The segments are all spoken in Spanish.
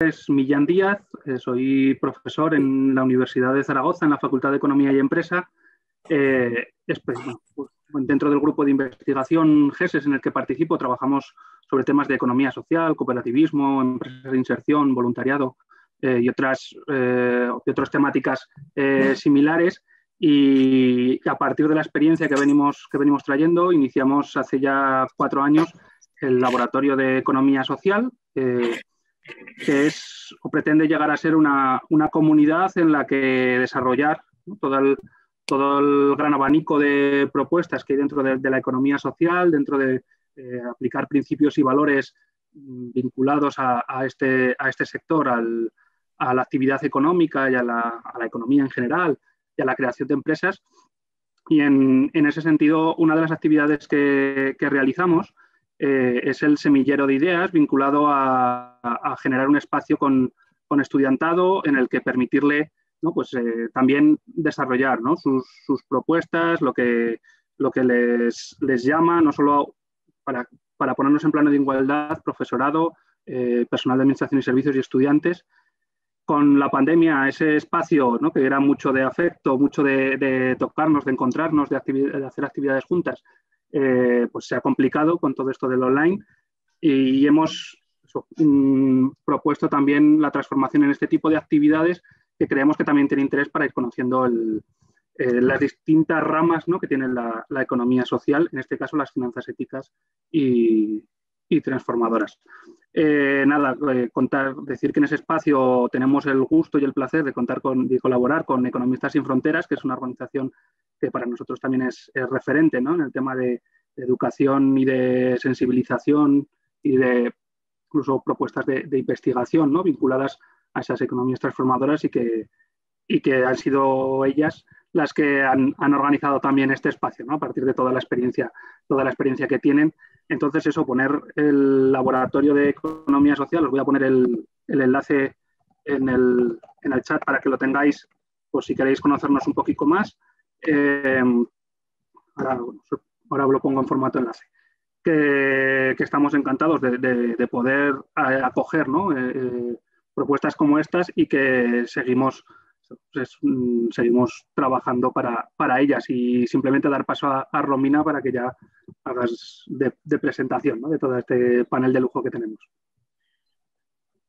es Millán Díaz, eh, soy profesor en la Universidad de Zaragoza, en la Facultad de Economía y Empresa. Eh, pues, pues, dentro del grupo de investigación GESES en el que participo, trabajamos sobre temas de economía social, cooperativismo, empresas de inserción, voluntariado eh, y, otras, temáticas similares. Y a partir de la experiencia que venimos, que venimos trayendo, iniciamos hace ya cuatro años el Laboratorio de Economía Social que es o pretende llegar a ser una, comunidad en la que desarrollar todo, el, gran abanico de propuestas que hay dentro de, la economía social, dentro de eh, aplicar principios y valores mm, vinculados a, este, a este, sector, a la actividad económica y a la, economía en general y a la creación de empresas. Y en, ese sentido, una de las actividades que realizamos eh, es el semillero de ideas vinculado a, generar un espacio con, estudiantado en el que permitirle pues, eh, también desarrollar sus, propuestas, lo que, les, llama, no solo para, ponernos en plano de igualdad, profesorado, eh, personal de administración y servicios y estudiantes. Con la pandemia, ese espacio ¿no? que era mucho de afecto, mucho de, tocarnos, de encontrarnos, de hacer actividades juntas, eh, pues se ha complicado con todo esto del online y hemos mm, propuesto también la transformación en este tipo de actividades que creemos que también tiene interés para ir conociendo eh, las distintas ramas ¿no? que tiene la, la, economía social, en este caso las finanzas éticas y, y transformadoras. Eh, nada, eh, contar, decir que en ese espacio tenemos el gusto y el placer de contar con y colaborar con Economistas Sin Fronteras, que es una organización que para nosotros también es, referente en el tema de, educación y de sensibilización y de incluso propuestas de, investigación ¿no? vinculadas a esas economías transformadoras y que, que han sido ellas las que han, han organizado también este espacio, ¿no? a partir de toda la experiencia, toda la experiencia que tienen entonces, eso, poner el laboratorio de economía social, os voy a poner el, enlace en el, chat para que lo tengáis por si queréis conocernos un poquito más. Em, ahora, lo pongo en formato enlace. Que, estamos encantados de, poder eh, acoger eh, eh, propuestas como estas y que seguimos pues, mm, seguimos trabajando para, ellas y simplemente dar paso a, Romina para que ya hagas de, presentación de todo este panel de lujo que tenemos.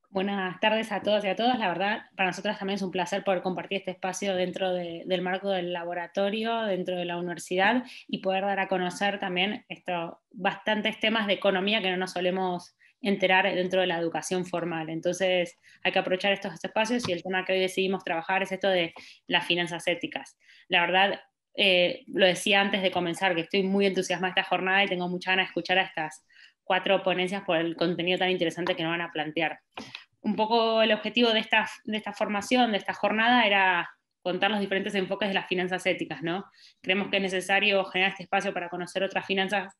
Buenas tardes a todos y a todas. La verdad, para nosotras también es un placer poder compartir este espacio dentro del marco del laboratorio, dentro de la universidad y poder dar a conocer también estos bastantes temas de economía que no nos solemos enterar dentro de la educación formal. Entonces hay que aprovechar estos espacios y el tema que hoy decidimos trabajar es esto de las finanzas éticas. La verdad, eh, lo decía antes de comenzar, que estoy muy entusiasmada esta jornada y tengo mucha ganas de escuchar a estas cuatro ponencias por el contenido tan interesante que nos van a plantear. Un poco el objetivo de esta, de esta formación, de esta jornada, era contar los diferentes enfoques de las finanzas éticas, ¿no? Creemos que es necesario generar este espacio para conocer otras finanzas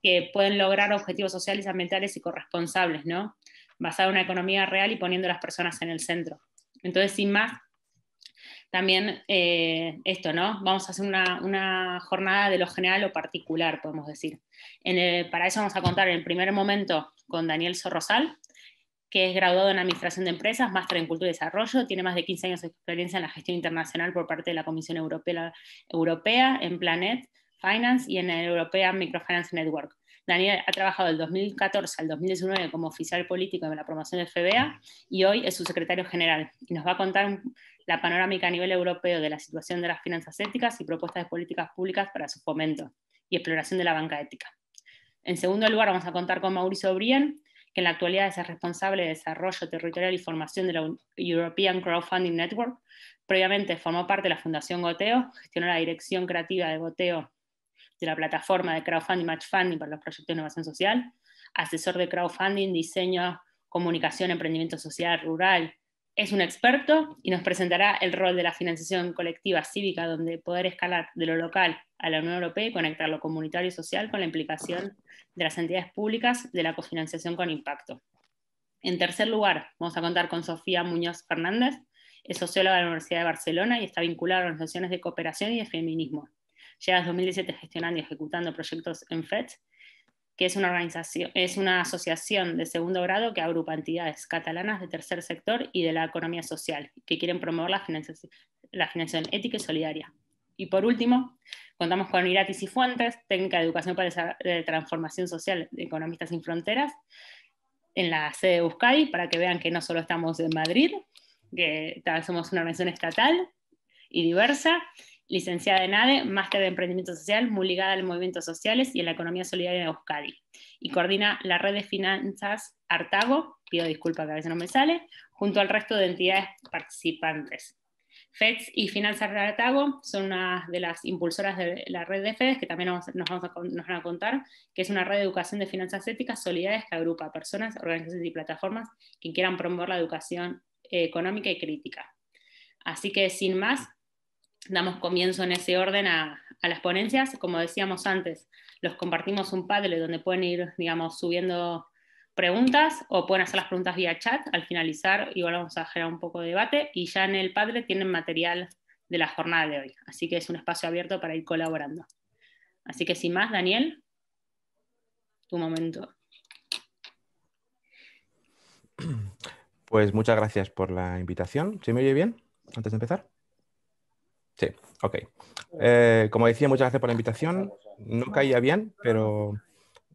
que pueden lograr objetivos sociales, ambientales y corresponsables, ¿no? Basada en una economía real y poniendo a las personas en el centro. Entonces, sin más, también eh, esto, ¿no? Vamos a hacer una, jornada de lo general o particular, podemos decir. para eso vamos a contar en el primer momento con Daniel Sorrosal, que es graduado en Administración de Empresas, máster en Cultura y Desarrollo, tiene más de 15 años de experiencia en la gestión internacional por parte de la Comisión Europea, en Planet Finance y en la European Microfinance Network. Daniel ha trabajado del 2014 al 2019 como oficial político en la promoción de FBA y hoy es su secretario general y nos va a contar la panorámica a nivel europeo de la situación de las finanzas éticas y propuestas de políticas públicas para su fomento y exploración de la banca ética. En segundo lugar, vamos a contar con Mauricio Brien, en la actualidad es responsable de desarrollo territorial y formación de la European Crowdfunding Network. Previamente formó parte de la Fundación Goteo, gestionó la dirección creativa de Goteo de la plataforma de crowdfunding match funding para los proyectos de innovación social, asesor de crowdfunding, diseño, comunicación, emprendimiento social, rural, es un experto y nos presentará el rol de la financiación colectiva cívica, donde poder escalar de lo local a la Unión Europea y conectar lo comunitario y social con la implicación de las entidades públicas de la cofinanciación con impacto. En tercer lugar, vamos a contar con Sofía Muñoz Fernández, es socióloga de la Universidad de Barcelona y está vinculada a organizaciones de cooperación y de feminismo. Lleva desde 2017 gestionando y ejecutando proyectos en FED que es una, organización, es una asociación de segundo grado que agrupa entidades catalanas de tercer sector y de la economía social, que quieren promover la financiación, ética y solidaria. Y por último, contamos con Iratis y Fuentes, técnica de educación para la transformación social de Economistas sin Fronteras, en la sede de Euskadi, para que vean que no solo estamos en Madrid, que somos una organización estatal y diversa, licenciada en ADE, máster de emprendimiento social, muy ligada al Movimiento movimientos sociales y a la economía solidaria de Euskadi. Y coordina la red de finanzas Artago, pido disculpas que a veces no me sale, junto al resto de entidades participantes. FEDS y Finanzas Artago son una de las impulsoras de la red de FEDS, que también nos, vamos a, nos van a contar, que es una red de educación de finanzas éticas solidarias que agrupa a personas, organizaciones y plataformas que quieran promover la educación eh, económica y crítica. Así que sin más, damos comienzo en ese orden a, las ponencias. Como decíamos antes, los compartimos un padre donde pueden ir, digamos, subiendo preguntas o pueden hacer las preguntas vía chat al finalizar igual vamos a generar un poco de debate y ya en el padre tienen material de la jornada de hoy. Así que es un espacio abierto para ir colaborando. Así que sin más, Daniel, tu momento. Pues muchas gracias por la invitación. ¿Se me oye bien antes de empezar? Sí, ok. Eh, como decía, muchas gracias por la invitación. No caía bien, pero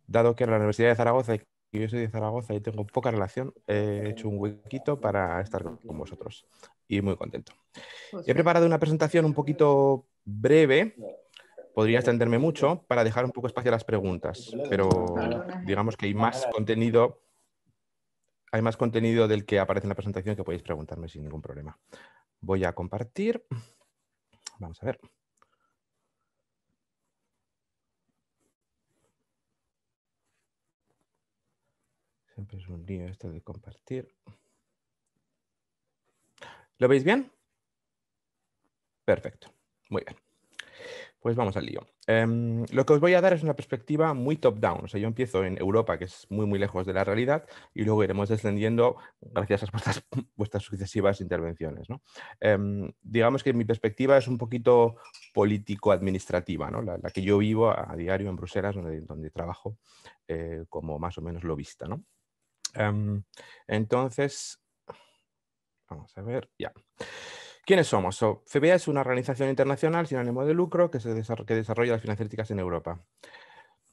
dado que la Universidad de Zaragoza y yo soy de Zaragoza y tengo poca relación, eh, he hecho un huequito para estar con vosotros y muy contento. Pues he preparado una presentación un poquito breve, podría extenderme mucho para dejar un poco espacio a las preguntas, pero digamos que hay más contenido hay más contenido del que aparece en la presentación que podéis preguntarme sin ningún problema. Voy a compartir. Vamos a ver. Siempre es un lío esto de compartir. ¿Lo veis bien? Perfecto. Muy bien. Pues vamos al lío. Em, lo que os voy a dar es una perspectiva muy top-down. O sea, yo empiezo en Europa, que es muy, muy lejos de la realidad, y luego iremos descendiendo gracias a vuestras, sucesivas intervenciones. Em, digamos que mi perspectiva es un poquito político-administrativa, la, que yo vivo a, diario en Bruselas, donde, trabajo eh, como más o menos lobista. ¿no? Em, entonces, vamos a ver, ya. ¿Quiénes somos? So, FBA es una organización internacional sin ánimo de lucro que, se desarrolla, las finanzas éticas en Europa.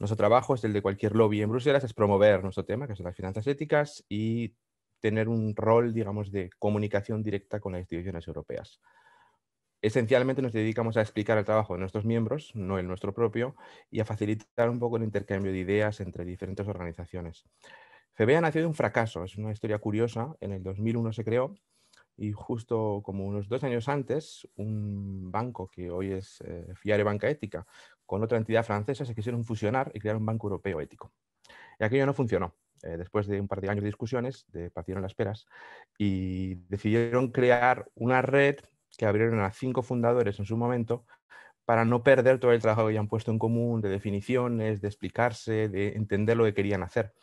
Nuestro trabajo es el de cualquier lobby en Bruselas, es promover nuestro tema, que son las finanzas éticas, y tener un rol, digamos, de comunicación directa con las instituciones europeas. Esencialmente nos dedicamos a explicar el trabajo de nuestros miembros, no el nuestro propio, y a facilitar un poco el intercambio de ideas entre diferentes organizaciones. FEBEA nació de un fracaso, es una historia curiosa. En el 2001 se creó y justo como unos dos años antes, un banco que hoy es eh, Fiare Banca Ética, con otra entidad francesa, se quisieron fusionar y crear un banco europeo ético. Y aquello no funcionó. Eh, después de un par de años de discusiones, de partieron las peras y decidieron crear una red que abrieron a cinco fundadores en su momento para no perder todo el trabajo que habían puesto en común, de definiciones, de explicarse, de entender lo que querían hacer.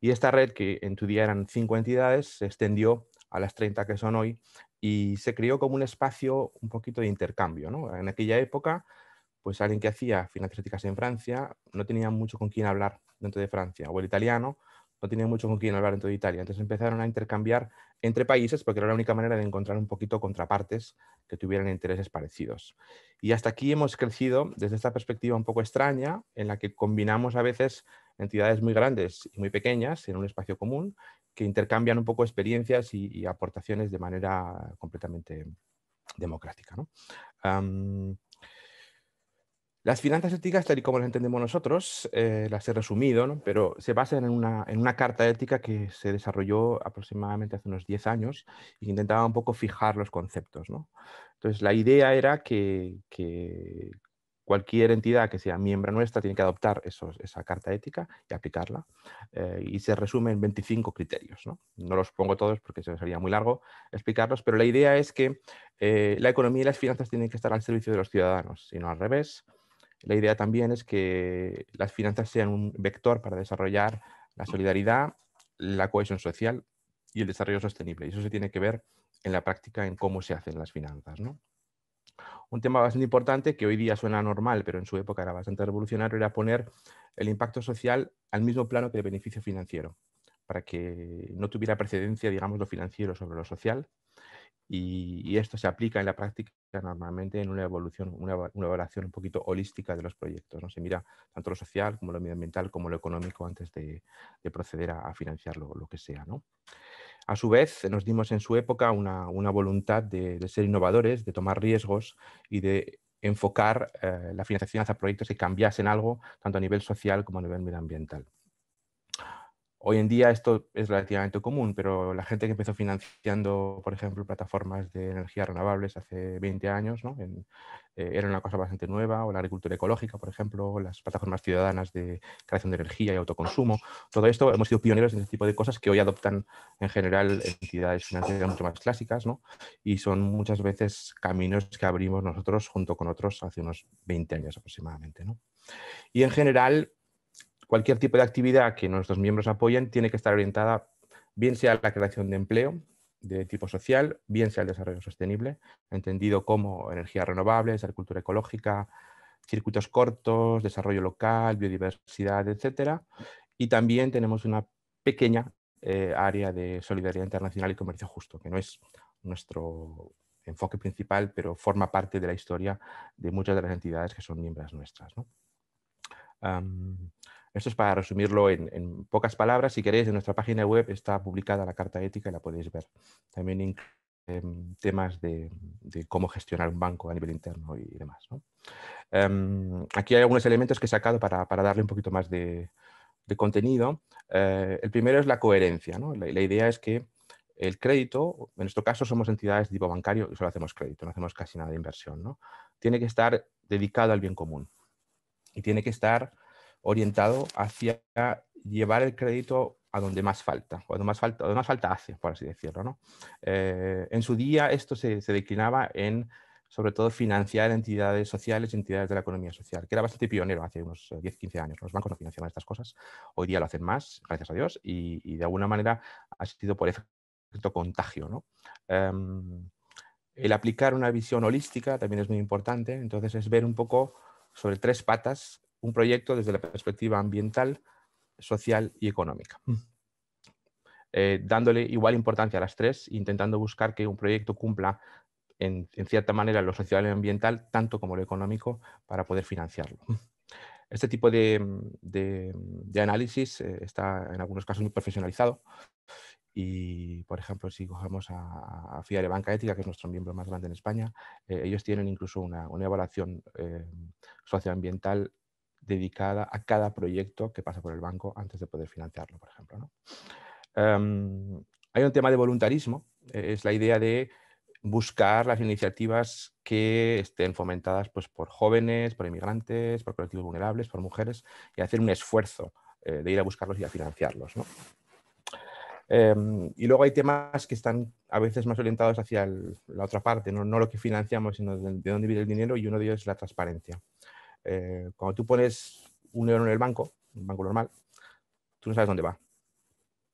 Y esta red, que en tu día eran cinco entidades, se extendió a las 30 que son hoy, y se creó como un espacio un poquito de intercambio. ¿no? En aquella época, pues alguien que hacía finanzas en Francia no tenía mucho con quién hablar dentro de Francia, o el italiano no tenía mucho con quién hablar dentro de Italia. Entonces empezaron a intercambiar entre países porque era la única manera de encontrar un poquito contrapartes que tuvieran intereses parecidos. Y hasta aquí hemos crecido desde esta perspectiva un poco extraña en la que combinamos a veces entidades muy grandes y muy pequeñas en un espacio común que intercambian un poco experiencias y, aportaciones de manera completamente democrática. las finanzas éticas, tal y como las entendemos nosotros, eh, las he resumido, pero se basan en una, carta ética que se desarrolló aproximadamente hace unos 10 años y que intentaba un poco fijar los conceptos. ¿no? Entonces, la idea era que cualquier entidad que sea miembro nuestra tiene que adoptar esa carta ética y aplicarla. Eh, y se resume en 25 criterios. ¿no? los pongo todos porque sería muy largo explicarlos, pero la idea es que eh, la economía y las finanzas tienen que estar al servicio de los ciudadanos, sino al revés. La idea también es que las finanzas sean un vector para desarrollar la solidaridad, la cohesión social y el desarrollo sostenible. Y eso se tiene que ver en la práctica en cómo se hacen las finanzas un tema bastante importante que hoy día suena normal, pero en su época era bastante revolucionario, era poner el impacto social al mismo plano que el beneficio financiero, para que no tuviera precedencia, digamos, lo financiero sobre lo social. Y, esto se aplica en la práctica normalmente en una evolución, una, una evaluación un poquito holística de los proyectos. ¿no? Se mira tanto lo social como lo medioambiental como lo económico antes de, proceder a, a financiar lo, que sea. ¿no? A su vez, nos dimos en su época una, voluntad de, ser innovadores, de tomar riesgos y de enfocar eh, la financiación hacia proyectos que cambiasen algo, tanto a nivel social como a nivel medioambiental. Hoy en día esto es relativamente común, pero la gente que empezó financiando, por ejemplo, plataformas de energías renovables hace 20 años, eh, era una cosa bastante nueva, o la agricultura ecológica, por ejemplo, las plataformas ciudadanas de creación de energía y autoconsumo. Todo esto hemos sido pioneros en este tipo de cosas que hoy adoptan en general entidades financieras mucho más clásicas y son muchas veces caminos que abrimos nosotros junto con otros hace unos 20 años aproximadamente. Y en general, cualquier tipo de actividad que nuestros miembros apoyen tiene que estar orientada bien sea a la creación de empleo de tipo social, bien sea al desarrollo sostenible, entendido como energías renovables, agricultura ecológica, circuitos cortos, desarrollo local, biodiversidad, etc. Y también tenemos una pequeña eh, área de solidaridad internacional y comercio justo, que no es nuestro enfoque principal, pero forma parte de la historia de muchas de las entidades que son miembros nuestras. Esto es para resumirlo en, pocas palabras. Si queréis, en nuestra página web está publicada la carta ética y la podéis ver. También em, temas de, cómo gestionar un banco a nivel interno y demás. Em, aquí hay algunos elementos que he sacado para, darle un poquito más de, contenido. Eh, el primero es la coherencia. La, idea es que el crédito, en nuestro caso somos entidades de tipo bancario y solo hacemos crédito, no hacemos casi nada de inversión. Tiene que estar dedicado al bien común y tiene que estar orientado hacia llevar el crédito a donde más falta, o a donde más falta, más falta hace, por así decirlo. ¿no? Eh, en su día esto se, declinaba en, sobre todo, financiar entidades sociales y entidades de la economía social, que era bastante pionero hace unos 10-15 eh, años. Los bancos no financiaban estas cosas, hoy día lo hacen más, gracias a Dios, y, de alguna manera ha sido por efecto contagio. Em, el aplicar una visión holística también es muy importante, entonces es ver un poco sobre tres patas un proyecto desde la perspectiva ambiental, social y económica. Mm. Eh, dándole igual importancia a las tres, intentando buscar que un proyecto cumpla en, cierta manera lo social y ambiental, tanto como lo económico, para poder financiarlo. Mm. Este tipo de, análisis eh, está en algunos casos muy profesionalizado y, por ejemplo, si cogemos a, FIA de Banca Ética, que es nuestro miembro más grande en España, eh, ellos tienen incluso una, evaluación socioambiental dedicada a cada proyecto que pasa por el banco antes de poder financiarlo, por ejemplo. Em, hay un tema de voluntarismo, eh, es la idea de buscar las iniciativas que estén fomentadas pues, por jóvenes, por inmigrantes, por colectivos vulnerables, por mujeres, y hacer un esfuerzo eh, de ir a buscarlos y a financiarlos. Em, y luego hay temas que están a veces más orientados hacia la otra parte, no, lo que financiamos, sino de, dónde viene el dinero, y uno de ellos es la transparencia. Eh, cuando tú pones un euro en el banco, un banco normal, tú no sabes dónde va,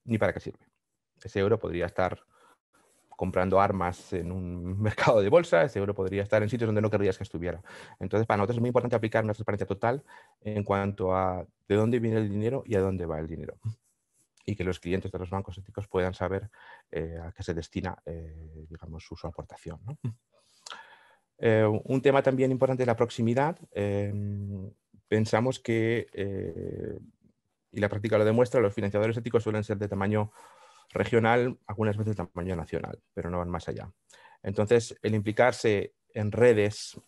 ni para qué sirve. Ese euro podría estar comprando armas en un mercado de bolsa, ese euro podría estar en sitios donde no querrías que estuviera. Entonces, para nosotros es muy importante aplicar una transparencia total en cuanto a de dónde viene el dinero y a dónde va el dinero. Y que los clientes de los bancos éticos puedan saber eh, a qué se destina, eh, digamos, su, su aportación. ¿no? Eh, un tema también importante es la proximidad. Eh, pensamos que, eh, y la práctica lo demuestra, los financiadores éticos suelen ser de tamaño regional, algunas veces de tamaño nacional, pero no van más allá. Entonces, el implicarse en redes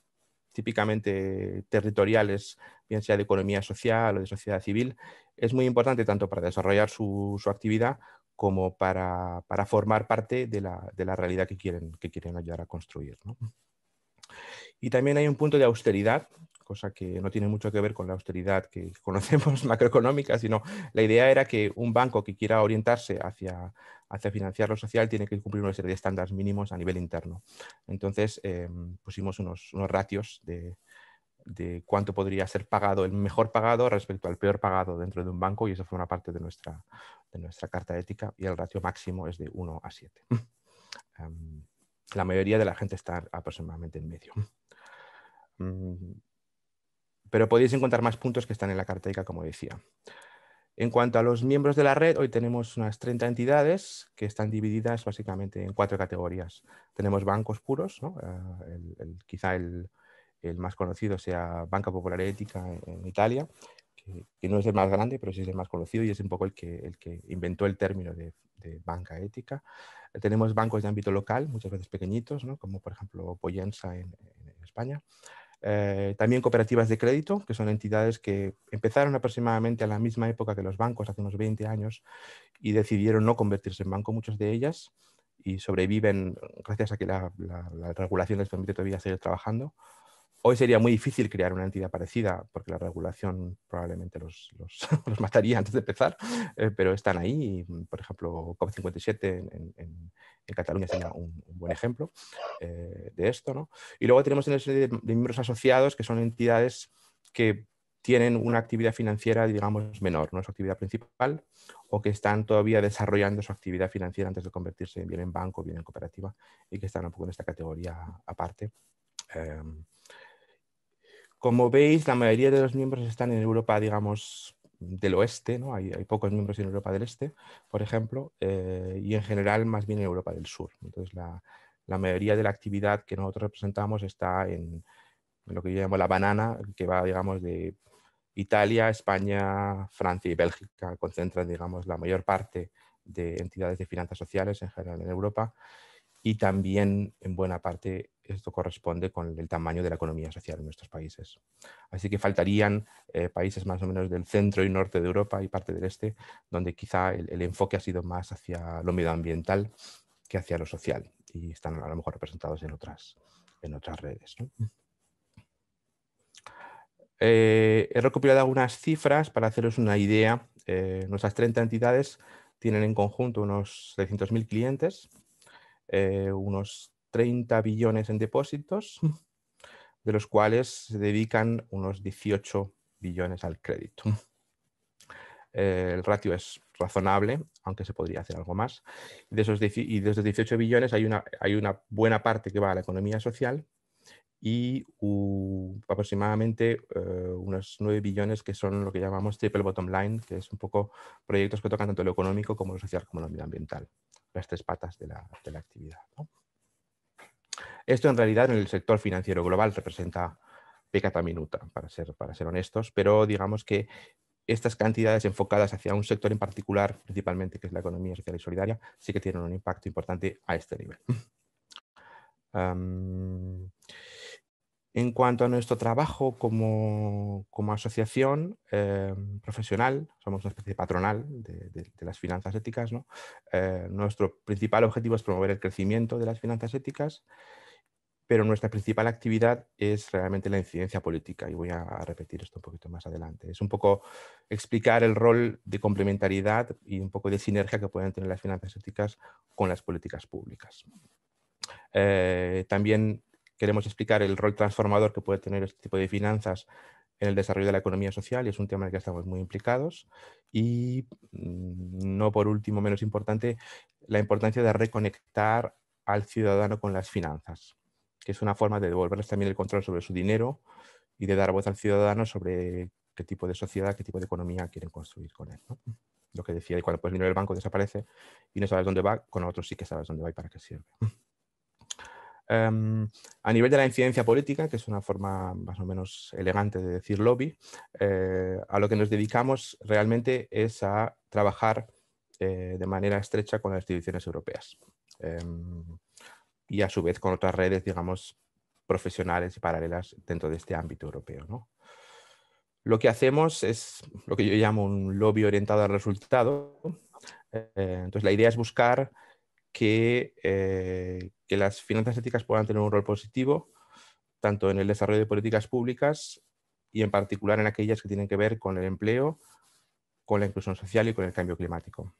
típicamente territoriales, bien sea de economía social o de sociedad civil, es muy importante tanto para desarrollar su, actividad como para, formar parte de la, realidad que quieren, que quieren ayudar a construir. Y también hay un punto de austeridad, cosa que no tiene mucho que ver con la austeridad que conocemos macroeconómica, sino la idea era que un banco que quiera orientarse hacia, hacia financiar lo social tiene que cumplir una serie de estándares mínimos a nivel interno. Entonces em, pusimos unos, unos ratios de, de cuánto podría ser pagado, el mejor pagado respecto al peor pagado dentro de un banco, y eso fue una parte de nuestra, de nuestra carta ética, y el ratio máximo es de 1 a 7. la mayoría de la gente está aproximadamente en medio. Mm. Pero podéis encontrar más puntos que están en la cartelica, como decía. En cuanto a los miembros de la red, hoy tenemos unas 30 entidades que están divididas básicamente en cuatro categorías. Tenemos bancos puros, eh, quizá el, más conocido sea Banca Popular Ética en Italia, que no es el más grande, pero sí es el más conocido y es un poco el que, el que inventó el término de, banca ética. Tenemos bancos de ámbito local, muchas veces pequeñitos, ¿no? como por ejemplo Poyensa en, España. Eh, también cooperativas de crédito, que son entidades que empezaron aproximadamente a la misma época que los bancos, hace unos 20 años, y decidieron no convertirse en banco, muchas de ellas, y sobreviven gracias a que la, la regulación les permite todavía seguir trabajando. Hoy sería muy difícil crear una entidad parecida porque la regulación probablemente los, los, mataría antes de empezar, eh, pero están ahí. por ejemplo, COP57 en, en, Cataluña sería un, buen ejemplo eh, de esto. ¿no? Y luego tenemos una serie de, miembros asociados que son entidades que tienen una actividad financiera, digamos, menor, no es su actividad principal, o que están todavía desarrollando su actividad financiera antes de convertirse bien en banco, bien en cooperativa, y que están un poco en esta categoría aparte. Em, como veis, la mayoría de los miembros están en Europa, digamos, del oeste, ¿no? Hay, pocos miembros en Europa del este, por ejemplo, eh, y en general más bien en Europa del sur. Entonces, la, mayoría de la actividad que nosotros representamos está en, lo que yo llamo la banana, que va, digamos, de Italia, España, Francia y Bélgica, concentran, digamos, la mayor parte de entidades de finanzas sociales en general en Europa y también en buena parte esto corresponde con el tamaño de la economía social en nuestros países. Así que faltarían eh, países más o menos del centro y norte de Europa y parte del este, donde quizá el, enfoque ha sido más hacia lo medioambiental que hacia lo social y están a lo mejor representados en otras, en otras redes. Eh, he recopilado algunas cifras para haceros una idea. Eh, nuestras 30 entidades tienen en conjunto unos 300.000 clientes eh, unos 30 billones en depósitos, de los cuales se dedican unos 18 billones al crédito. Eh, el ratio es razonable, aunque se podría hacer algo más. y de esos 18 billones hay una buena parte que va a la economía social y aproximadamente eh, unos 9 billones que son lo que llamamos triple bottom line, que es un poco proyectos que tocan tanto lo económico como lo social como lo medioambiental, las tres patas de la, actividad. Esto en realidad en el sector financiero global representa pecata minuta, para ser, para ser honestos, pero digamos que estas cantidades enfocadas hacia un sector en particular, principalmente que es la economía social y solidaria, sí que tienen un impacto importante a este nivel en cuanto a nuestro trabajo como, asociación eh, profesional, somos una especie patronal de, de las finanzas éticas, eh, nuestro principal objetivo es promover el crecimiento de las finanzas éticas, pero nuestra principal actividad es realmente la incidencia política, y voy a repetir esto un poquito más adelante. Es un poco explicar el rol de complementariedad y un poco de sinergia que pueden tener las finanzas éticas con las políticas públicas. Eh, también queremos explicar el rol transformador que puede tener este tipo de finanzas en el desarrollo de la economía social y es un tema en el que estamos muy implicados. Y mm, no por último, menos importante, la importancia de reconectar al ciudadano con las finanzas, que es una forma de devolverles también el control sobre su dinero y de dar voz al ciudadano sobre qué tipo de sociedad, qué tipo de economía quieren construir con él. Lo que decía cuando pues, el dinero del banco desaparece y no sabes dónde va, con otros sí que sabes dónde va y para qué sirve. Em, a nivel de la incidencia política, que es una forma más o menos elegante de decir lobby, eh, a lo que nos dedicamos realmente es a trabajar eh, de manera estrecha con las instituciones europeas em, y a su vez con otras redes, digamos, profesionales y paralelas dentro de este ámbito europeo. Lo que hacemos es lo que yo llamo un lobby orientado al resultado. Eh, entonces, la idea es buscar eh, que, las finanzas éticas puedan tener un rol positivo, tanto en el desarrollo de políticas públicas y en particular en aquellas que tienen que ver con el empleo, con la inclusión social y con el cambio climático.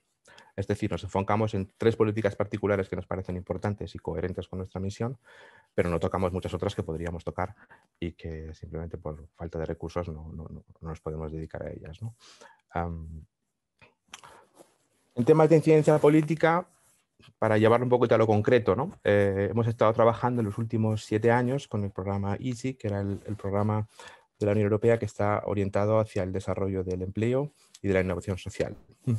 Es decir, nos enfocamos en tres políticas particulares que nos parecen importantes y coherentes con nuestra misión, pero no tocamos muchas otras que podríamos tocar y que simplemente por falta de recursos no, nos podemos dedicar a ellas. en temas de incidencia política, para llevarlo un poco a lo concreto, ¿no? Eh, hemos estado trabajando en los últimos siete años con el programa EASY, que era el, el, programa de la Unión Europea que está orientado hacia el desarrollo del empleo y de la innovación social. Mm.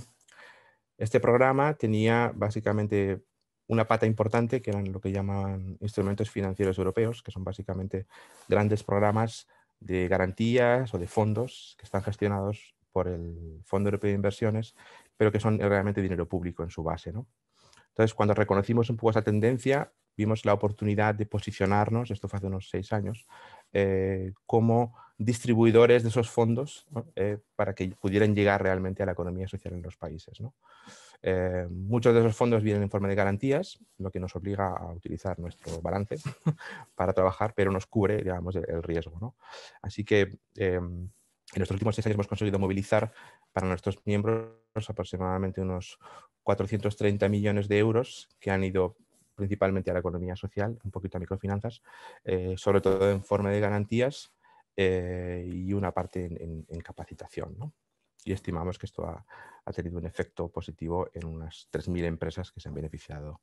Este programa tenía básicamente una pata importante, que eran lo que llaman instrumentos financieros europeos, que son básicamente grandes programas de garantías o de fondos que están gestionados por el Fondo Europeo de Inversiones, pero que son realmente dinero público en su base. ¿no? Entonces, cuando reconocimos un poco esa tendencia, vimos la oportunidad de posicionarnos, esto fue hace unos seis años, eh, como distribuidores de esos fondos eh, para que pudieran llegar realmente a la economía social en los países. Eh, muchos de esos fondos vienen en forma de garantías, lo que nos obliga a utilizar nuestro balance para trabajar, pero nos cubre digamos, el riesgo. Así que en los últimos seis años hemos conseguido movilizar para nuestros miembros aproximadamente unos 430 millones de euros que han ido principalmente a la economía social, un poquito a microfinanzas, eh, sobre todo en forma de garantías eh, y una parte en, capacitación. ¿no? Y estimamos que esto ha, tenido un efecto positivo en unas 3.000 empresas que se han beneficiado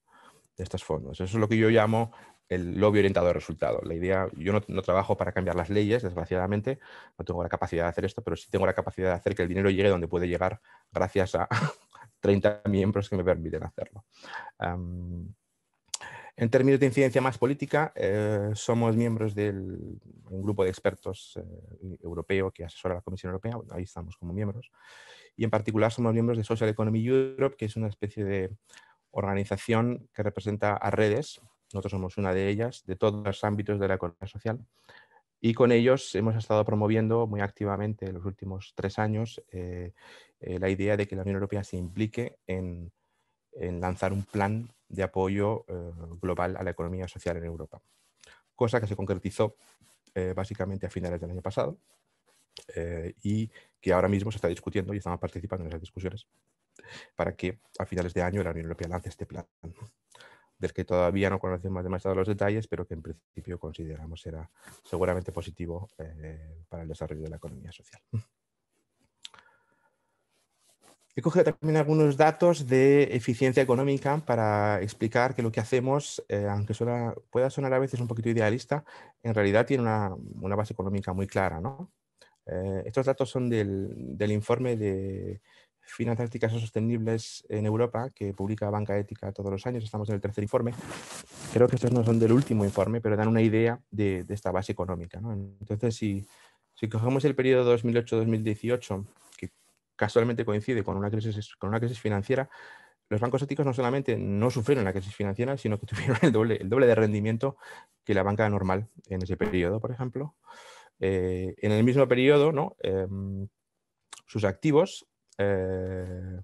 de estos fondos. Eso es lo que yo llamo el lobby orientado al resultado. La idea, yo no, no, trabajo para cambiar las leyes, desgraciadamente, no tengo la capacidad de hacer esto, pero sí tengo la capacidad de hacer que el dinero llegue donde puede llegar gracias a 30 miembros que me permiten hacerlo. en términos de incidencia más política, eh, somos miembros de un grupo de expertos eh, europeo que asesora a la Comisión Europea, ahí estamos como miembros, y en particular somos miembros de Social Economy Europe, que es una especie de organización que representa a redes, nosotros somos una de ellas, de todos los ámbitos de la economía social, y con ellos hemos estado promoviendo muy activamente en los últimos tres años eh, eh, la idea de que la Unión Europea se implique en, lanzar un plan de apoyo eh, global a la economía social en Europa, cosa que se concretizó básicamente a finales del año pasado y que ahora mismo se está discutiendo y estamos participando en esas discusiones para que a finales de año la Unión Europea lance este plan del que todavía no conocemos demasiado los detalles, pero que en principio consideramos será seguramente positivo eh, para el desarrollo de la economía social. He cogido también algunos datos de eficiencia económica para explicar que lo que hacemos, eh, aunque pueda sonar a veces un poquito idealista, en realidad tiene una, base económica muy clara. Eh, estos datos son del informe de Finanzas Éticas Sostenibles en Europa, que publica Banca Ética todos los años, estamos en el tercer informe. Creo que estos no son del último informe, pero dan una idea de, esta base económica. Entonces, si, si cogemos el periodo 2008-2018, que casualmente coincide con una, crisis, con una crisis financiera, los bancos éticos no solamente no sufrieron la crisis financiera, sino que tuvieron el doble, el doble de rendimiento que la banca normal en ese periodo, por ejemplo. Eh, en el mismo periodo, ¿no? Em, sus activos eh,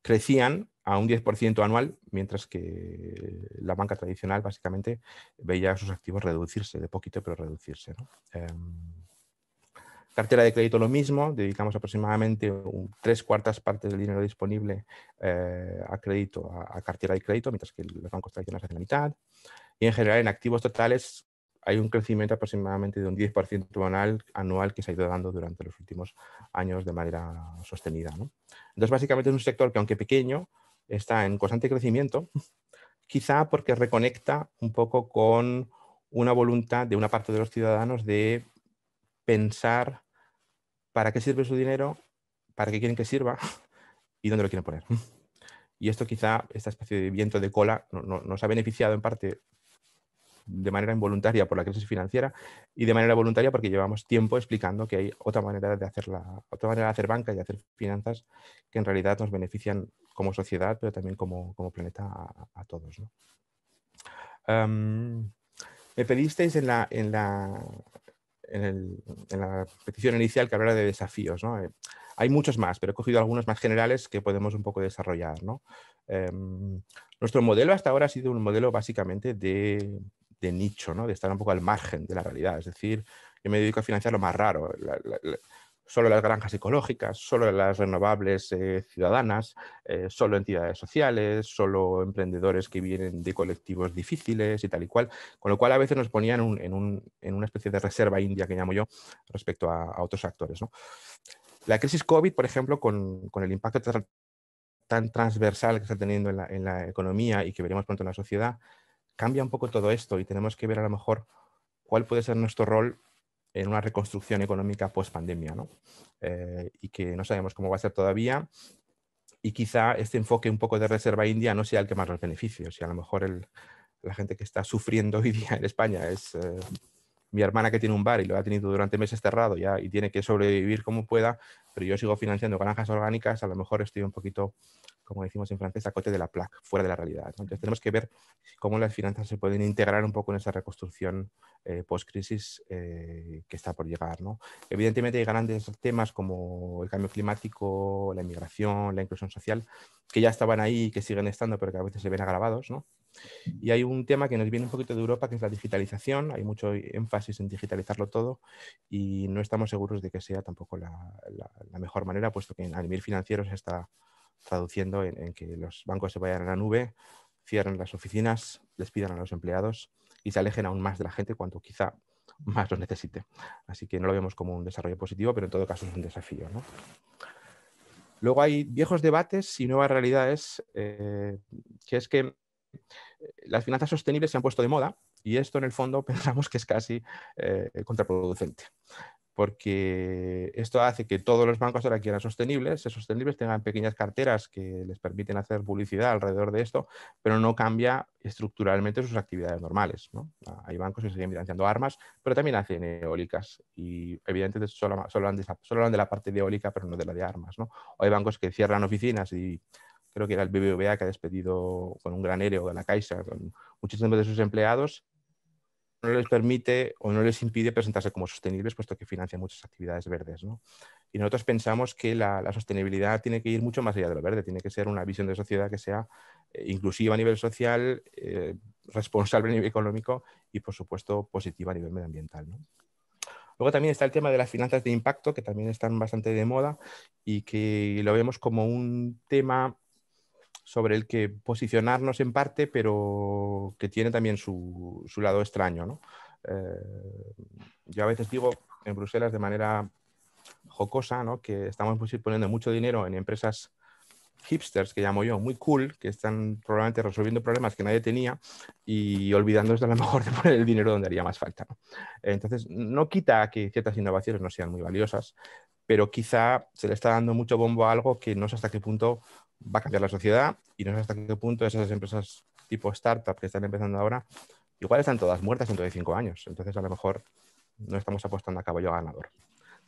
crecían a un 10% anual, mientras que la banca tradicional básicamente veía sus activos reducirse, de poquito, pero reducirse. Em, cartera de crédito lo mismo, dedicamos aproximadamente tres cuartas partes del dinero disponible eh, a crédito, a, cartera de crédito, mientras que los bancos tradicionales hacen la mitad. Y en general en activos totales hay un crecimiento aproximadamente de un 10% anual, anual que se ha ido dando durante los últimos años de manera sostenida. Entonces, básicamente es un sector que, aunque pequeño, está en constante crecimiento, quizá porque reconecta un poco con una voluntad de una parte de los ciudadanos de pensar para qué sirve su dinero, para qué quieren que sirva y dónde lo quieren poner. Y esto quizá, esta especie de viento de cola, nos ha beneficiado en parte de manera involuntaria por la crisis financiera y de manera voluntaria porque llevamos tiempo explicando que hay otra manera de hacer, la, otra manera de hacer banca y hacer finanzas que en realidad nos benefician como sociedad, pero también como, planeta a, todos. Em, me pedisteis en la, en, la, en, la, petición inicial que hablara de desafíos. Eh, hay muchos más, pero he cogido algunos más generales que podemos un poco desarrollar. Em, nuestro modelo hasta ahora ha sido un modelo básicamente de de nicho, ¿no? de estar un poco al margen de la realidad. Es decir, yo me dedico a financiar lo más raro, solo las granjas ecológicas, solo las renovables eh, ciudadanas, eh, solo entidades sociales, solo emprendedores que vienen de colectivos difíciles y tal y cual, con lo cual a veces nos ponían en, una especie de reserva india que llamo yo respecto a, otros actores. La crisis COVID, por ejemplo, con, el impacto tan transversal que está teniendo en la, en la, economía y que veremos pronto en la sociedad, cambia un poco todo esto y tenemos que ver a lo mejor cuál puede ser nuestro rol en una reconstrucción económica post pandemia, ¿no? Eh, y que no sabemos cómo va a ser todavía. Y quizá este enfoque un poco de reserva india no sea el que más nos beneficie. y a lo mejor la gente que está sufriendo hoy día en España es eh, mi hermana que tiene un bar y lo ha tenido durante meses cerrado ya y tiene que sobrevivir como pueda, pero yo sigo financiando granjas orgánicas, a lo mejor estoy un poquito como decimos en francés, a cote de la plaque, fuera de la realidad. Entonces tenemos que ver cómo las finanzas se pueden integrar un poco en esa reconstrucción eh, post-crisis eh, que está por llegar. ¿no? Evidentemente hay grandes temas como el cambio climático, la inmigración, la inclusión social, que ya estaban ahí y que siguen estando, pero que a veces se ven agravados. Y hay un tema que nos viene un poquito de Europa, que es la digitalización. Hay mucho énfasis en digitalizarlo todo y no estamos seguros de que sea tampoco la, la mejor manera, puesto que a nivel financiero se está traduciendo en, que los bancos se vayan a la nube, cierren las oficinas, despidan a los empleados y se alejen aún más de la gente cuanto quizá más los necesite. Así que no lo vemos como un desarrollo positivo, pero en todo caso es un desafío. Luego hay viejos debates y nuevas realidades, eh, que es que eh, las finanzas sostenibles se han puesto de moda y esto en el fondo pensamos que es casi eh, contraproducente porque esto hace que todos los bancos ahora quieran sostenibles, ser sostenibles, tengan pequeñas carteras que les permiten hacer publicidad alrededor de esto, pero no cambia estructuralmente sus actividades normales. Ah, hay bancos que siguen financiando armas, pero también hacen eólicas y evidentemente solo, hablan de, solo de la parte de eólica, pero no de la de armas. hay bancos que cierran oficinas y creo que era el BBVA que ha despedido con un gran héroe e de la Caixa, con muchísimos de sus empleados no les permite o no les impide presentarse como sostenibles, puesto que financian muchas actividades verdes. Y nosotros pensamos que la, sostenibilidad tiene que ir mucho más allá de lo verde, tiene que ser una visión de sociedad que sea eh, inclusiva a nivel social, eh, responsable a nivel económico y, por supuesto, positiva a nivel medioambiental. Luego también está el tema de las finanzas de impacto, que también están bastante de moda y que lo vemos como un tema sobre el que posicionarnos en parte, pero que tiene también su, lado extraño. Eh, yo a veces digo en Bruselas de manera jocosa ¿no? que estamos pues, poniendo mucho dinero en empresas hipsters, que llamo yo, muy cool, que están probablemente resolviendo problemas que nadie tenía y olvidándose a lo mejor de poner el dinero donde haría más falta. Entonces, no quita que ciertas innovaciones no sean muy valiosas, pero quizá se le está dando mucho bombo a algo que no sé hasta qué punto va a cambiar la sociedad y no sé hasta qué punto esas empresas tipo startup que están empezando ahora, igual están todas muertas dentro de cinco años. Entonces, a lo mejor no estamos apostando a caballo ganador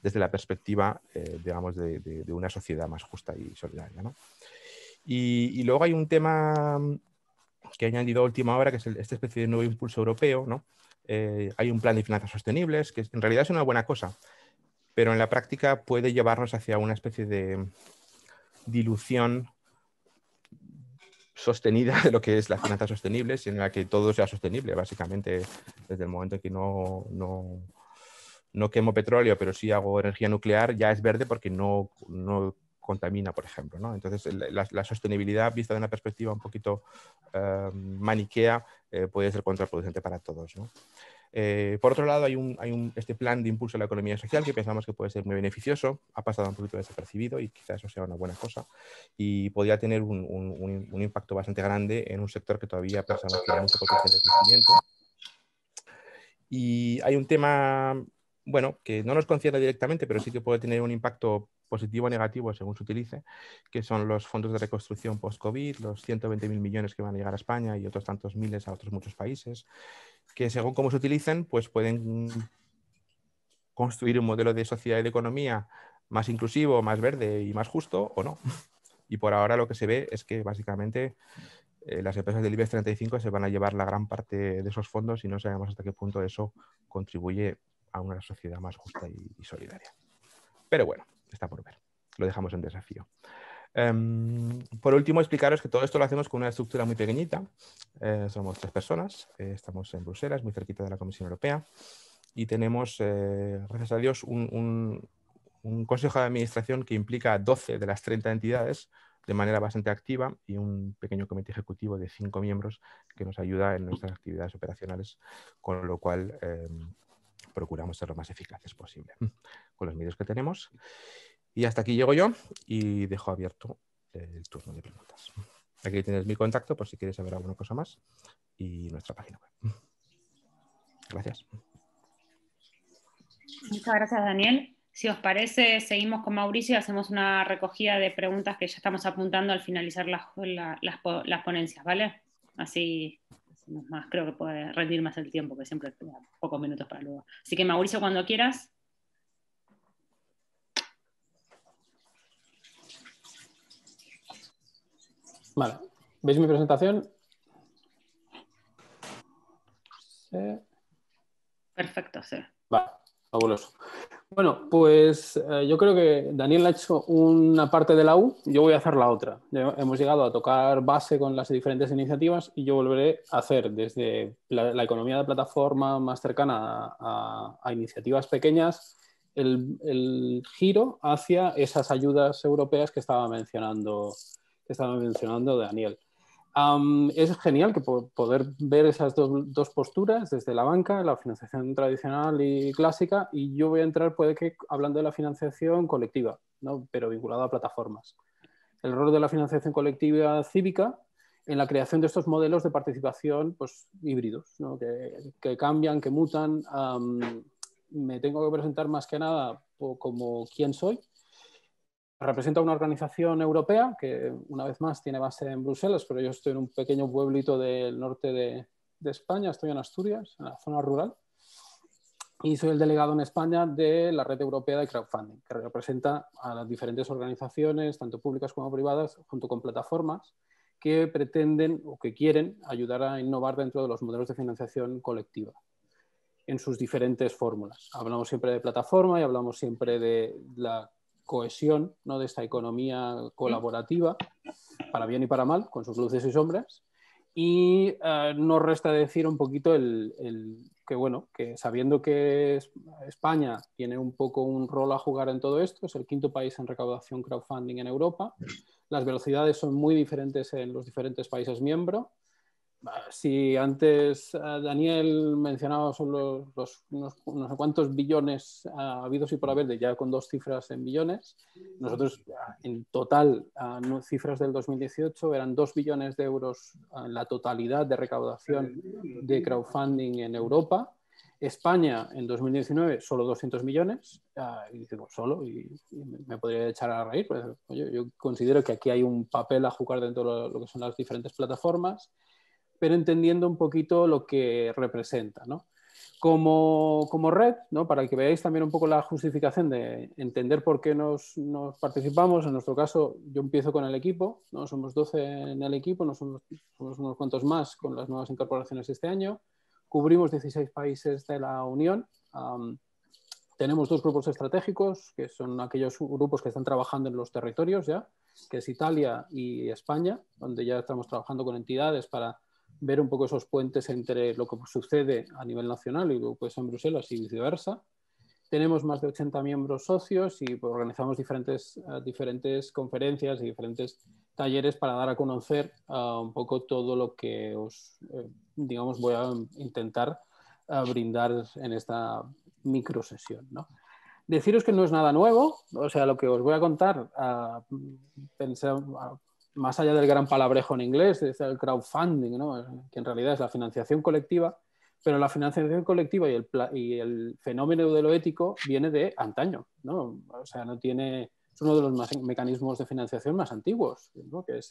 desde la perspectiva, eh, digamos, de, una sociedad más justa y solidaria. Y, luego hay un tema que he añadido a última hora, que es esta especie de nuevo impulso europeo. ¿no? Eh, hay un plan de finanzas sostenibles, que en realidad es una buena cosa, pero en la práctica puede llevarnos hacia una especie de dilución sostenida de lo que es la finanza sostenible sino en la que todo sea sostenible, básicamente, desde el momento en que no, no, no quemo petróleo, pero sí hago energía nuclear, ya es verde porque no, no contamina, por ejemplo. ¿no? Entonces, la, sostenibilidad vista de una perspectiva un poquito eh, maniquea eh, puede ser contraproducente para todos. Eh, por otro lado, hay, este plan de impulso a la economía social que pensamos que puede ser muy beneficioso, ha pasado un poquito desapercibido y quizás eso sea una buena cosa y podría tener un, impacto bastante grande en un sector que todavía pensamos que tiene mucho potencial de crecimiento. Y hay un tema, bueno, que no nos concierne directamente, pero sí que puede tener un impacto positivo o negativo según se utilice, que son los fondos de reconstrucción post-COVID, los 120.000 millones que van a llegar a España y otros tantos miles a otros muchos países, que según cómo se utilicen, pues pueden construir un modelo de sociedad y de economía más inclusivo, más verde y más justo o no. Y por ahora lo que se ve es que básicamente eh, las empresas del IBEX 35 se van a llevar la gran parte de esos fondos y no sabemos hasta qué punto eso contribuye a una sociedad más justa y solidaria. Pero bueno, está por ver. Lo dejamos en desafío. Em, por último, explicaros que todo esto lo hacemos con una estructura muy pequeñita. Eh, somos tres personas, eh, estamos en Bruselas, muy cerquita de la Comisión Europea, y tenemos, eh, gracias a Dios, un, un, consejo de administración que implica 12 de las 30 entidades de manera bastante activa y un pequeño comité ejecutivo de cinco miembros que nos ayuda en nuestras actividades operacionales, con lo cual em, procuramos ser lo más eficaces posible con los medios que tenemos. Y hasta aquí llego yo y dejo abierto el turno de preguntas. Aquí tienes mi contacto por si quieres saber alguna cosa más y nuestra página web. Gracias. Muchas gracias, Daniel. Si os parece, seguimos con Mauricio y hacemos una recogida de preguntas que ya estamos apuntando al finalizar las, ponencias, ¿vale? Así más, creo que puede rendir más el tiempo, que siempre pocos minutos para luego. Así que Mauricio, cuando quieras. Vale. ¿Veis mi presentación? Perfecto, sí. Vale, fabuloso. Bueno, pues eh, yo creo que Daniel ha hecho una parte de la U, yo voy a hacer la otra. hemos llegado a tocar base con las diferentes iniciativas y yo volveré a hacer desde la, economía de plataforma más cercana a, iniciativas pequeñas el, el, giro hacia esas ayudas europeas que estaba mencionando que estaba mencionando Daniel. es genial que poder ver esas dos posturas desde la banca, la financiación tradicional y clásica, y yo voy a entrar puede que hablando de la financiación colectiva, ¿no? pero vinculada a plataformas. El rol de la financiación colectiva cívica en la creación de estos modelos de participación pues, híbridos, que, cambian, que mutan. me tengo que presentar más que nada como quién soy, representa una organización europea que una vez más tiene base en Bruselas, pero yo estoy en un pequeño pueblito del norte de, España, estoy en Asturias, en la zona rural, y soy el delegado en España de la Red Europea de Crowdfunding, que representa a las diferentes organizaciones, tanto públicas como privadas, junto con plataformas que pretenden o que quieren ayudar a innovar dentro de los modelos de financiación colectiva en sus diferentes fórmulas. Hablamos siempre de plataforma y hablamos siempre de la cohesión ¿no? de esta economía colaborativa, para bien y para mal, con sus luces y sombras. Y eh, nos resta decir un poquito el, el, que, bueno, que sabiendo que España tiene un poco un rol a jugar en todo esto, es el quinto país en recaudación crowdfunding en Europa, las velocidades son muy diferentes en los diferentes países miembros Ah, si antes ah, Daniel mencionaba son los, unos, no sé cuántos billones ha habidos y por haber, de ya con dos cifras en billones, nosotros ah, en total, cifras del 2018 eran dos billones de euros en la totalidad de recaudación de crowdfunding en Europa. España en 2019 solo 200 millones, y pues solo, y, me podría echar a reír, pero pues, yo considero que aquí hay un papel a jugar dentro de lo que son las diferentes plataformas, pero entendiendo un poquito lo que representa, Como, red, ¿no? para que veáis también un poco la justificación de entender por qué nos, participamos, en nuestro caso yo empiezo con el equipo, ¿no? somos 12 en el equipo, somos, unos cuantos más con las nuevas incorporaciones este año, cubrimos 16 países de la Unión, tenemos dos grupos estratégicos, que son aquellos grupos que están trabajando en los territorios ya, que es Italia y España, donde ya estamos trabajando con entidades para ver un poco esos puentes entre lo que sucede a nivel nacional y lo que en Bruselas y viceversa. Tenemos más de 80 miembros socios y pues, organizamos diferentes, eh, diferentes conferencias y diferentes talleres para dar a conocer eh, un poco todo lo que os, eh, digamos, voy a intentar brindar en esta micro sesión. Deciros que no es nada nuevo, o sea, lo que os voy a contar, pensé, más allá del gran palabrejo en inglés, el crowdfunding, que en realidad es la financiación colectiva, pero la financiación colectiva y el, fenómeno de lo ético viene de antaño, ¿no? o sea, no tiene, es uno de los mecanismos de financiación más antiguos, que, es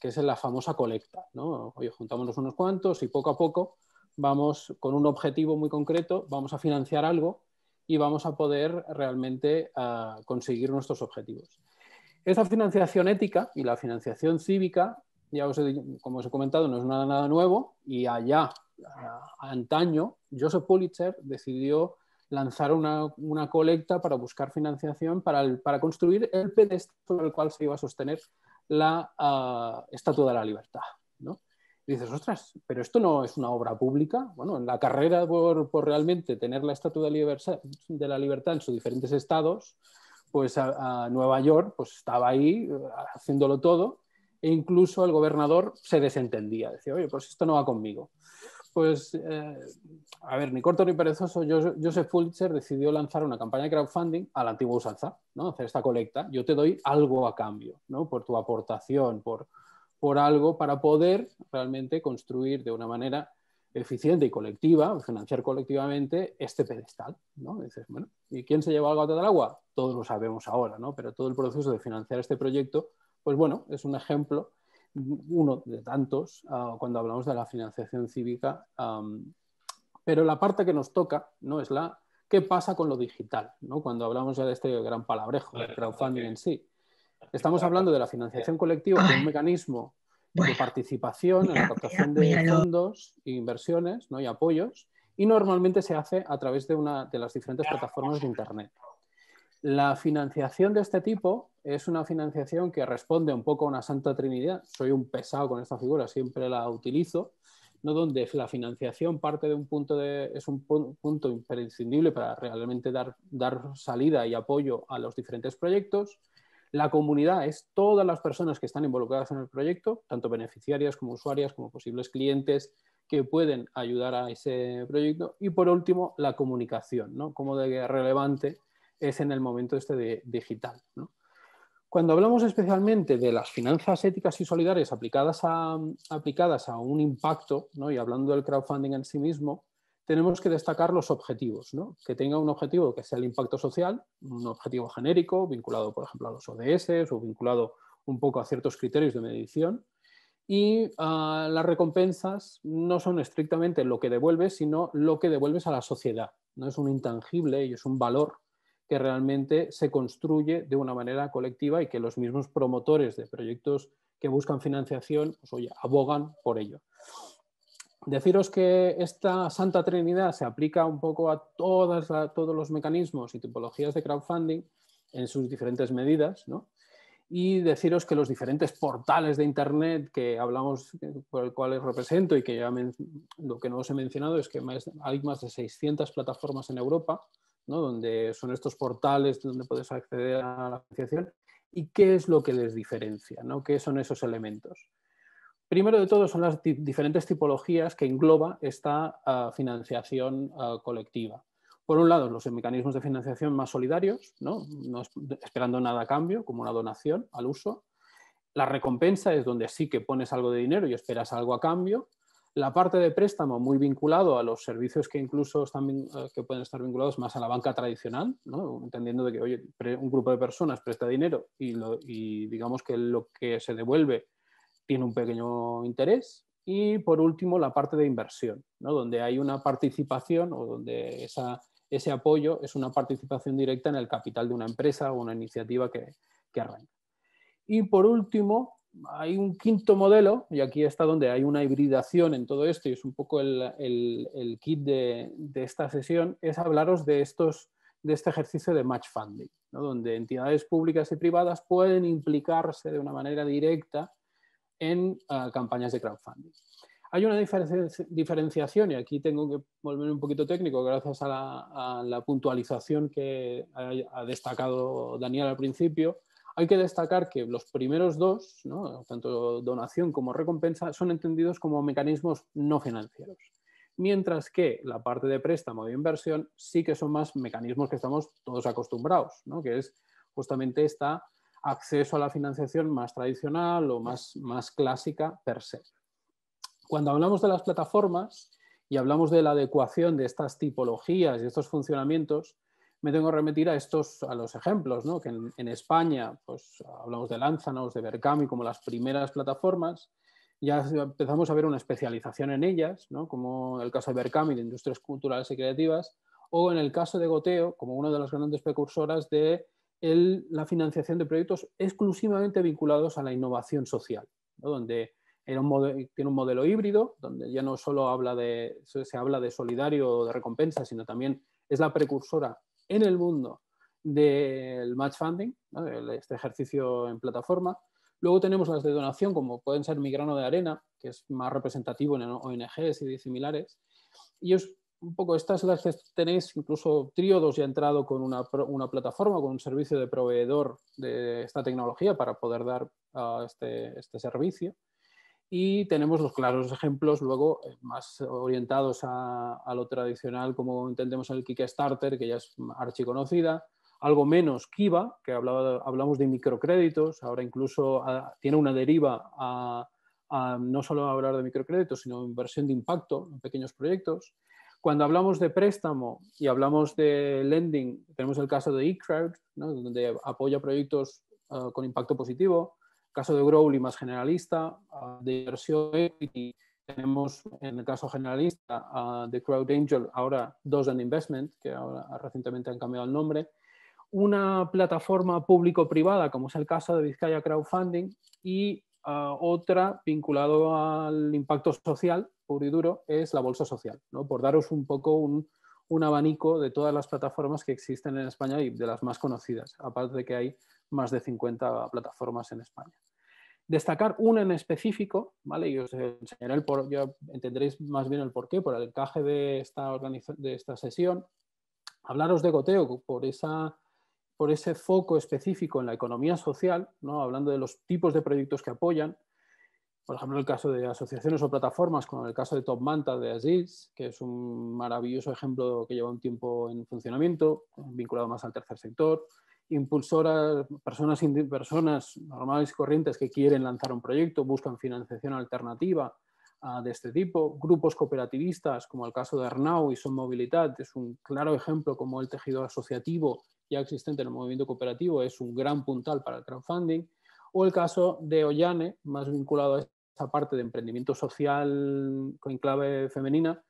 que es la famosa colecta. ¿no? Oye, juntámonos unos cuantos y poco a poco vamos con un objetivo muy concreto, vamos a financiar algo y vamos a poder realmente ah, conseguir nuestros objetivos. Esa financiación ética y la financiación cívica, ya os he, como os he comentado, no es nada, nada nuevo y allá, antaño, Joseph Pulitzer decidió lanzar una, una colecta para buscar financiación para, para construir el pedestal en el cual se iba a sostener la Estatua de la Libertad. ¿no? dices, ostras, pero esto no es una obra pública. Bueno, en la carrera por, por realmente tener la Estatua de la Libertad en sus diferentes estados, pues a, Nueva York pues estaba ahí eh, haciéndolo todo e incluso el gobernador se desentendía, decía, oye, pues esto no va conmigo. Pues, eh, a ver, ni corto ni perezoso, Joseph Fulcher decidió lanzar una campaña de crowdfunding al antiguo antigua usanza, ¿no? hacer esta colecta, yo te doy algo a cambio, ¿no? por tu aportación, por, por algo, para poder realmente construir de una manera eficiente y colectiva, financiar colectivamente este pedestal. ¿no? dices, bueno, ¿y quién se lleva algo a toda agua? todos lo sabemos ahora, ¿no? pero todo el proceso de financiar este proyecto, pues bueno, es un ejemplo, uno de tantos, ah, cuando hablamos de la financiación cívica, pero la parte que nos toca ¿no? es la qué pasa con lo digital, ¿no? cuando hablamos ya de este gran palabrejo, el crowdfunding en sí. Estamos hablando de la financiación colectiva, como un mecanismo de participación en la captación de fondos, inversiones ¿no? y apoyos, y normalmente se hace a través de, una, de las diferentes plataformas de Internet. La financiación de este tipo es una financiación que responde un poco a una santa trinidad. Soy un pesado con esta figura, siempre la utilizo, ¿no? donde la financiación parte de un punto de, es un punto imprescindible para realmente dar, dar salida y apoyo a los diferentes proyectos. La comunidad es todas las personas que están involucradas en el proyecto, tanto beneficiarias como usuarias, como posibles clientes, que pueden ayudar a ese proyecto. Y por último, la comunicación, ¿no? Como de relevante es en el momento este de, digital. Cuando hablamos especialmente de las finanzas éticas y solidarias aplicadas a, aplicadas a un impacto, y hablando del crowdfunding en sí mismo, tenemos que destacar los objetivos, que tenga un objetivo que sea el impacto social, un objetivo genérico, vinculado, por ejemplo, a los ODS o vinculado un poco a ciertos criterios de medición. Y ah, las recompensas no son estrictamente lo que devuelves, sino lo que devuelves a la sociedad. No es un intangible y es un valor que realmente se construye de una manera colectiva y que los mismos promotores de proyectos que buscan financiación, pues, abogan por ello. Deciros que esta Santa Trinidad se aplica un poco a, todos los mecanismos y tipologías de crowdfunding en sus diferentes medidas, Y deciros que los diferentes portales de Internet que hablamos, eh, por el cual represento y que ya lo que no os he mencionado es que hay más de 600 plataformas en Europa, ¿Dónde donde son estos portales donde puedes acceder a la financiación y qué es lo que les diferencia, ¿no? qué son esos elementos. Primero de todo son las diferentes tipologías que engloba esta ah, financiación ah, colectiva. Por un lado, los mecanismos de financiación más solidarios, ¿no? no esperando nada a cambio, como una donación al uso. La recompensa es donde sí que pones algo de dinero y esperas algo a cambio. La parte de préstamo muy vinculado a los servicios que incluso eh, que pueden estar vinculados más a la banca tradicional, entendiendo de que oye, un grupo de personas presta dinero y, lo, digamos que lo que se devuelve tiene un pequeño interés, y por último, la parte de inversión, donde hay una participación o donde ese apoyo es una participación directa en el capital de una empresa o una iniciativa que, que arranca. Y por último, hay un quinto modelo, y aquí está donde hay una hibridación en todo esto, y es un poco el, kit de, esta sesión, es hablaros de, estos, de este ejercicio de match funding, donde entidades públicas y privadas pueden implicarse de una manera directa en ah, campañas de crowdfunding. Hay una diferenciación, y aquí tengo que volver un poquito técnico gracias a la, puntualización que ha destacado Daniel al principio, hay que destacar que los primeros dos, tanto donación como recompensa, son entendidos como mecanismos no financieros, mientras que la parte de préstamo de inversión sí que son más mecanismos que estamos todos acostumbrados, que es justamente este acceso a la financiación más tradicional o más, más clásica per se. Cuando hablamos de las plataformas y hablamos de la adecuación de estas tipologías y estos funcionamientos, me tengo que remitir a estos, a los ejemplos, que en, España pues, hablamos de Lanzanos, de Berkami como las primeras plataformas, ya empezamos a ver una especialización en ellas, como en el caso de Berkami de Industrias Culturales y Creativas, o en el caso de Goteo como una de las grandes precursoras de la financiación de proyectos exclusivamente vinculados a la innovación social, donde tiene un modelo híbrido, donde ya no solo habla de, se habla de solidario o de recompensa, sino también es la precursora en el mundo del match funding, este ejercicio en plataforma. Luego tenemos las de donación, como pueden ser mi grano de arena, que es más representativo en ONGs y similares. Y es un poco estas las que tenéis, incluso Tríodos ya entrado con una, plataforma, con un servicio de proveedor de esta tecnología para poder dar este, este, servicio. Y tenemos los claros ejemplos luego eh, más orientados a, lo tradicional, como entendemos el Kickstarter, que ya es archiconocida, algo menos Kiva, que hablamos de microcréditos, ahora incluso ah, tiene una deriva a, no solo hablar de microcréditos, sino inversión de impacto en pequeños proyectos. Cuando hablamos de préstamo y hablamos de lending, tenemos el caso de eCrowd, donde apoya proyectos ah, con impacto positivo caso de Growly más generalista, de inversión equity, tenemos en el caso generalista de Crowd Angel, ahora dos Investment, que recientemente han cambiado el nombre, una plataforma público-privada, como es el caso de Vizcaya Crowdfunding, y otra vinculado al impacto social puro y duro es la bolsa social, por daros un poco un, abanico de todas las plataformas que existen en España y de las más conocidas, aparte de que hay más de 50 plataformas en España. Destacar una en específico, ¿vale? y os enseñaré por, ya entenderéis más bien el porqué, por el encaje de esta, de esta sesión. Hablaros de goteo por esa por ese foco específico en la economía social, ¿no? hablando de los tipos de proyectos que apoyan, por ejemplo, el caso de asociaciones o plataformas, como el caso de Top Manta de Aziz, que es un maravilloso ejemplo que lleva un tiempo en funcionamiento, vinculado más al tercer sector impulsoras, personas, personas normales y corrientes que quieren lanzar un proyecto, buscan financiación alternativa ah, de este tipo, grupos cooperativistas, como el caso de Arnau y Son Movilidad, es un claro ejemplo como el tejido asociativo ya existente en el movimiento cooperativo es un gran puntal para el crowdfunding, o el caso de Ollane, más vinculado a esta parte de emprendimiento social con clave femenina,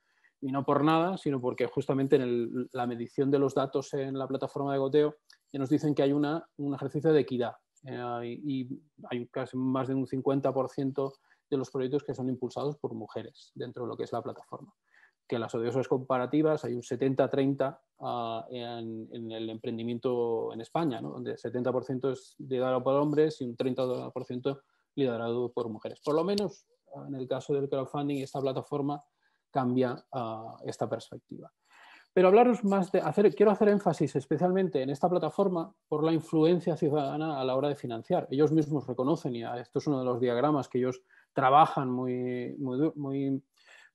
y no por nada, sino porque justamente en la medición de los datos en la plataforma de goteo que nos dicen que hay una, un ejercicio de equidad eh, y hay casi más de un 50% de los proyectos que son impulsados por mujeres dentro de lo que es la plataforma. Que las odiosas comparativas hay un 70-30 ah, en, el emprendimiento en España, donde el 70% es liderado por hombres y un 30% liderado por mujeres. Por lo menos ah, en el caso del crowdfunding, esta plataforma cambia ah, esta perspectiva. Pero hablaros más de hacer, quiero hacer énfasis especialmente en esta plataforma por la influencia ciudadana a la hora de financiar. Ellos mismos reconocen, y esto es uno de los diagramas que ellos trabajan muy, muy,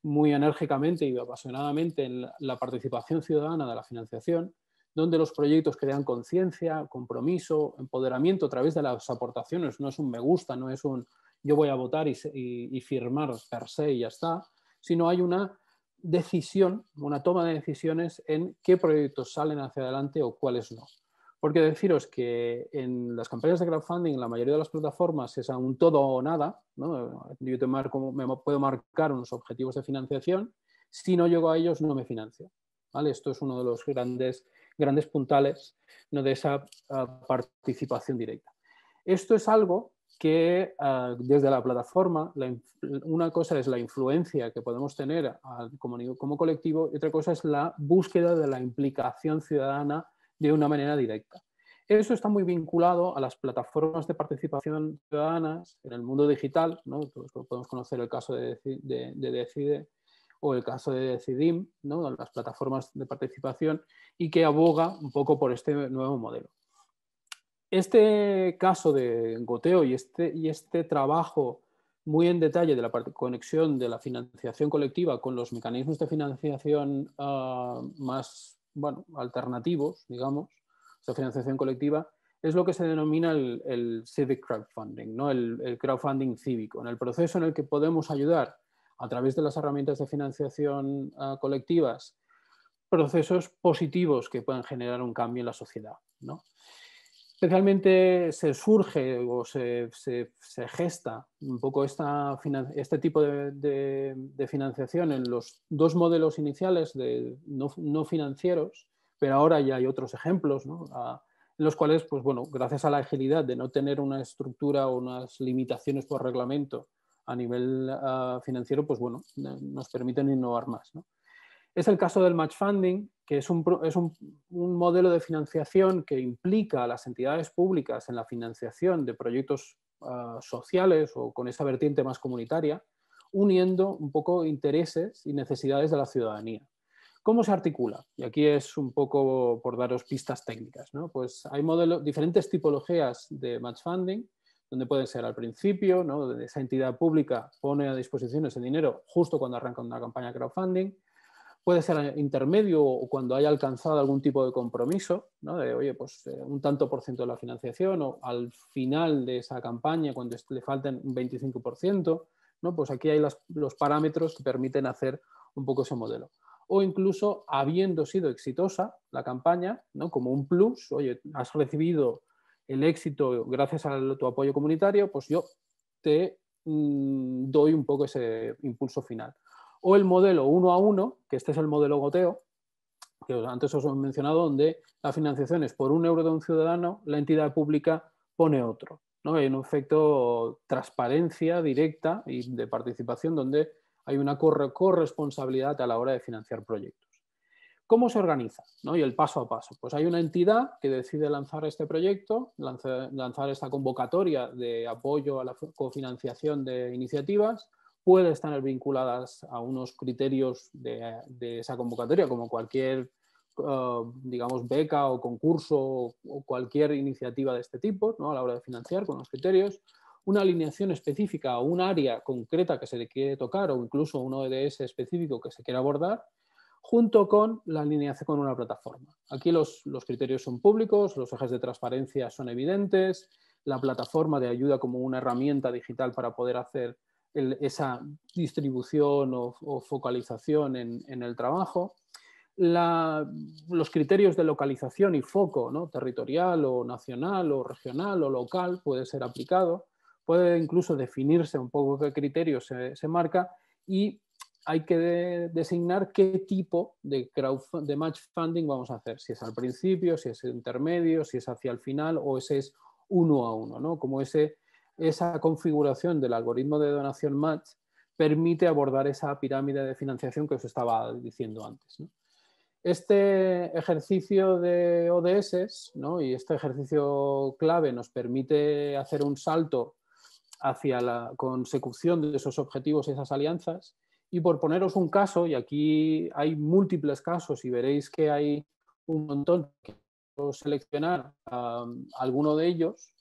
muy, enérgicamente y apasionadamente en la participación ciudadana de la financiación, donde los proyectos crean conciencia, compromiso, empoderamiento a través de las aportaciones. No es un me gusta, no es un yo voy a votar y firmar per se y ya está, sino hay una decisión, una toma de decisiones en qué proyectos salen hacia adelante o cuáles no. Porque deciros que en las campañas de crowdfunding, en la mayoría de las plataformas es un todo o nada. Yo me puedo marcar unos objetivos de financiación. Si no llego a ellos, no me financio. Esto es uno de los grandes, grandes puntales de esa ah, participación directa. Esto es algo que ah, desde la plataforma, una cosa es la influencia que podemos tener como, colectivo y otra cosa es la búsqueda de la implicación ciudadana de una manera directa. Eso está muy vinculado a las plataformas de participación ciudadana en el mundo digital. Pues, pues, podemos conocer el caso de, Decide o el caso de Decidim, las plataformas de participación, y que aboga un poco por este nuevo modelo este caso de goteo y este, y este trabajo muy en detalle de la conexión de la financiación colectiva con los mecanismos de financiación ah, más bueno, alternativos, digamos, de financiación colectiva, es lo que se denomina el, civic crowdfunding, ¿no? El, crowdfunding cívico, en el proceso en el que podemos ayudar a través de las herramientas de financiación ah, colectivas procesos positivos que puedan generar un cambio en la sociedad. ¿no? especialmente se surge o se, gesta un poco esta, este tipo de, financiación en los dos modelos iniciales de no, financieros, pero ahora ya hay otros ejemplos, ah, en los cuales, pues bueno, gracias a la agilidad de no tener una estructura o unas limitaciones por reglamento a nivel ah, financiero, pues bueno, nos permiten innovar más. Es el caso del match funding, que es, un, modelo de financiación que implica a las entidades públicas en la financiación de proyectos ah, sociales o con esa vertiente más comunitaria, uniendo un poco intereses y necesidades de la ciudadanía. ¿Cómo se articula? Y aquí es un poco por daros pistas técnicas. ¿no? Pues hay diferentes tipologías de match funding, donde puede ser al principio, ¿no? donde esa entidad pública pone a disposición ese dinero justo cuando arranca una campaña de crowdfunding, puede ser intermedio o cuando haya alcanzado algún tipo de compromiso, ¿no? de oye, pues eh, un tanto por ciento de la financiación o al final de esa campaña cuando le falten un 25%, ¿no? pues aquí hay los parámetros que permiten hacer un poco ese modelo. O incluso habiendo sido exitosa la campaña, como un plus, oye, has recibido el éxito gracias a tu apoyo comunitario, pues yo te mm, doy un poco ese impulso final o el modelo uno a uno, que este es el modelo goteo, que antes os he mencionado, donde la financiación es por un euro de un ciudadano, la entidad pública pone otro. ¿no? Hay un efecto transparencia directa y de participación donde hay una corresponsabilidad a la hora de financiar proyectos. ¿Cómo se organiza? ¿no? Y el paso a paso. Pues hay una entidad que decide lanzar este proyecto, lanzar esta convocatoria de apoyo a la cofinanciación de iniciativas, puede estar vinculadas a unos criterios de, esa convocatoria, como cualquier, eh, digamos, beca o concurso o, cualquier iniciativa de este tipo, ¿no? a la hora de financiar con los criterios, una alineación específica o un área concreta que se le quiere tocar o incluso un ODS e específico que se quiera abordar, junto con la alineación con una plataforma. Aquí los, los criterios son públicos, los ejes de transparencia son evidentes, la plataforma de ayuda como una herramienta digital para poder hacer esa distribución o, focalización en, el trabajo. los criterios de localización y foco, ¿no? territorial o nacional o regional o local, puede ser aplicado. Puede incluso definirse un poco qué criterio se, marca y hay que designar qué tipo de, match funding vamos a hacer, si es al principio, si es intermedio, si es hacia el final o ese es uno a uno, ¿no? como ese esa configuración del algoritmo de donación match permite abordar esa pirámide de financiación que os estaba diciendo antes. Este ejercicio de ODS ¿no? y este ejercicio clave nos permite hacer un salto hacia la consecución de esos objetivos y esas alianzas. Y por poneros un caso, y aquí hay múltiples casos y veréis que hay un montón que seleccionar um, alguno de ellos,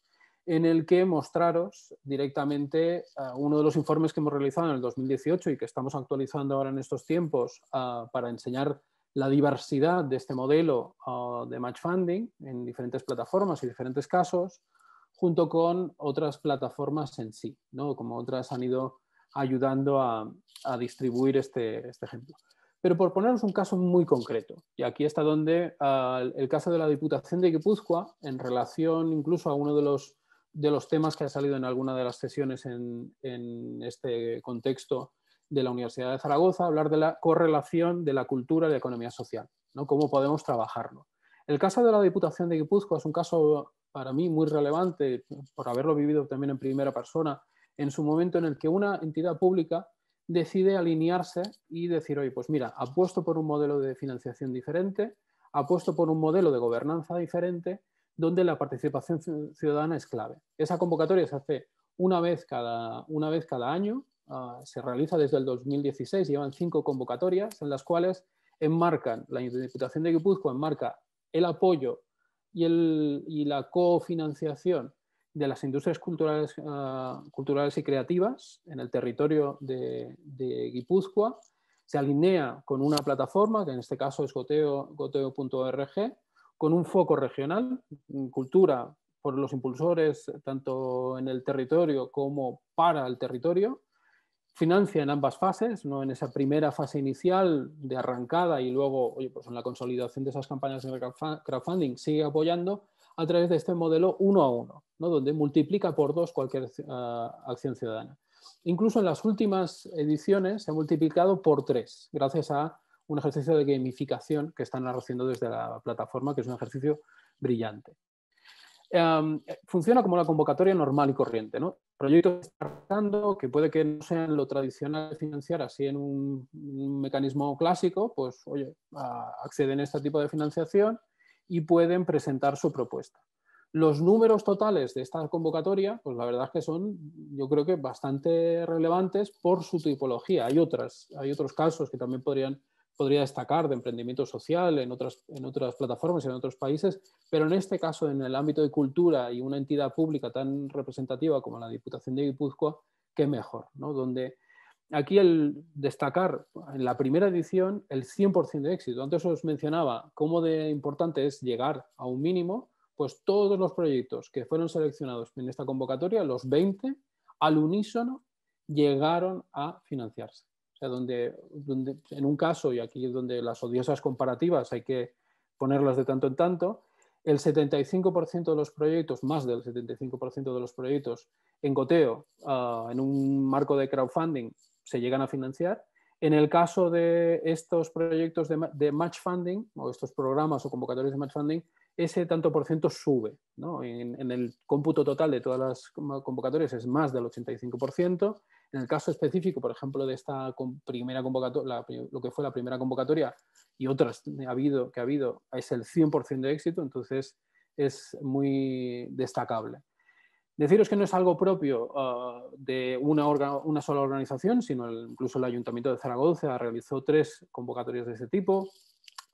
en el que mostraros directamente eh, uno de los informes que hemos realizado en el 2018 y que estamos actualizando ahora en estos tiempos ah, para enseñar la diversidad de este modelo ah, de match funding en diferentes plataformas y diferentes casos, junto con otras plataformas en sí, ¿no? como otras han ido ayudando a, a distribuir este, este, ejemplo. Pero por ponernos un caso muy concreto, y aquí está donde ah, el caso de la Diputación de Guipúzcoa, en relación incluso a uno de los de los temas que ha salido en alguna de las sesiones en, este contexto de la Universidad de Zaragoza, hablar de la correlación de la cultura y la economía social, ¿no? cómo podemos trabajarlo. El caso de la Diputación de Guipúzcoa es un caso para mí muy relevante, por haberlo vivido también en primera persona, en su momento en el que una entidad pública decide alinearse y decir, oye, pues mira, apuesto por un modelo de financiación diferente, apuesto por un modelo de gobernanza diferente donde la participación ciudadana es clave. Esa convocatoria se hace una vez cada, una vez cada año, ah, se realiza desde el 2016, llevan cinco convocatorias en las cuales enmarcan, la Diputación de Guipúzcoa enmarca el apoyo y, la cofinanciación de las industrias culturales, ah, culturales y creativas en el territorio de, Guipúzcoa, se alinea con una plataforma, que en este caso es goteo.org, con un foco regional, mm, cultura por los impulsores tanto en el territorio como para el territorio, financia en ambas fases, ¿no? en esa primera fase inicial de arrancada y luego oye, pues en la consolidación de esas campañas de crowdfunding sigue apoyando a través de este modelo uno a uno, donde multiplica por dos cualquier eh, acción ciudadana. Incluso en las últimas ediciones se ha multiplicado por tres, gracias a un ejercicio de gamificación que están haciendo desde la plataforma, que es un ejercicio brillante. Em, funciona como la convocatoria normal y corriente. ¿no? Proyectos que puede que no sean lo tradicional de financiar así en un, mecanismo clásico, pues oye, acceden a este tipo de financiación y pueden presentar su propuesta. Los números totales de esta convocatoria, pues la verdad es que son, yo creo que bastante relevantes por su tipología. Hay, otras, hay otros casos que también podrían podría destacar de emprendimiento social en otras, en otras plataformas y en otros países, pero en este caso, en el ámbito de cultura y una entidad pública tan representativa como la Diputación de Guipúzcoa, qué mejor, Donde aquí el destacar en la primera edición el 100% de éxito. Antes os mencionaba cómo de importante es llegar a un mínimo, pues todos los proyectos que fueron seleccionados en esta convocatoria, los 20, al unísono, llegaron a financiarse donde, en un caso, y aquí es donde las odiosas comparativas hay que ponerlas de tanto en tanto, el 75% de los proyectos, más del 75% de los proyectos en goteo, ah, en un marco de crowdfunding, se llegan a financiar. En el caso de estos proyectos de, de match funding, o estos programas o convocatorias de match funding, ese tanto por ciento sube. En, en, el cómputo total de todas las convocatorias es más del 85%. En el caso específico, por ejemplo, de esta primera convocatoria, lo que fue la primera convocatoria y otras ha habido, que ha habido, es el 100% de éxito, entonces es muy destacable. Deciros que no es algo propio ah, de una, sola organización, sino incluso el Ayuntamiento de Zaragoza realizó tres convocatorias de ese tipo.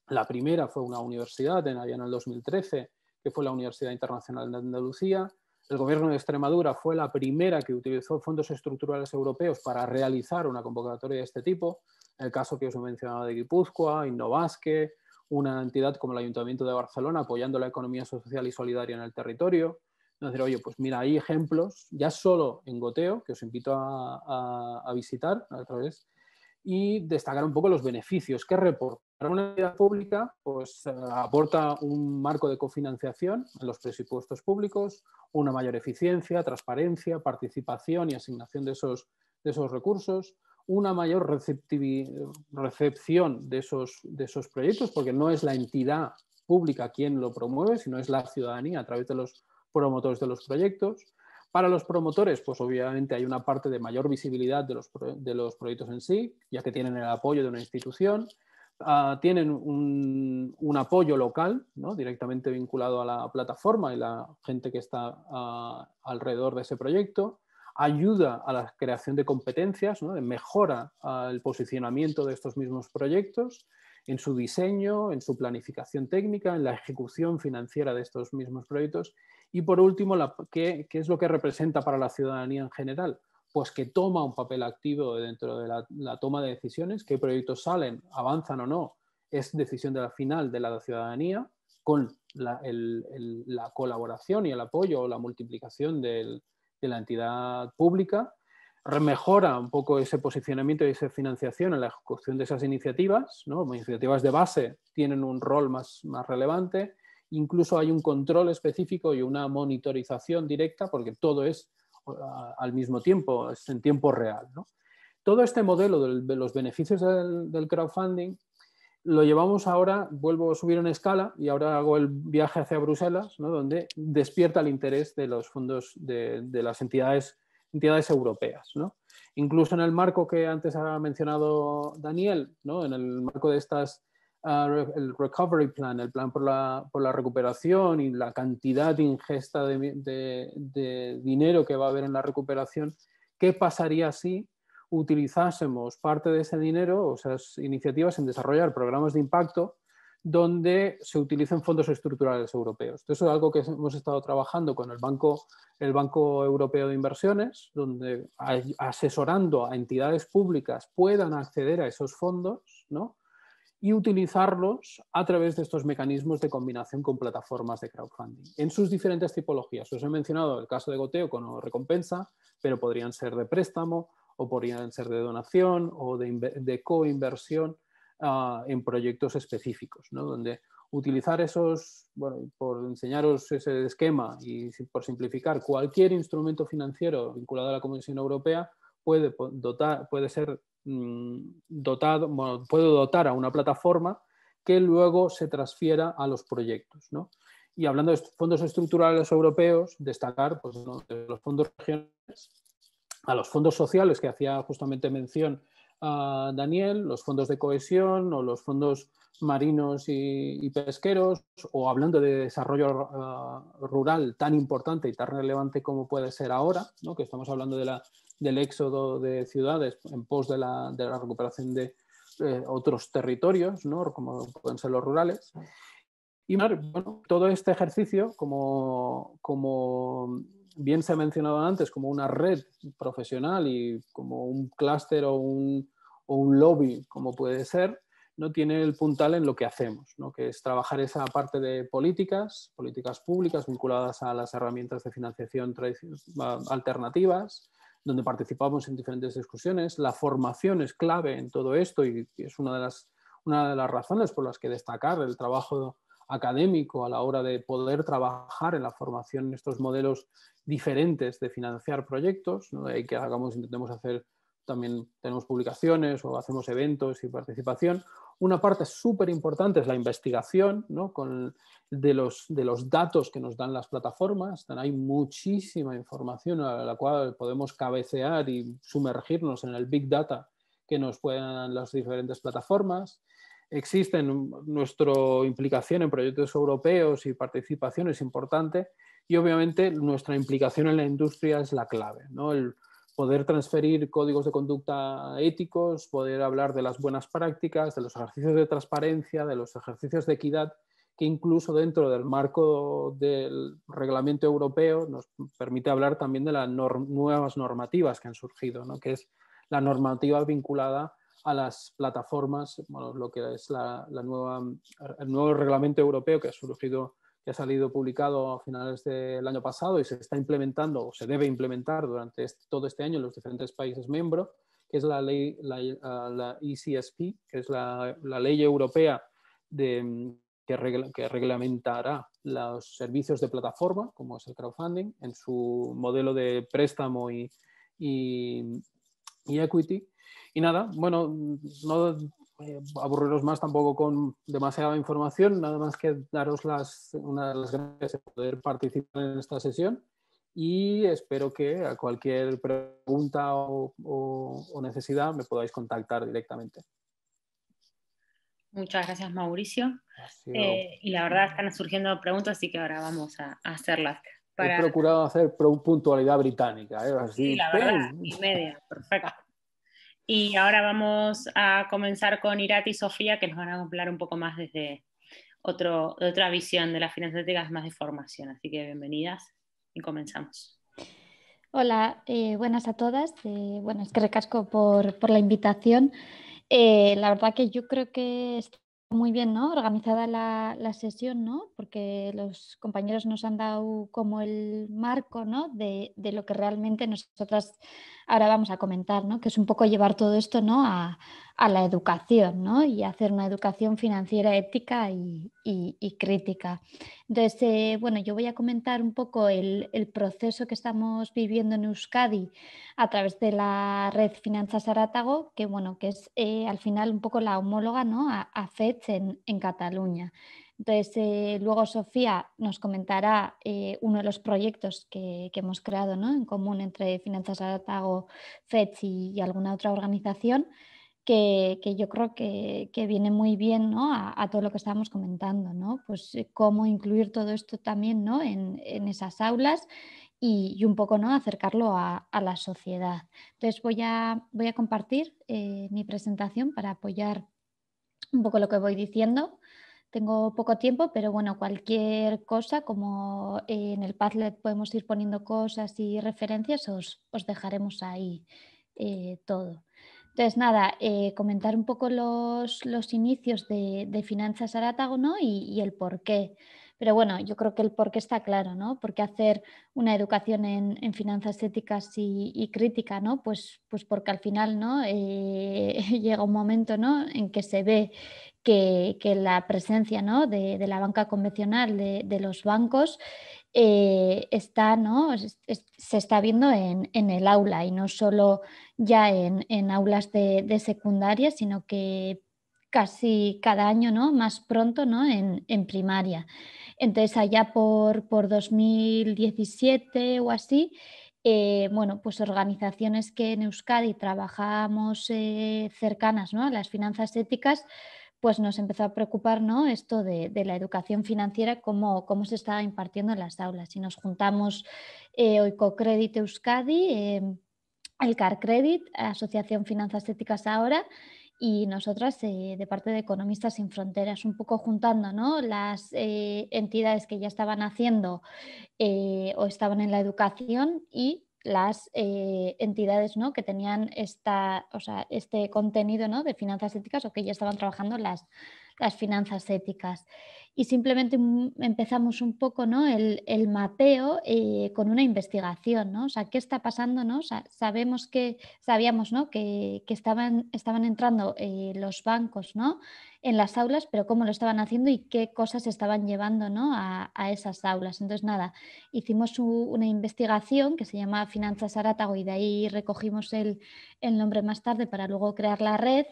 La primera fue una universidad en, allá en el 2013, que fue la Universidad Internacional de Andalucía. El gobierno de Extremadura fue la primera que utilizó fondos estructurales europeos para realizar una convocatoria de este tipo. El caso que os he mencionado de Guipúzcoa, Innovasque, una entidad como el Ayuntamiento de Barcelona apoyando la economía social y solidaria en el territorio. decir, oye, pues mira, hay ejemplos ya solo en goteo, que os invito a, visitar a través, y destacar un poco los beneficios, que reporta para una entidad pública, pues eh, aporta un marco de cofinanciación en los presupuestos públicos, una mayor eficiencia, transparencia, participación y asignación de esos, recursos, una mayor recepción de esos, proyectos, porque no es la entidad pública quien lo promueve, sino es la ciudadanía a través de los promotores de los proyectos. Para los promotores, pues obviamente hay una parte de mayor visibilidad de los proyectos en sí, ya que tienen el apoyo de una institución Ah, tienen un, apoyo local, directamente vinculado a la plataforma y la gente que está ah, alrededor de ese proyecto, ayuda a la creación de competencias, mejora el posicionamiento de estos mismos proyectos en su diseño, en su planificación técnica, en la ejecución financiera de estos mismos proyectos y por último, ¿qué es lo que representa para la ciudadanía en general? pues que toma un papel activo dentro de la, toma de decisiones, qué proyectos salen, avanzan o no, es decisión de la final de la ciudadanía, con la, colaboración y el apoyo o la multiplicación de la entidad pública, mejora un poco ese posicionamiento y esa financiación en la ejecución de esas iniciativas, ¿no? iniciativas de base tienen un rol más relevante, incluso hay un control específico y una monitorización directa, porque todo es al mismo tiempo, es en tiempo real. Todo este modelo de los beneficios del, crowdfunding lo llevamos ahora, vuelvo a subir en escala y ahora hago el viaje hacia Bruselas, donde despierta el interés de los fondos de, las entidades, entidades europeas. Incluso en el marco que antes ha mencionado Daniel, en el marco de estas el recovery plan, el plan por la, por la, recuperación y la cantidad de ingesta de, de, dinero que va a haber en la recuperación, ¿qué pasaría si utilizásemos parte de ese dinero o esas iniciativas en desarrollar programas de impacto donde se utilicen fondos estructurales europeos. Eso es algo que hemos estado trabajando con el Banco, el Banco Europeo de Inversiones, donde asesorando a entidades públicas puedan acceder a esos fondos, ¿no? y utilizarlos a través de estos mecanismos de combinación con plataformas de crowdfunding en sus diferentes tipologías. Os he mencionado el caso de goteo con recompensa, pero podrían ser de préstamo o podrían ser de donación o de, de coinversión ah, en proyectos específicos, ¿no? donde utilizar esos, bueno, por enseñaros ese esquema y por simplificar, cualquier instrumento financiero vinculado a la Comisión Europea puede, dotar, puede ser Mm, dotar, puedo dotar a una plataforma que luego se transfiera a los proyectos. ¿no? Y hablando de fondos estructurales europeos, destacar pues, los fondos regionales a los fondos sociales que hacía justamente mención a ah, Daniel, los fondos de cohesión o los fondos marinos y, pesqueros, o hablando de desarrollo ah, rural tan importante y tan relevante como puede ser ahora, ¿no? que estamos hablando de la del éxodo de ciudades en pos de la, recuperación de eh, otros territorios, ¿no? como pueden ser los rurales. Y todo este ejercicio, como, bien se ha mencionado antes, como una red profesional y como un clúster o un, o un lobby, como puede ser, no tiene el puntal en lo que hacemos, ¿no? que es trabajar esa parte de políticas, políticas públicas vinculadas a las herramientas de financiación alternativas, donde participamos en diferentes discusiones. La formación es clave en todo esto y, es una de, las, una de las razones por las que destacar el trabajo académico a la hora de poder trabajar en la formación en estos modelos diferentes de financiar proyectos, que hagamos, intentemos hacer también tenemos publicaciones o hacemos eventos y participación, una parte súper importante es la investigación ¿no? Con, de, los, de, los, datos que nos dan las plataformas. Hay muchísima información a la cual podemos cabecear y sumergirnos en el big data que nos pueden dar las diferentes plataformas. Existen nuestra implicación en proyectos europeos y participación es importante y obviamente nuestra implicación en la industria es la clave. ¿no? poder transferir códigos de conducta éticos, poder hablar de las buenas prácticas, de los ejercicios de transparencia, de los ejercicios de equidad, que incluso dentro del marco del reglamento europeo nos permite hablar también de las nuevas normativas que han surgido, que es la normativa vinculada a las plataformas, lo que es nueva, el nuevo reglamento europeo que ha surgido que ha salido publicado a finales del año pasado y se está implementando o se debe implementar durante este, todo este año en los diferentes países miembros, que es la ley, la, ah, la ECSP, que es la, ley europea de, que, regla, que, reglamentará los servicios de plataforma, como es el crowdfunding, en su modelo de préstamo y, y equity. Y nada, bueno, no aburreros eh, aburriros más tampoco con demasiada información, nada más que daros las, una de las gracias por poder participar en esta sesión y espero que a cualquier pregunta o, necesidad me podáis contactar directamente. Muchas gracias Mauricio. Eh, y la verdad están surgiendo preguntas, así que ahora vamos a, hacerlas. He procurado hacer puntualidad británica. ¿eh? Así, sí, la verdad, y media, perfecto. Y ahora vamos a comenzar con Irati y Sofía, que nos van a hablar un poco más desde otro, otra visión de las finanzas éticas, más de formación. Así que bienvenidas y comenzamos. Hola, eh, buenas a todas. Eh, bueno, es que recasco por, la invitación. Eh, la verdad que yo creo que muy bien, ¿no? Organizada la, sesión, ¿no? Porque los compañeros nos han dado como el marco, ¿no? De, de, lo que realmente nosotras ahora vamos a comentar, ¿no? Que es un poco llevar todo esto, ¿no? A, a la educación ¿no? y hacer una educación financiera ética y, crítica. Entonces, eh, bueno, yo voy a comentar un poco el, proceso que estamos viviendo en Euskadi a través de la red Finanzas Arátago, que bueno, que es eh, al final un poco la homóloga ¿no? a, a en, Cataluña. Entonces, eh, luego Sofía nos comentará uno de los proyectos que, hemos creado ¿no? en común entre Finanzas Aratago, FETS y, alguna otra organización que, yo creo que, viene muy bien a, todo lo que estábamos comentando, Pues eh, cómo incluir todo esto también en, esas aulas y, un poco ¿no? acercarlo a, la sociedad. Entonces voy a, voy a compartir eh, mi presentación para apoyar un poco lo que voy diciendo. Tengo poco tiempo, pero bueno, cualquier cosa, como eh, en el Padlet podemos ir poniendo cosas y referencias, os, dejaremos ahí todo. Entonces, nada, eh, comentar un poco los, inicios de, de, Finanzas Arátago y, el por qué. Pero bueno, yo creo que el por qué está claro, ¿no? ¿Por qué hacer una educación en, finanzas éticas y, crítica, ¿no? Pues, pues porque al final, ¿no? Eh, llega un momento, En que se ve que, la presencia, de, la banca convencional, de, de los bancos, eh, está, ¿no? se está viendo en, el aula y no solo ya en, aulas de, secundaria, sino que casi cada año ¿no? más pronto en, primaria. Entonces, allá por, 2017 o así, eh, bueno, pues organizaciones que en Euskadi trabajamos eh, cercanas a las finanzas éticas, pues nos empezó a preocupar ¿no? esto de, la educación financiera, cómo, cómo se estaba impartiendo en las aulas. Y nos juntamos eh, Oicocredit Euskadi, eh, el CarCredit, Asociación Finanzas Éticas Ahora, y nosotras eh, de parte de Economistas Sin Fronteras, un poco juntando las eh, entidades que ya estaban haciendo o estaban en la educación y las eh, entidades ¿no? que tenían esta, o sea, este contenido ¿no? de finanzas éticas o que ya estaban trabajando las, las finanzas éticas. Y simplemente empezamos un poco ¿no? el, el, mapeo eh, con una investigación, ¿no? O sea, ¿qué está pasando? ¿no? sabemos que, sabíamos ¿no? que, que estaban, estaban entrando eh, los bancos ¿no? en las aulas, pero cómo lo estaban haciendo y qué cosas estaban llevando ¿no? a, esas aulas. Entonces, nada, hicimos una investigación que se llama Finanzas Arátago y de ahí recogimos el, el nombre más tarde para luego crear la red.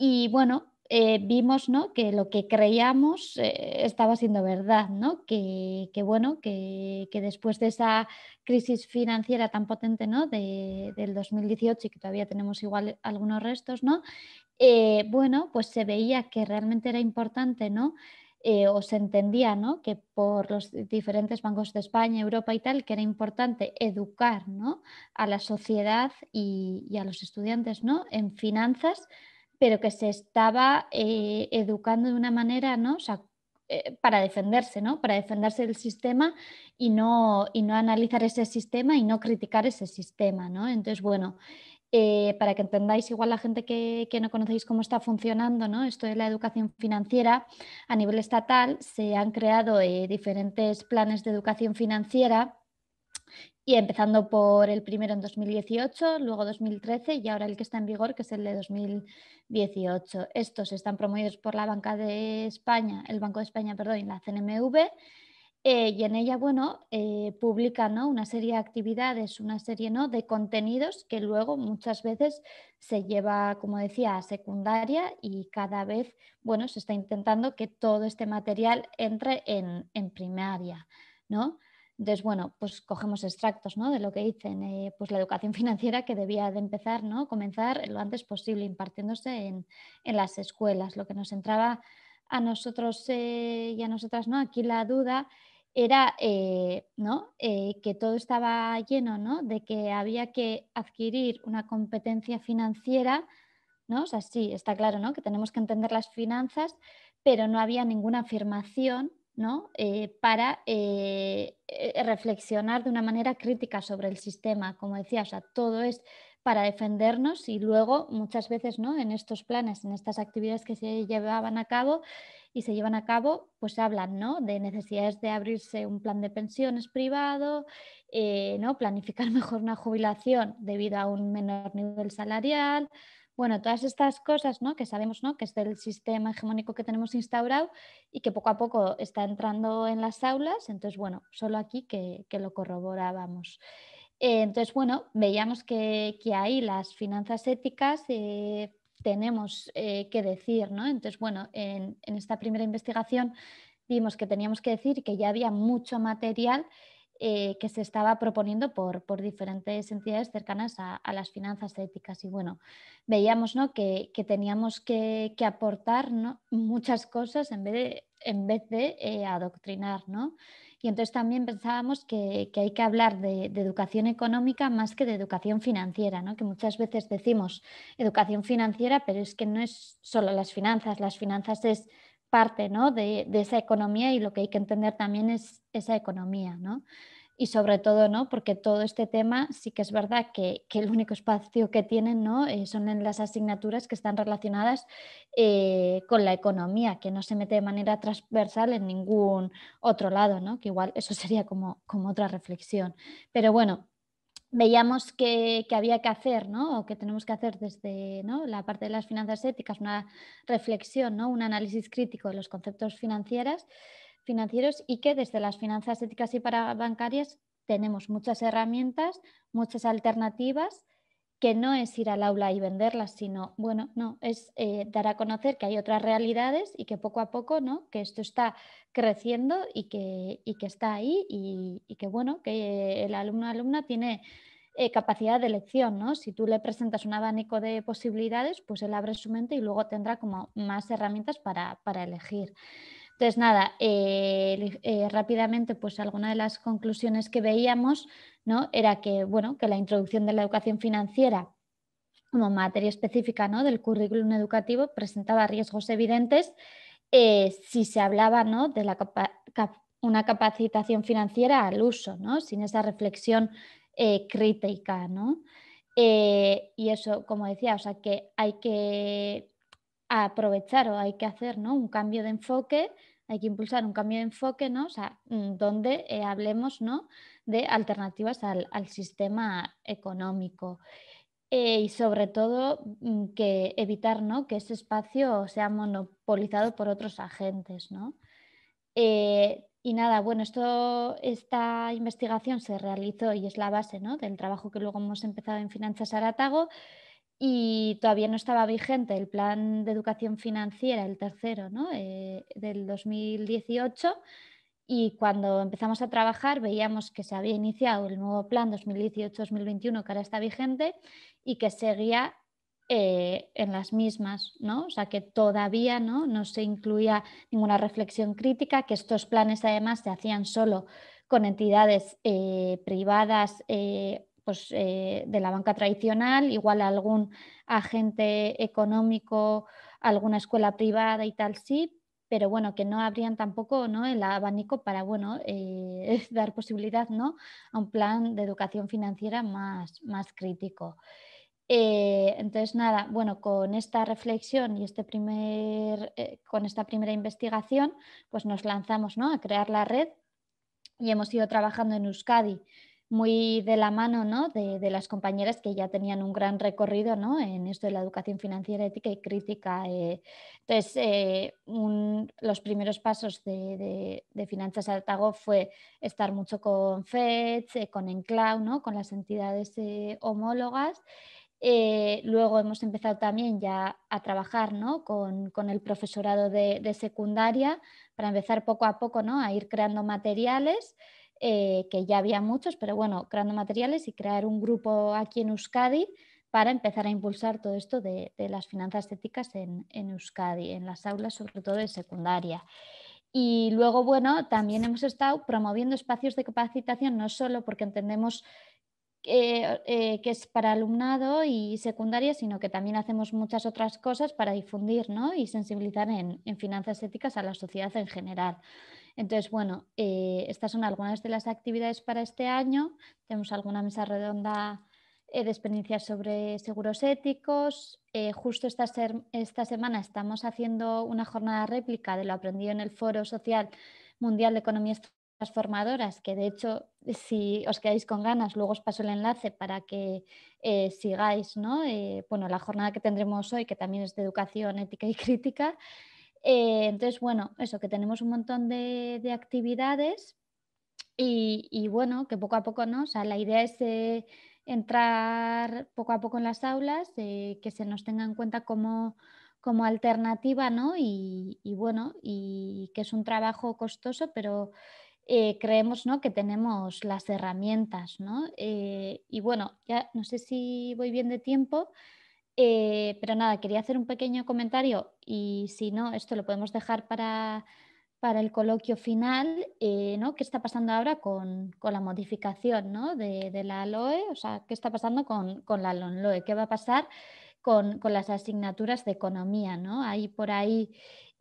Y bueno, eh, vimos ¿no? que lo que creíamos eh, estaba siendo verdad, ¿no? que, bueno, que, después de esa crisis financiera tan potente ¿no? del 2018 y que todavía tenemos igual algunos restos, ¿no? Eh, bueno, pues se veía que realmente era importante ¿no? o se entendía ¿no? que por los diferentes bancos de España, Europa y tal, que era importante educar a la sociedad y, y, a los estudiantes ¿no? en finanzas pero que se estaba eh, educando de una manera, ¿no? Eh, para defenderse, ¿no? Para defenderse del sistema y no, analizar ese sistema y no criticar ese sistema, ¿no? Entonces, bueno, eh, para que entendáis igual la gente que, no conocéis cómo está funcionando ¿no? esto de la educación financiera, a nivel estatal se han creado diferentes planes de educación financiera y empezando por el primero en 2018, luego 2013 y ahora el que está en vigor, que es el de 2018. Estos están promovidos por la Banca de España, el Banco de España, perdón, y la CNMV. Eh, y en ella, bueno, eh, publica una serie de actividades, una serie ¿no? de contenidos que luego muchas veces se lleva, como decía, a secundaria y cada vez, bueno, se está intentando que todo este material entre en, en primaria, ¿no? Entonces, bueno, pues cogemos extractos de lo que dicen, eh, pues la educación financiera que debía de empezar, ¿no? comenzar lo antes posible, impartiéndose en, las escuelas. Lo que nos entraba a nosotros eh, y a nosotras, aquí la duda era eh, que todo estaba lleno de que había que adquirir una competencia financiera, ¿no? o sea, sí, está claro que tenemos que entender las finanzas, pero no había ninguna afirmación eh, para eh, eh, reflexionar de una manera crítica sobre el sistema. Como decía, todo es para defendernos y luego muchas veces ¿no? en estos planes, en estas actividades que se llevaban a cabo y se llevan a cabo, pues hablan ¿no? de necesidades de abrirse un plan de pensiones privado, ¿no? planificar mejor una jubilación debido a un menor nivel salarial, bueno, todas estas cosas ¿no? que sabemos ¿no? que es del sistema hegemónico que tenemos instaurado y que poco a poco está entrando en las aulas, entonces, bueno, solo aquí que, lo corroborábamos. Eh, entonces, bueno, veíamos que, ahí las finanzas éticas eh, tenemos eh, que decir, ¿no? Entonces, bueno, en, en esta primera investigación vimos que teníamos que decir que ya había mucho material eh, que se estaba proponiendo por, diferentes entidades cercanas a, las finanzas éticas. Y bueno, veíamos que, teníamos que, aportar muchas cosas en vez de, en vez de eh, adoctrinar. Y entonces también pensábamos que, hay que hablar de, de, educación económica más que de educación financiera, ¿no? que muchas veces decimos educación financiera, pero es que no es solo las finanzas, las finanzas es parte de, esa economía y lo que hay que entender también es esa economía. ¿no? Y sobre todo, ¿no? porque todo este tema sí que es verdad que, el único espacio que tienen ¿no? Eh, son en las asignaturas que están relacionadas eh, con la economía, que no se mete de manera transversal en ningún otro lado, ¿no? que igual eso sería como, como otra reflexión. Pero bueno, veíamos que, había que hacer, ¿no? o que tenemos que hacer desde ¿no? la parte de las finanzas éticas, una reflexión, ¿no? un análisis crítico de los conceptos financieras, financieros y que desde las finanzas éticas y para bancarias tenemos muchas herramientas, muchas alternativas que no es ir al aula y venderlas, sino, bueno, no, es eh, dar a conocer que hay otras realidades y que poco a poco, ¿no? Que esto está creciendo y que, que está ahí y, que, bueno, que el alumno-alumna tiene eh, capacidad de elección, ¿no? Si tú le presentas un abanico de posibilidades, pues él abre su mente y luego tendrá como más herramientas para elegir. Entonces, nada, eh, eh, rápidamente, pues alguna de las conclusiones que veíamos ¿no? era que, bueno, que la introducción de la educación financiera como materia específica ¿no? del currículum educativo presentaba riesgos evidentes eh, si se hablaba de la una capacitación financiera al uso, sin esa reflexión crítica. ¿no? y eso, como decía, o sea, que hay que aprovechar o hay que hacer un cambio de enfoque, hay que impulsar un cambio de enfoque, ¿no? O mm, donde eh, hablemos ¿no? de alternativas al, sistema económico. Eh, y sobre todo mm, que evitar ¿no? que ese espacio sea monopolizado por otros agentes. ¿no? Eh, y nada, bueno, esto, esta investigación se realizó y es la base ¿no? del trabajo que luego hemos empezado en Finanzas Aratago y todavía no estaba vigente el plan de educación financiera, el tercero, ¿no? Eh, del 2018. Y cuando empezamos a trabajar veíamos que se había iniciado el nuevo plan 2018-2021 que ahora está vigente y que seguía eh, en las mismas, ¿no? O sea que todavía ¿no? no se incluía ninguna reflexión crítica, que estos planes además se hacían solo con entidades eh, privadas eh, pues, eh, de la banca tradicional, igual algún agente económico, alguna escuela privada y tal, sí, pero bueno, que no habrían tampoco ¿no? el abanico para bueno, eh, dar posibilidad ¿no? a un plan de educación financiera más, más crítico. Eh, entonces, nada, bueno, con esta reflexión y este primer, con esta primera investigación, pues nos lanzamos ¿no? a crear la red y hemos ido trabajando en Euskadi muy de la mano de, las compañeras que ya tenían un gran recorrido en esto de la educación financiera, ética y crítica. Eh, entonces, eh, los primeros pasos de, Finanzas Altago fue estar mucho con Fed, eh, con ENCLAU, con las entidades homólogas. luego hemos empezado también ya a trabajar con, el profesorado de, secundaria para empezar poco a poco a ir creando materiales. Eh, que ya había muchos, pero bueno, creando materiales y crear un grupo aquí en Euskadi para empezar a impulsar todo esto de, las finanzas éticas en, Euskadi, en las aulas, sobre todo de secundaria. Y luego, bueno, también hemos estado promoviendo espacios de capacitación, no solo porque entendemos que eh, es para alumnado y secundaria, sino que también hacemos muchas otras cosas para difundir y sensibilizar en finanzas éticas a la sociedad en general. Entonces, bueno, eh, estas son algunas de las actividades para este año. Tenemos alguna mesa redonda eh, de experiencias sobre seguros éticos. Eh, justo esta, semana estamos haciendo una jornada réplica de lo aprendido en el Foro Social Mundial de Economías transformadoras, que de hecho, si os quedáis con ganas, luego os paso el enlace para que sigáis ¿no? bueno, la jornada que tendremos hoy, que también es de educación ética y crítica, eh, entonces, bueno, eso, que tenemos un montón de, actividades y, bueno, que poco a poco, ¿no? O sea, la idea es eh, entrar poco a poco en las aulas, eh, que se nos tenga en cuenta como, como alternativa, ¿no? Y, y, bueno, y que es un trabajo costoso, pero creemos, ¿no? Que tenemos las herramientas, ¿no? y bueno, ya no sé si voy bien de tiempo. Eh, pero nada, quería hacer un pequeño comentario y si no, esto lo podemos dejar para, el coloquio final, eh, ¿Qué está pasando ahora con, la modificación de, la LOE? O sea, ¿qué está pasando con, con la LONLOE? ¿Qué va a pasar con, las asignaturas de economía? ¿no? Hay por ahí,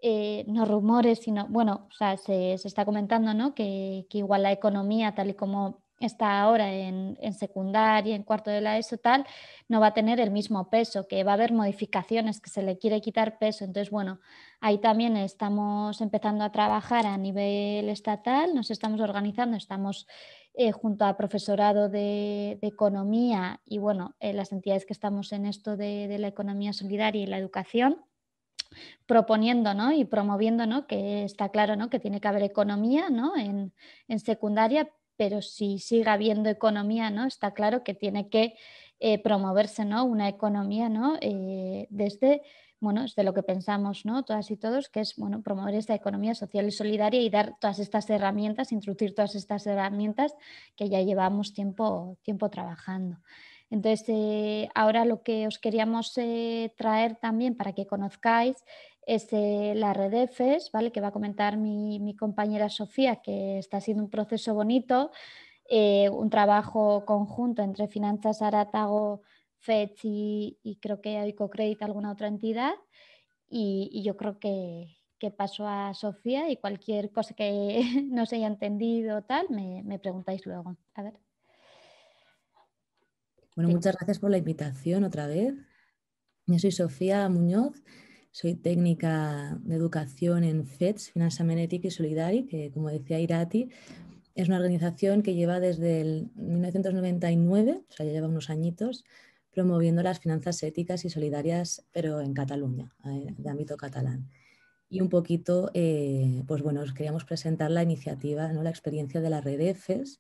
eh, no rumores, sino, bueno, sea, se, está comentando ¿no? que, que igual la economía, tal y como está ahora en, secundaria, en cuarto de la ESO, tal, no va a tener el mismo peso, que va a haber modificaciones, que se le quiere quitar peso. Entonces, bueno, ahí también estamos empezando a trabajar a nivel estatal, nos estamos organizando, estamos eh, junto a profesorado de, economía y, bueno, eh, las entidades que estamos en esto de, la economía solidaria y la educación proponiendo y promoviendo que está claro ¿no? que tiene que haber economía en, en secundaria, pero si sigue habiendo economía, ¿no? Está claro que tiene que eh, promoverse, ¿no? Una economía, ¿no? Eh, desde, bueno, desde lo que pensamos, ¿no? Todas y todos, que es, bueno, promover esta economía social y solidaria y dar todas estas herramientas, introducir todas estas herramientas que ya llevamos tiempo, tiempo trabajando. Entonces, eh, ahora lo que os queríamos traer también para que conozcáis es la red EFES, ¿vale? que va a comentar mi, compañera Sofía, que está siendo un proceso bonito, eh, un trabajo conjunto entre Finanzas Aratago, FETS y, creo que hay alguna otra entidad. Y, yo creo que, paso a Sofía y cualquier cosa que no se haya entendido tal, me, preguntáis luego. A ver. Bueno, muchas gracias por la invitación otra vez. Yo soy Sofía Muñoz, soy técnica de educación en FEDS, Finanza Menetic y Solidari, que como decía Irati, es una organización que lleva desde el 1999, o sea, ya lleva unos añitos, promoviendo las finanzas éticas y solidarias, pero en Cataluña, eh, de ámbito catalán. Y un poquito, eh, pues bueno, os queríamos presentar la iniciativa, ¿no? la experiencia de la red EFES,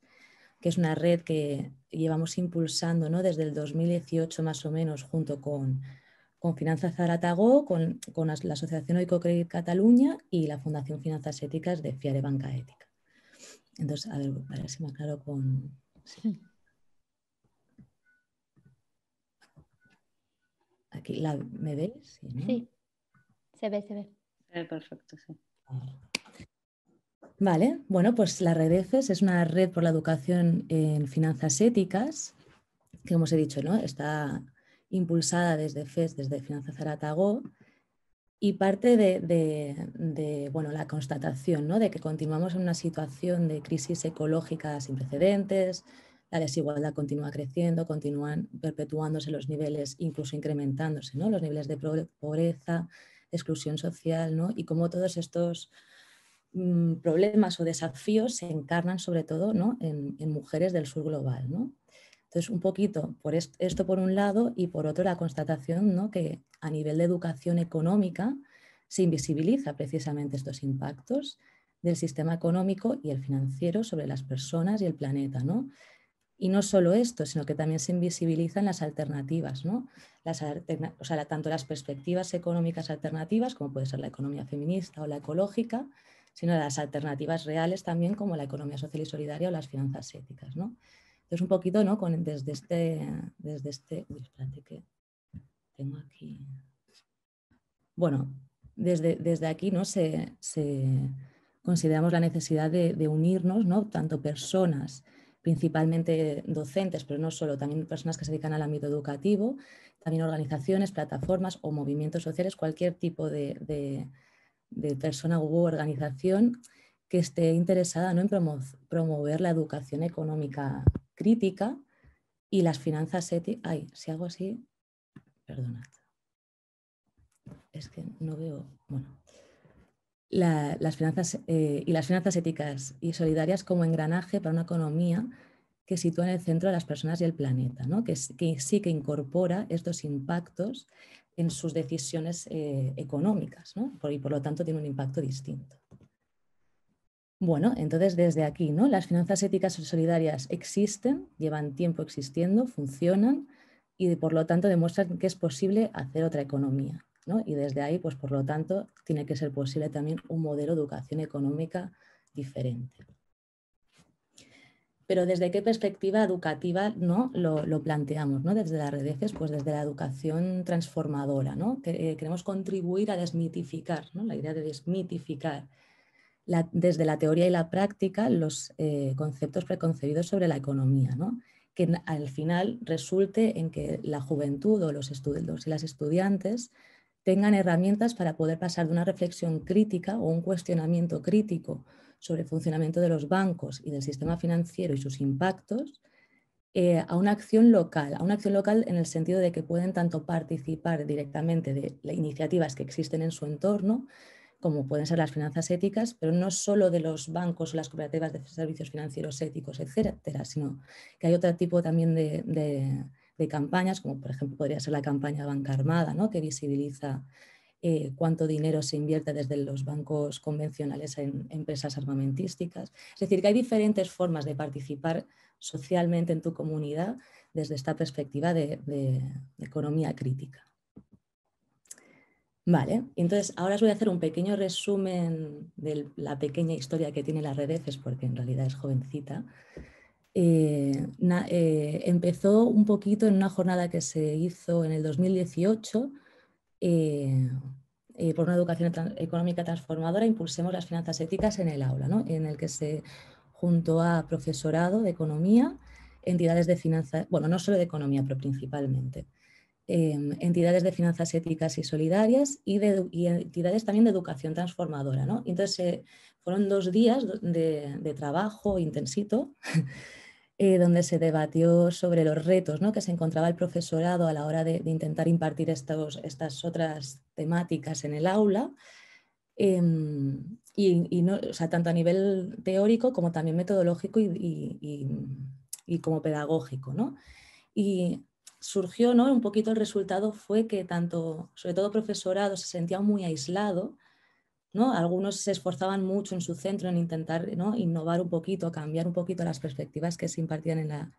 que es una red que llevamos impulsando ¿no? desde el 2018 más o menos junto con con Finanzas Zaratago, con, con, la Asociación Oicocredit Cataluña y la Fundación Finanzas Éticas de Fiare Banca Ética. Entonces, a ver, para ver si me aclaro con... Aquí, la, ¿me ves Sí, se ve, se ve. perfecto, sí. Vale, bueno, pues la red EFES es una red por la educación en finanzas éticas, que como os he dicho, ¿no? Está impulsada desde FES, desde Finanza Zaratago, y parte de, bueno, la constatación ¿no? de que continuamos en una situación de crisis ecológica sin precedentes, la desigualdad continúa creciendo, continúan perpetuándose los niveles, incluso incrementándose, ¿no? los niveles de pobreza, exclusión social, ¿no? y cómo todos estos mm, problemas o desafíos se encarnan sobre todo ¿no? en, en, mujeres del sur global. ¿no? Entonces, un poquito por esto por un lado y por otro la constatación ¿no? que a nivel de educación económica se invisibiliza precisamente estos impactos del sistema económico y el financiero sobre las personas y el planeta. ¿no? Y no solo esto, sino que también se invisibilizan las alternativas, ¿no? las o sea, tanto las perspectivas económicas alternativas, como puede ser la economía feminista o la ecológica, sino las alternativas reales también como la economía social y solidaria o las finanzas éticas. ¿no? Entonces, un poquito, ¿no? Con, desde este, desde este, que tengo aquí. Bueno, desde, desde aquí, ¿no? Se, se consideramos la necesidad de, unirnos, ¿no? Tanto personas, principalmente docentes, pero no solo, también personas que se dedican al ámbito educativo, también organizaciones, plataformas o movimientos sociales, cualquier tipo de, persona u organización que esté interesada ¿no? en promover la educación económica crítica y las finanzas éticas. Ay, si hago así, perdona. Es que no veo. Bueno. las finanzas, eh, y las finanzas éticas y solidarias como engranaje para una economía que sitúa en el centro de las personas y el planeta, que, sí que incorpora estos impactos en sus decisiones eh, económicas y por lo tanto tiene un impacto distinto. Bueno, entonces desde aquí, ¿no? Las finanzas éticas solidarias existen, llevan tiempo existiendo, funcionan y por lo tanto demuestran que es posible hacer otra economía, ¿no? Y desde ahí, pues por lo tanto, tiene que ser posible también un modelo de educación económica diferente. Pero desde qué perspectiva educativa ¿no? lo, planteamos, ¿no? Desde las redes, pues desde la educación transformadora, ¿no? Eh, queremos contribuir a desmitificar, La idea de desmitificar desde la teoría y la práctica los eh, conceptos preconcebidos sobre la economía, ¿no? que al final resulte en que la juventud o los, estudiantes tengan herramientas para poder pasar de una reflexión crítica o un cuestionamiento crítico sobre el funcionamiento de los bancos y del sistema financiero y sus impactos eh, a una acción local, a una acción local en el sentido de que pueden tanto participar directamente de las iniciativas que existen en su entorno, como pueden ser las finanzas éticas, pero no solo de los bancos o las cooperativas de servicios financieros éticos, etcétera, sino que hay otro tipo también de, campañas, como por ejemplo podría ser la campaña Banca Armada, que visibiliza eh, cuánto dinero se invierte desde los bancos convencionales en empresas armamentísticas. Es decir, que hay diferentes formas de participar socialmente en tu comunidad desde esta perspectiva de economía crítica. Vale, entonces ahora os voy a hacer un pequeño resumen de la pequeña historia que tiene la Redefes, porque en realidad es jovencita. Eh, eh, empezó un poquito en una jornada que se hizo en el 2018 eh, por una educación económica transformadora, Impulsemos las finanzas éticas en el aula, en el que se juntó a profesorado de economía, entidades de finanzas, bueno, no solo de economía, pero principalmente. Em, entidades de finanzas éticas y solidarias y, entidades también de educación transformadora. entonces eh, fueron dos días de, trabajo intensito eh, donde se debatió sobre los retos que se encontraba el profesorado a la hora de, intentar impartir estos, estas otras temáticas en el aula. Em, no, sea, tanto a nivel teórico como también metodológico y, como pedagógico. Y surgió, ¿no? Un poquito el resultado fue que tanto, sobre todo profesorado, se sentía muy aislado, ¿no? Algunos se esforzaban mucho en su centro en intentar ¿no? innovar un poquito, cambiar un poquito las perspectivas que se impartían en,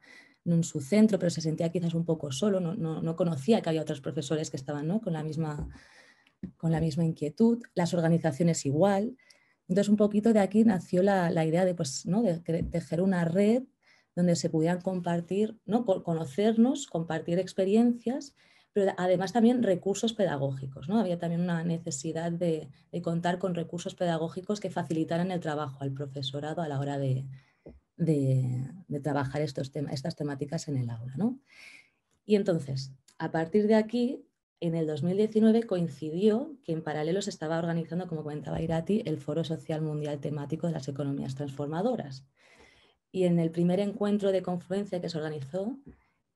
su centro, pero se sentía quizás un poco solo, no, conocía que había otros profesores que estaban ¿no? con, la misma, con la misma inquietud, las organizaciones igual. Entonces, un poquito de aquí nació la, idea de, pues, ¿no? de tejer una red donde se pudieran compartir, ¿no? conocernos, compartir experiencias, pero además también recursos pedagógicos. ¿no? Había también una necesidad de, contar con recursos pedagógicos que facilitaran el trabajo al profesorado a la hora de, trabajar estas temáticas en el aula. Y entonces, a partir de aquí, en el 2019 coincidió que en paralelo se estaba organizando, como comentaba Irati, el Foro Social Mundial Temático de las Economías Transformadoras. Y en el primer encuentro de confluencia que se organizó,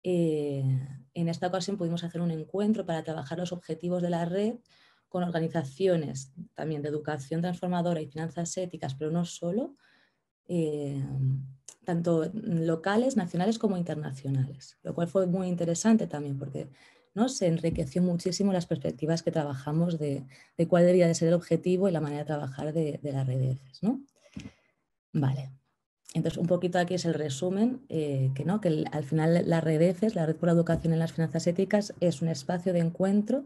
eh, en esta ocasión pudimos hacer un encuentro para trabajar los objetivos de la red con organizaciones también de educación transformadora y finanzas éticas, pero no solo, eh, tanto locales, nacionales como internacionales, lo cual fue muy interesante también porque ¿no? se enriqueció muchísimo las perspectivas que trabajamos de, cuál debía de ser el objetivo y la manera de trabajar de, de red redes. E e ¿no? Vale. Entonces, un poquito aquí es el resumen, eh, que, ¿no? que al final la red EFES, la Red por la Educación en las Finanzas Éticas, es un espacio de encuentro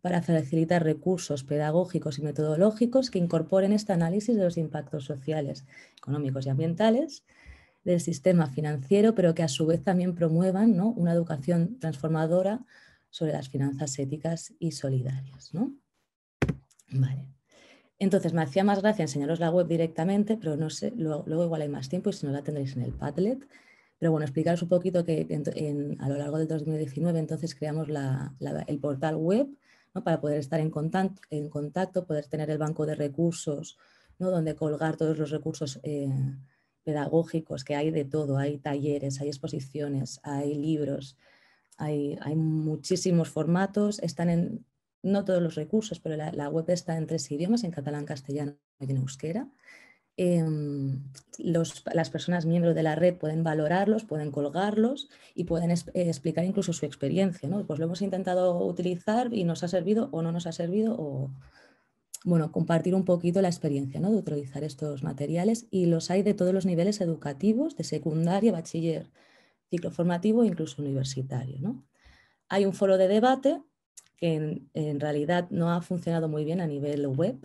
para facilitar recursos pedagógicos y metodológicos que incorporen este análisis de los impactos sociales, económicos y ambientales del sistema financiero, pero que a su vez también promuevan ¿no? una educación transformadora sobre las finanzas éticas y solidarias. ¿no? Vale. Entonces me hacía más gracia enseñaros la web directamente, pero no sé, luego, igual hay más tiempo y si no la tendréis en el Padlet. Pero bueno, explicaros un poquito que a lo largo del 2019 entonces creamos el portal web para poder estar en contacto, poder tener el banco de recursos, ¿no? donde colgar todos los recursos eh, pedagógicos que hay de todo. Hay talleres, hay exposiciones, hay libros, hay, hay muchísimos formatos. Están en, no todos los recursos, pero la, web está en tres idiomas, en catalán, castellano y en euskera. Em, las personas miembros de la red pueden valorarlos, pueden colgarlos y pueden eh, explicar incluso su experiencia. ¿no? Pues lo hemos intentado utilizar y nos ha servido o no nos ha servido o, bueno, compartir un poquito la experiencia de utilizar estos materiales y los hay de todos los niveles educativos, de secundaria, bachiller, ciclo formativo e incluso universitario. ¿no? Hay un foro de debate que en, realidad no ha funcionado muy bien a nivel web,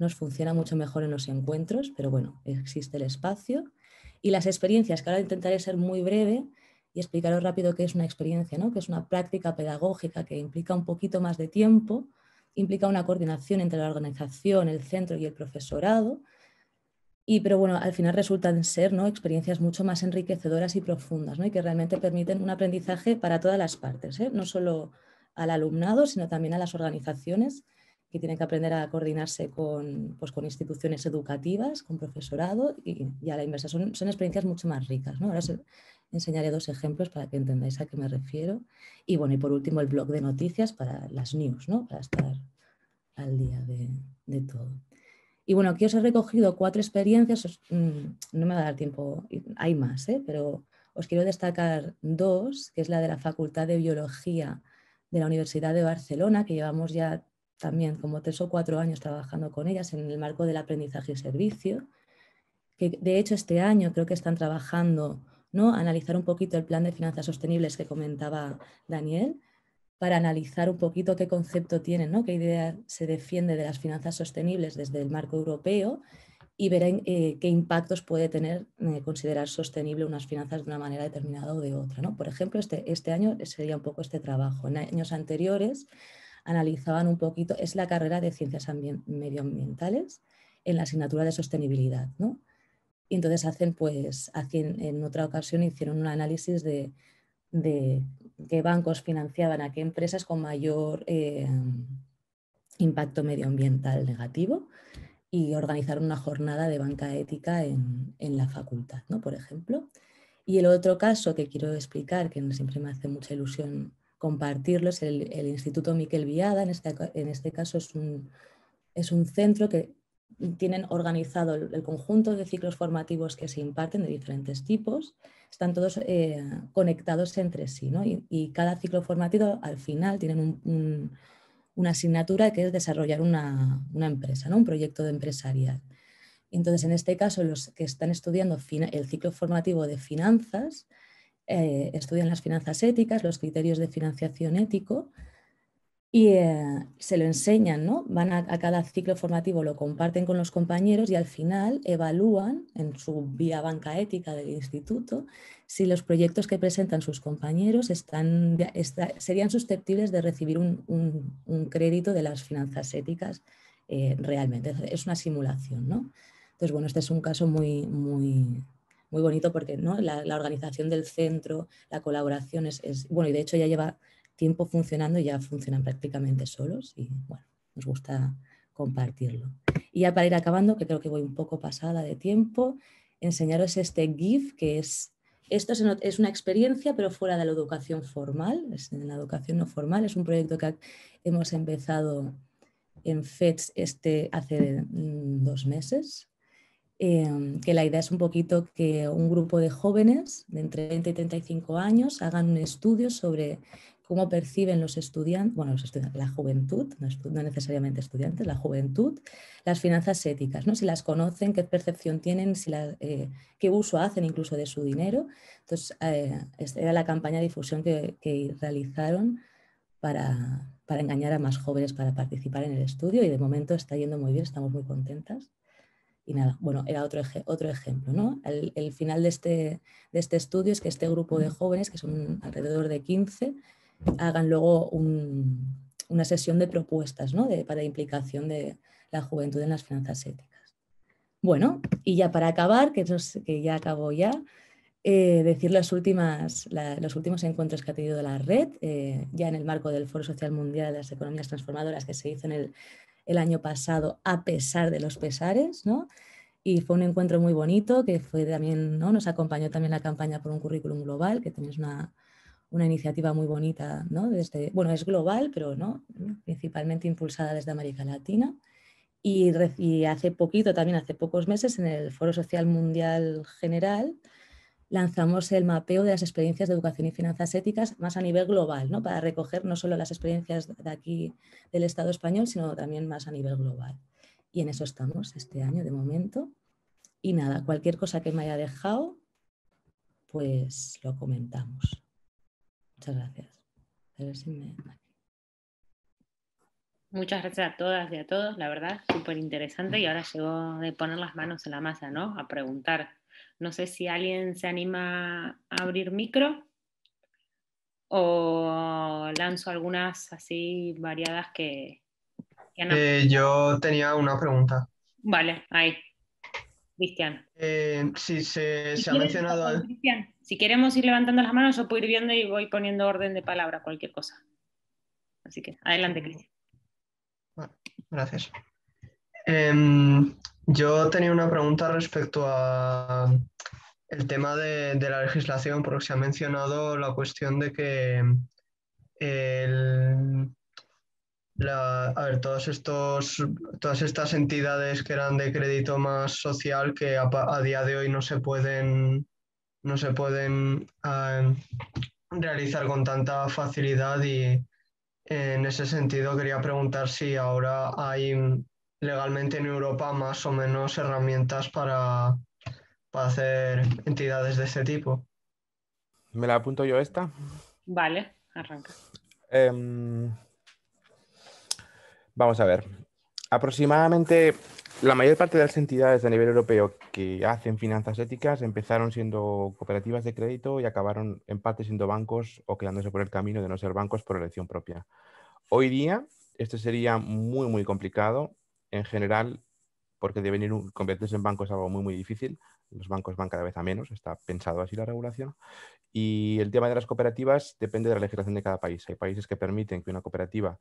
nos funciona mucho mejor en los encuentros, pero bueno, existe el espacio. Y las experiencias, que ahora intentaré ser muy breve y explicaros rápido qué es una experiencia, ¿no? que es una práctica pedagógica que implica un poquito más de tiempo, implica una coordinación entre la organización, el centro y el profesorado. Y, pero bueno, al final resultan ser ¿no? experiencias mucho más enriquecedoras y profundas ¿no? y que realmente permiten un aprendizaje para todas las partes, ¿eh? no solo al alumnado, sino también a las organizaciones que tienen que aprender a coordinarse con, pues, con instituciones educativas, con profesorado y, a la inversa. Son, experiencias mucho más ricas. Ahora os enseñaré dos ejemplos para que entendáis a qué me refiero. Y bueno, y por último el blog de noticias para las news, para estar al día de, todo. Y bueno, aquí os he recogido cuatro experiencias, mm, no me va a dar tiempo, hay más, ¿eh? pero os quiero destacar dos, que es la de la Facultad de Biología de la Universidad de Barcelona, que llevamos ya también como tres o cuatro años trabajando con ellas en el marco del aprendizaje y servicio, que de hecho este año creo que están trabajando, ¿no? analizar un poquito el plan de finanzas sostenibles que comentaba Daniel, para analizar un poquito qué concepto tienen, ¿no? qué idea se defiende de las finanzas sostenibles desde el marco europeo y ver eh, qué impactos puede tener eh, considerar sostenible unas finanzas de una manera determinada o de otra. ¿no? Por ejemplo, este, este año sería un poco este trabajo. En años anteriores analizaban un poquito, es la carrera de ciencias medioambientales en la asignatura de sostenibilidad. ¿no? Y entonces hacen, pues, en otra ocasión hicieron un análisis de, qué bancos financiaban a qué empresas con mayor eh, impacto medioambiental negativo y organizar una jornada de banca ética en, la facultad, ¿no? por ejemplo. Y el otro caso que quiero explicar, que siempre me hace mucha ilusión compartirlo, es el, Instituto Miquel Viada. En este, en este caso es un, es un centro que tienen organizado el, conjunto de ciclos formativos que se imparten de diferentes tipos, están todos eh, conectados entre sí, ¿no? y, cada ciclo formativo al final tienen un, una asignatura que es desarrollar una, empresa, ¿no? un proyecto de empresarial. Entonces, en este caso, los que están estudiando el ciclo formativo de finanzas, eh, estudian las finanzas éticas, los criterios de financiación ético, y eh, se lo enseñan, ¿no? Van a, cada ciclo formativo, lo comparten con los compañeros y al final evalúan en su vía banca ética del instituto si los proyectos que presentan sus compañeros están, serían susceptibles de recibir un, crédito de las finanzas éticas eh, realmente. Es una simulación, ¿no? Entonces, bueno, este es un caso muy, muy, muy bonito porque ¿no? la, organización del centro, la colaboración es, bueno, y de hecho ya lleva tiempo funcionando ya funcionan prácticamente solos y bueno, nos gusta compartirlo. Y ya para ir acabando, que creo que voy un poco pasada de tiempo, enseñaros este GIF que es esto es una experiencia, pero fuera de la educación formal, es en la educación no formal, es un proyecto que hemos empezado en FEDS este, hace mm, dos meses, em, que la idea es un poquito que un grupo de jóvenes de entre 20 y 35 años hagan un estudio sobre cómo perciben los estudiantes, bueno, los la juventud, no, necesariamente estudiantes, la juventud, las finanzas éticas, ¿no? si las conocen, qué percepción tienen, si eh, qué uso hacen incluso de su dinero. Entonces, eh, era la campaña de difusión que, que realizaron para, para, engañar a más jóvenes para participar en el estudio y de momento está yendo muy bien, estamos muy contentas. Y nada, bueno, era otro, otro ejemplo. ¿no? El, final de este, de este estudio es que este grupo de jóvenes, que son alrededor de 15, hagan luego una sesión de propuestas ¿no? de, para implicación de la juventud en las finanzas éticas. Bueno, y ya para acabar, que, que ya acabo ya, eh, decir las últimas, los últimos encuentros que ha tenido la red, eh, ya en el marco del Foro Social Mundial de las Economías Transformadoras que se hizo en el, año pasado a pesar de los pesares, ¿no? Y fue un encuentro muy bonito que fue también, ¿no? nos acompañó también la campaña por un currículum global, que tenéis una, una iniciativa muy bonita, ¿no? bueno, es global, pero ¿no? principalmente impulsada desde América Latina. Y, hace poquito, también hace pocos meses, en el Foro Social Mundial General, lanzamos el mapeo de las experiencias de educación y finanzas éticas más a nivel global, ¿no? para recoger no solo las experiencias de aquí del Estado español, sino también más a nivel global. Y en eso estamos este año de momento. Y nada, cualquier cosa que me haya dejado, pues lo comentamos. Muchas gracias. Muchas gracias a todas y a todos, la verdad, súper interesante. Y ahora llegó de poner las manos en la masa, ¿no? A preguntar. No sé si alguien se anima a abrir micro o lanzo algunas así variadas que... Eh, yo tenía una pregunta. Vale, ahí. Cristian. Eh, si se ha mencionado. si queremos ir levantando las manos, yo puedo ir viendo y voy poniendo orden de palabra, cualquier cosa. Así que adelante, Cristian. gracias. Em, yo tenía una pregunta respecto a el tema de, la legislación, porque se ha mencionado la cuestión de que el, a ver, estos, todas estas entidades que eran de crédito más social que a, día de hoy no se pueden, no se pueden ah, realizar con tanta facilidad y en ese sentido quería preguntar si ahora hay legalmente en Europa más o menos herramientas para, para hacer entidades de este tipo. ¿Me la apunto yo esta? Vale, arranca. Em, Vamos a ver. Aproximadamente la mayor parte de las entidades a nivel europeo que hacen finanzas éticas empezaron siendo cooperativas de crédito y acabaron en parte siendo bancos o quedándose por el camino de no ser bancos por elección propia. Hoy día esto sería muy, muy complicado en general porque convertirse en banco es algo muy, muy difícil. Los bancos van cada vez a menos, está pensado así la regulación. Y el tema de las cooperativas depende de la legislación de cada país. Hay países que permiten que una cooperativa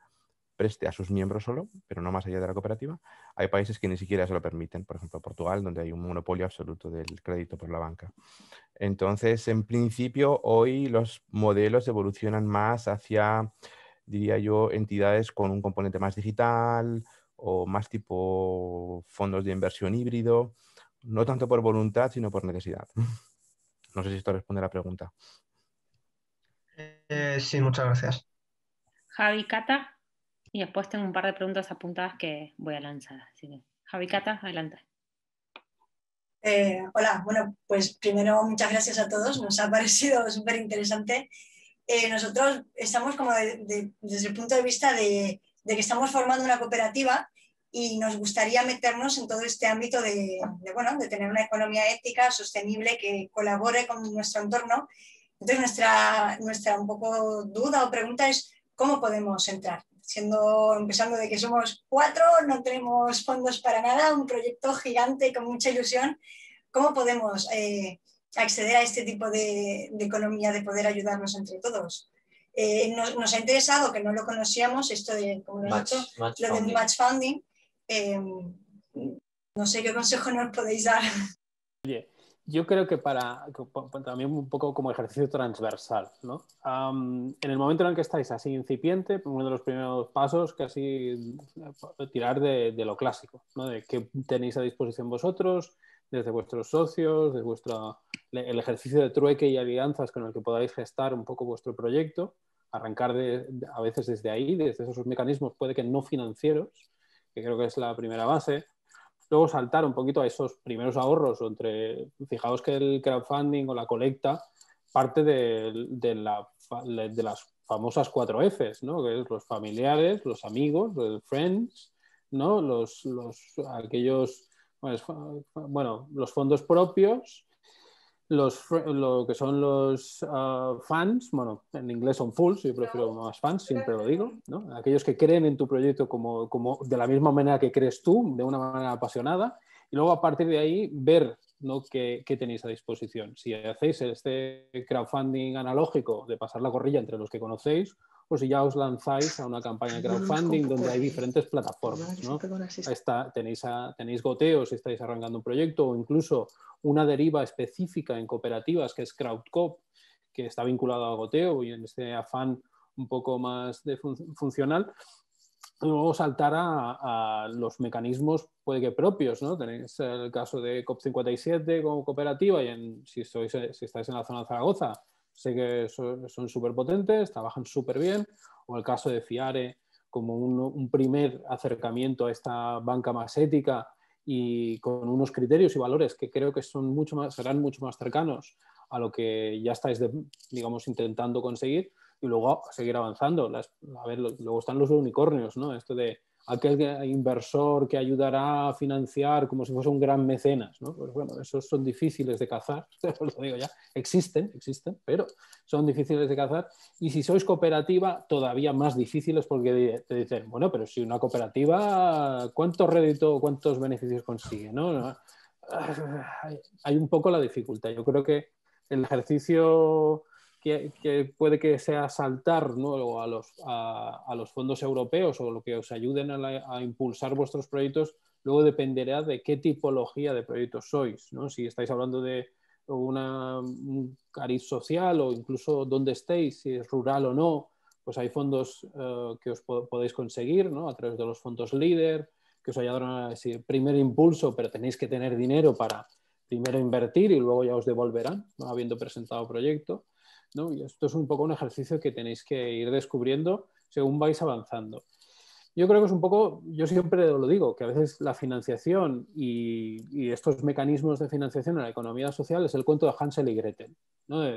preste a sus miembros solo, pero no más allá de la cooperativa. Hay países que ni siquiera se lo permiten, por ejemplo Portugal, donde hay un monopolio absoluto del crédito por la banca. Entonces, en principio, hoy los modelos evolucionan más hacia, diría yo, entidades con un componente más digital o más tipo fondos de inversión híbrido, no tanto por voluntad, sino por necesidad. No sé si esto responde a la pregunta. Eh, sí, muchas gracias. Javi Cata. Y después tengo un par de preguntas apuntadas que voy a lanzar. Así Javi Cata, adelante. Eh, hola, bueno, pues primero muchas gracias a todos, nos ha parecido súper interesante. Eh, nosotros estamos como desde el punto de vista de, que estamos formando una cooperativa y nos gustaría meternos en todo este ámbito de, bueno, de tener una economía ética, sostenible, que colabore con nuestro entorno. Entonces nuestra, nuestra un poco duda o pregunta es cómo podemos entrar siendo, empezando de que somos cuatro, no tenemos fondos para nada, un proyecto gigante con mucha ilusión, ¿cómo podemos eh, acceder a este tipo de, economía, de poder ayudarnos entre todos? Eh, nos, ha interesado, que no lo conocíamos, esto de, como lo, dicho, lo de match funding. Eh, no sé qué consejo nos podéis dar yo creo que para, también un poco como ejercicio transversal, ¿no? en el momento en el que estáis así incipiente, uno de los primeros pasos casi eh, tirar de, lo clásico, ¿no? De qué tenéis a disposición vosotros, desde vuestros socios, desde vuestro, el ejercicio de trueque y alianzas con el que podáis gestar un poco vuestro proyecto, arrancar de, a veces desde ahí, desde esos mecanismos puede que no financieros, que creo que es la primera base, luego saltar un poquito a esos primeros ahorros. entre, fijaos que el crowdfunding o la colecta parte de, de, la, de las famosas cuatro Fs, ¿no? que es los familiares, los amigos, los friends, ¿no? los, los aquellos, pues, bueno, los fondos propios, los, lo que son los ah, fans, bueno, en inglés son fools, yo prefiero más fans, siempre lo digo, aquellos que creen en tu proyecto como, de la misma manera que crees tú, de una manera apasionada, y luego a partir de ahí ver ¿Qué, tenéis a disposición. Si hacéis este crowdfunding analógico de pasar la corrilla entre los que conocéis, pues si ya os lanzáis a una campaña de crowdfunding donde hay diferentes plataformas. ¿no? Está, tenéis, tenéis goteo si estáis arrancando un proyecto o incluso una deriva específica en cooperativas que es CrowdCop, que está vinculado a goteo y en este afán un poco más de funcional. Luego saltar a, los mecanismos puede que propios, ¿no? Tenéis el caso de COP57 como cooperativa y en, si, si estáis en la zona de Zaragoza, sé que son súper potentes, trabajan súper bien, o el caso de Fiare como un, primer acercamiento a esta banca más ética y con unos criterios y valores que creo que son mucho más, serán mucho más cercanos a lo que ya estáis, digamos, intentando conseguir y luego seguir avanzando. a ver, luego están los unicornios, ¿no? Esto de aquel inversor que ayudará a financiar como si fuese un gran mecenas. Pues bueno, esos son difíciles de cazar, lo digo ya, existen, existen, pero son difíciles de cazar. Y si sois cooperativa, todavía más difíciles porque te dicen, bueno, pero si una cooperativa, ¿cuántos rédito, cuántos beneficios consigue? Ah, hay un poco la dificultad. Yo creo que el ejercicio que, puede que sea saltar a, los, fondos europeos o lo que os ayuden a, impulsar vuestros proyectos, luego dependerá de qué tipología de proyectos sois. Si estáis hablando de una, un cariz social o incluso dónde estéis, si es rural o no, pues hay fondos eh, que os podéis conseguir a través de los fondos líder, que os ayudan a decir primer impulso, pero tenéis que tener dinero para primero invertir y luego ya os devolverán, habiendo presentado proyecto esto es un poco un ejercicio que tenéis que ir descubriendo según vais avanzando. Yo creo que es un poco, yo siempre lo digo, que a veces la financiación y, estos mecanismos de financiación en la economía social es el cuento de Hansel y Gretel.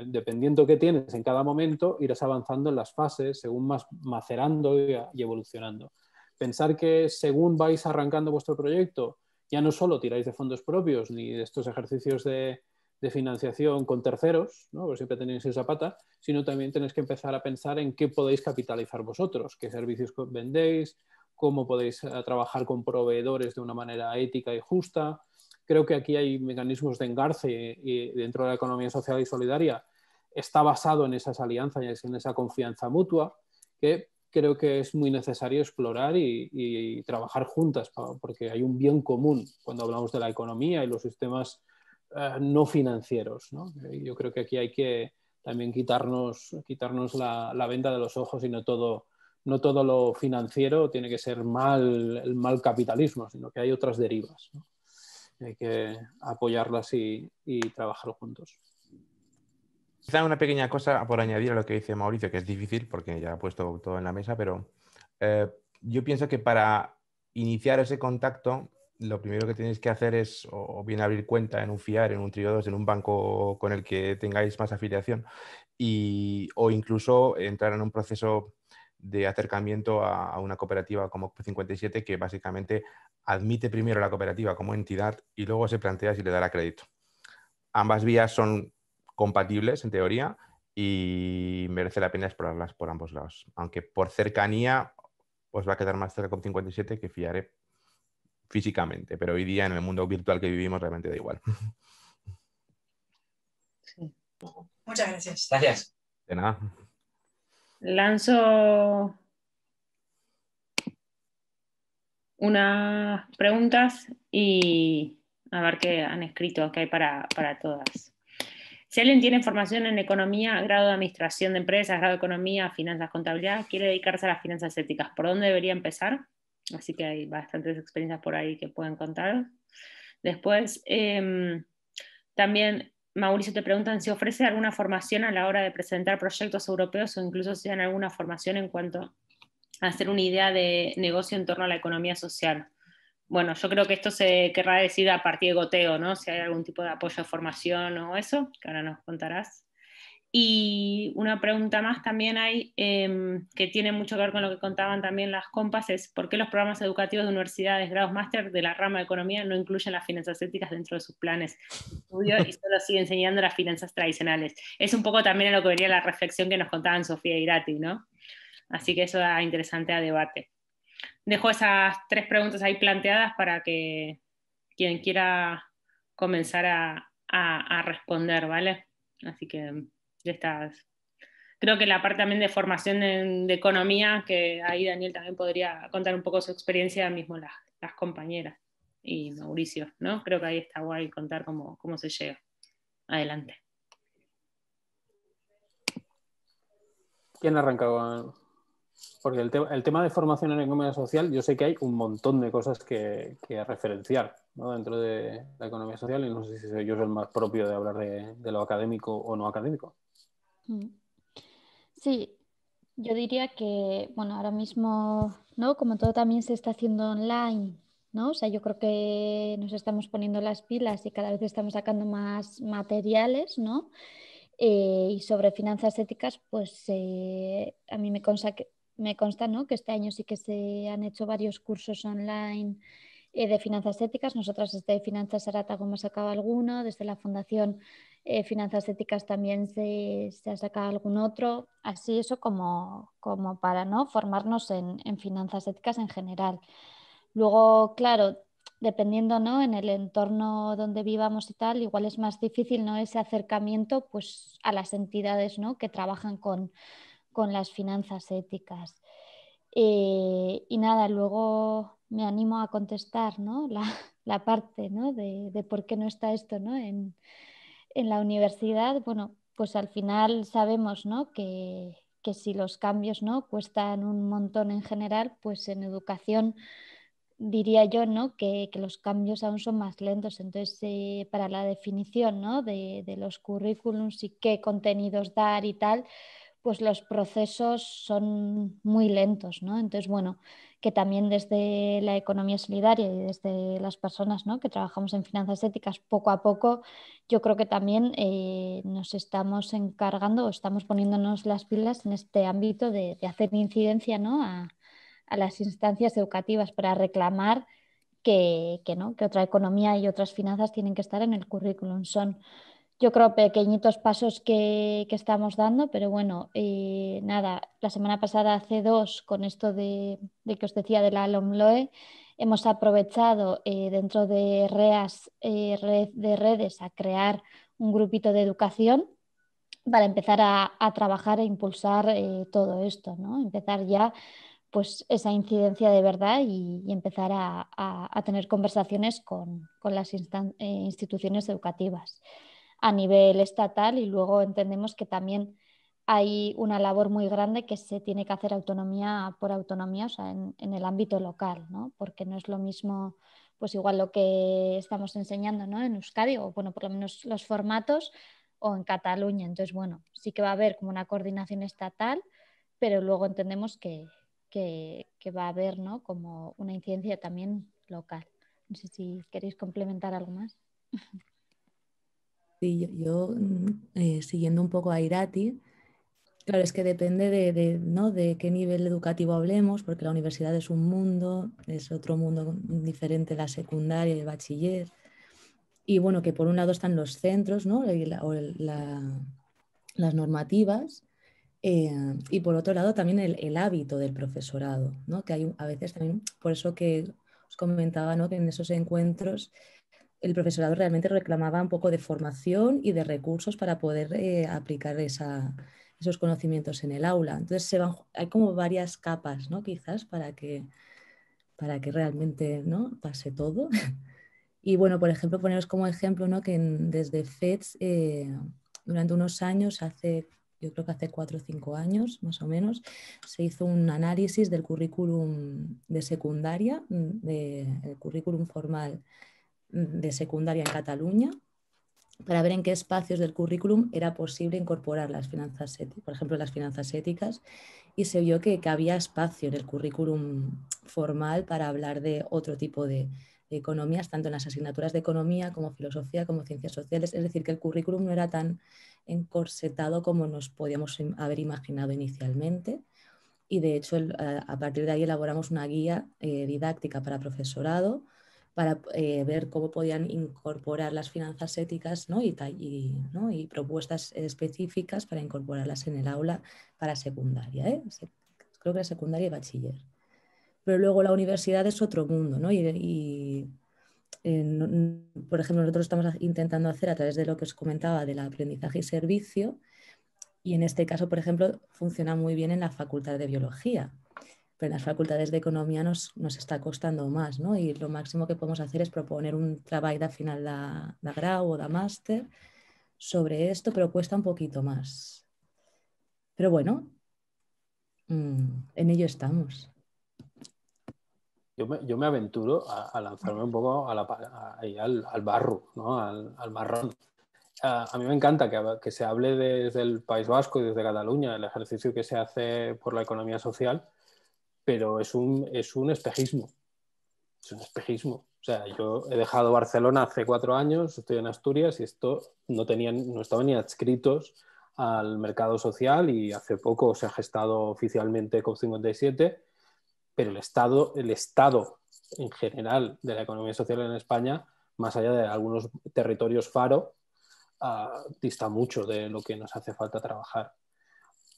Dependiendo qué tienes en cada momento, irás avanzando en las fases según más macerando y, y evolucionando. Pensar que según vais arrancando vuestro proyecto, ya no solo tiráis de fondos propios ni de estos ejercicios de, de financiación con terceros, siempre tenéis esa pata, sino también tenéis que empezar a pensar en qué podéis capitalizar vosotros, qué servicios vendéis, cómo podéis eh, trabajar con proveedores de una manera ética y justa. Creo que aquí hay mecanismos de engarce y dentro de la economía social y solidaria está basado en esas alianzas y en esa confianza mutua que creo que es muy necesario explorar y, y trabajar juntas porque hay un bien común cuando hablamos de la economía y los sistemas eh, no financieros. Yo creo que aquí hay que también quitarnos, quitarnos la, venta de los ojos y no todo, no todo lo financiero tiene que ser mal, el mal capitalismo, sino que hay otras derivas. Hay que apoyarlas y, y trabajar juntos. Quizá una pequeña cosa por añadir a lo que dice Mauricio, que es difícil porque ya ha puesto todo en la mesa, pero eh, yo pienso que para iniciar ese contacto lo primero que tenéis que hacer es o bien abrir cuenta en un FIAR, en un Trio2, en un banco con el que tengáis más afiliación, y, o incluso entrar en un proceso de acercamiento a, una cooperativa como 57 que básicamente admite primero la cooperativa como entidad y luego se plantea si le dará crédito. Ambas vías son compatibles en teoría y merece la pena explorarlas por ambos lados, aunque por cercanía os va a quedar más cerca COP57 que FIARE físicamente, pero hoy día en el mundo virtual que vivimos realmente da igual. Muchas gracias. Gracias. De nada. Lanzo unas preguntas y a ver qué han escrito, que hay para, para todas. Si alguien tiene formación en economía, grado de administración de empresas, grado de economía, finanzas, contabilidad, quiere dedicarse a las finanzas éticas, ¿por dónde debería empezar? Así que hay bastantes experiencias por ahí que pueden contar. Después, em, también Mauricio te preguntan si ofrece alguna formación a la hora de presentar proyectos europeos o incluso si dan alguna formación en cuanto a hacer una idea de negocio en torno a la economía social. Bueno, yo creo que esto se querrá decir a partir de goteo, ¿no? Si hay algún tipo de apoyo, a formación o eso, que ahora nos contarás. Y una pregunta más también hay, em, que tiene mucho que ver con lo que contaban también las compas, es por qué los programas educativos de universidades, grados máster de la rama de economía no incluyen las finanzas éticas dentro de sus planes de estudio y solo sigue enseñando las finanzas tradicionales. Es un poco también a lo que venía la reflexión que nos contaban Sofía y Irati, ¿no? Así que eso da interesante a debate. Dejo esas tres preguntas ahí planteadas para que quien quiera comenzar a responder, ¿vale? Así que Creo que la parte también de formación de economía, que ahí Daniel también podría contar un poco su experiencia, mismo las, compañeras y Mauricio, ¿no? Creo que ahí está guay contar cómo, cómo se llega. Adelante. ¿Quién arranca? Porque el, el, tema de formación en economía social, yo sé que hay un montón de cosas que, referenciar dentro de la economía social y no sé si soy yo soy el más propio de hablar de, lo académico o no académico. Sí, yo diría que, bueno, ahora mismo, ¿no? Como todo también se está haciendo online, ¿no? O sea, yo creo que nos estamos poniendo las pilas y cada vez estamos sacando más materiales, ¿no? Eh, y sobre finanzas éticas, pues eh, a mí me consta, que, ¿no? que este año sí que se han hecho varios cursos online eh, de finanzas éticas. Nosotras desde Finanzas Arata hemos sacado alguno, desde la Fundación eh, finanzas éticas también se, ha sacado algún otro, así eso como, como para ¿no? formarnos en, finanzas éticas en general. Luego, claro, dependiendo ¿no? en el entorno donde vivamos y tal, igual es más difícil ¿no? ese acercamiento pues, a las entidades que trabajan con, las finanzas éticas. Eh, y nada, luego me animo a contestar la, parte de, de, por qué no está esto ¿no? en, en la universidad, bueno, pues al final sabemos ¿no? que, que, si los cambios ¿no? cuestan un montón en general, pues en educación diría yo ¿no? que, los cambios aún son más lentos. Entonces, eh, para la definición ¿no? de, de, los currículums y qué contenidos dar y tal, pues los procesos son muy lentos, ¿no? Entonces, bueno, que también desde la economía solidaria y desde las personas ¿no? que trabajamos en finanzas éticas, poco a poco, yo creo que también eh, nos estamos encargando o estamos poniéndonos las pilas en este ámbito de, hacer incidencia ¿no? a, las instancias educativas para reclamar que, que, ¿no? que otra economía y otras finanzas tienen que estar en el currículum. Son yo creo, pequeñitos pasos que, estamos dando, pero bueno, eh, nada, la semana pasada, hace dos, con esto de, de que os decía de la LOMLOE, hemos aprovechado eh, dentro de REAS, eh, red de redes, a crear un grupito de educación para empezar a, trabajar e impulsar todo esto, ¿no? Empezar ya pues esa incidencia de verdad y, empezar a, a, tener conversaciones con, con las instituciones educativas a nivel estatal y luego entendemos que también hay una labor muy grande que se tiene que hacer autonomía por autonomía, o sea, en, el ámbito local, Porque no es lo mismo, pues igual lo que estamos enseñando, ¿no? En Euskadi, o bueno, por lo menos los formatos, o en Cataluña. Entonces, bueno, sí que va a haber como una coordinación estatal, pero luego entendemos que, va a haber, ¿no? Como una incidencia también local. No sé si queréis complementar algo más. yo, mm, eh, siguiendo un poco a Irati, claro, es que depende de, de, ¿no? de qué nivel educativo hablemos, porque la universidad es un mundo, es otro mundo diferente la secundaria y el bachiller. Y bueno, que por un lado están los centros ¿no? o las normativas, eh, y por otro lado también el, el hábito del profesorado, ¿no? que hay a veces también, por eso que os comentaba ¿no? que en esos encuentros el profesorado realmente reclamaba un poco de formación y de recursos para poder eh, aplicar esos conocimientos en el aula. Entonces hay como varias capas, ¿no? quizás, para que, para que realmente ¿no? pase todo. Y bueno, por ejemplo, poneros como ejemplo ¿no? que desde FEDS eh, durante unos años, hace, yo creo que hace cuatro o cinco años más o menos, se hizo un análisis del currículum de secundaria, mm, del currículum formal de secundaria en Cataluña para ver en qué espacios del currículum era posible incorporar las finanzas, éticas, por ejemplo, las finanzas éticas, y se vio que, había espacio en el currículum formal para hablar de otro tipo de, economías, tanto en las asignaturas de economía como filosofía, como ciencias sociales. Es decir, que el currículum no era tan encorsetado como nos podíamos haber imaginado inicialmente. Y de hecho, a, partir de ahí elaboramos una guía eh, didáctica para profesorado, para eh, ver cómo podían incorporar las finanzas éticas ¿no? Y, propuestas específicas para incorporarlas en el aula para secundaria. ¿eh? Creo que la secundaria y bachiller. Pero luego la universidad es otro mundo, ¿no? Y, eh, por ejemplo, nosotros estamos intentando hacer a través de lo que os comentaba del aprendizaje y servicio, y en este caso, por ejemplo, funciona muy bien en la Facultad de Biología, en las facultades de economía nos, nos está costando más, ¿no? Y lo máximo que podemos hacer es proponer un trabajo de final de, de grado o de máster sobre esto, pero cuesta un poquito más. Pero bueno, mm, en ello estamos. Yo me, yo me aventuro a, lanzarme un poco al, barro, ¿no? al, al marrón. a mí me encanta que, que, se hable desde el País Vasco y desde Cataluña el ejercicio que se hace por la economía social, pero es un, espejismo. Es un espejismo. O sea, yo he dejado Barcelona hace cuatro años, estoy en Asturias y esto no, estaba estaban ni adscritos al mercado social y hace poco se ha gestado oficialmente COP57, pero el Estado, el Estado en general de la economía social en España, más allá de algunos territorios faro, ah, dista mucho de lo que nos hace falta trabajar.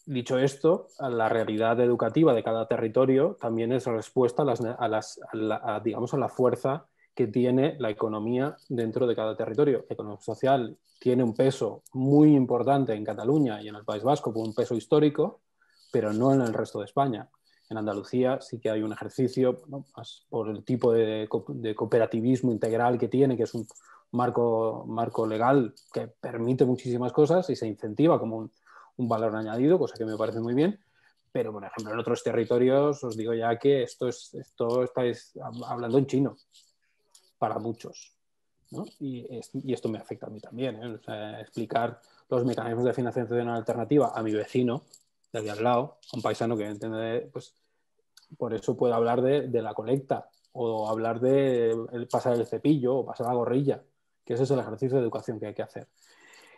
Dicho esto, la realidad educativa de cada territorio también es respuesta a, las, la, digamos, a la fuerza que tiene la economía dentro de cada territorio. La social tiene un peso muy importante en Cataluña y en el País Vasco, con un peso histórico, pero no en el resto de España. En Andalucía sí que hay un ejercicio por el tipo de, de, cooperativismo integral que tiene, que es un marco, marco legal que permite muchísimas cosas y se incentiva como un, un valor añadido, cosa que me parece muy bien. Pero, por ejemplo, en otros territorios os digo ya que esto, es, esto estáis hablando en chino para muchos. Y, esto me afecta a mí también. ¿eh? explicar los mecanismos de financiación alternativa a mi vecino de al lado, a un paisano que entiende, pues por eso puedo hablar de, la colecta o hablar de el pasar el cepillo o pasar la gorrilla, que ese es el ejercicio de educación que hay que hacer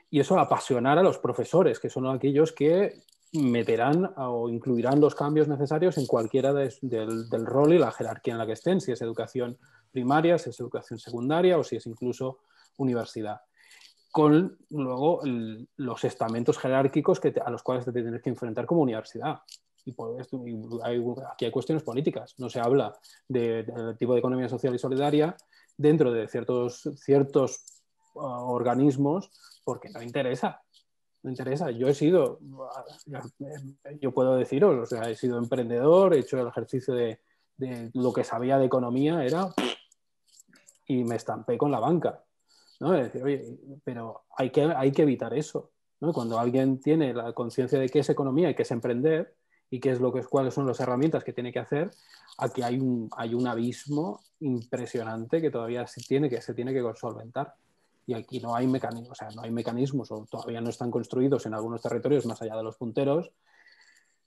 y eso apasionar a los profesores, que son aquellos que meterán o incluirán los cambios necesarios en cualquiera de, del, del, rol y la jerarquía en la que estén, si es educación primaria, si es educación secundaria o si es incluso universidad. Con luego los estamentos jerárquicos que a los cuales te tienes que enfrentar como universidad. Y, aquí hay cuestiones políticas. No se habla del de tipo de economía social y solidaria dentro de ciertos, ciertos ah, organismos porque no interesa. No interesa. Yo he sido, yo puedo deciros, he sido emprendedor, he hecho el ejercicio de, lo que sabía de economía, era y me estampé con la banca. ¿no? pero hay que, hay que evitar eso. Cuando alguien tiene la conciencia de qué es economía y qué es emprender y qué es lo que es, cuáles son las herramientas que tiene que hacer, aquí hay un, hay un abismo impresionante que todavía se tiene que, se tiene que solventar y aquí no hay mecanismos, o sea, no hay mecanismos o todavía no están construidos en algunos territorios más allá de los punteros,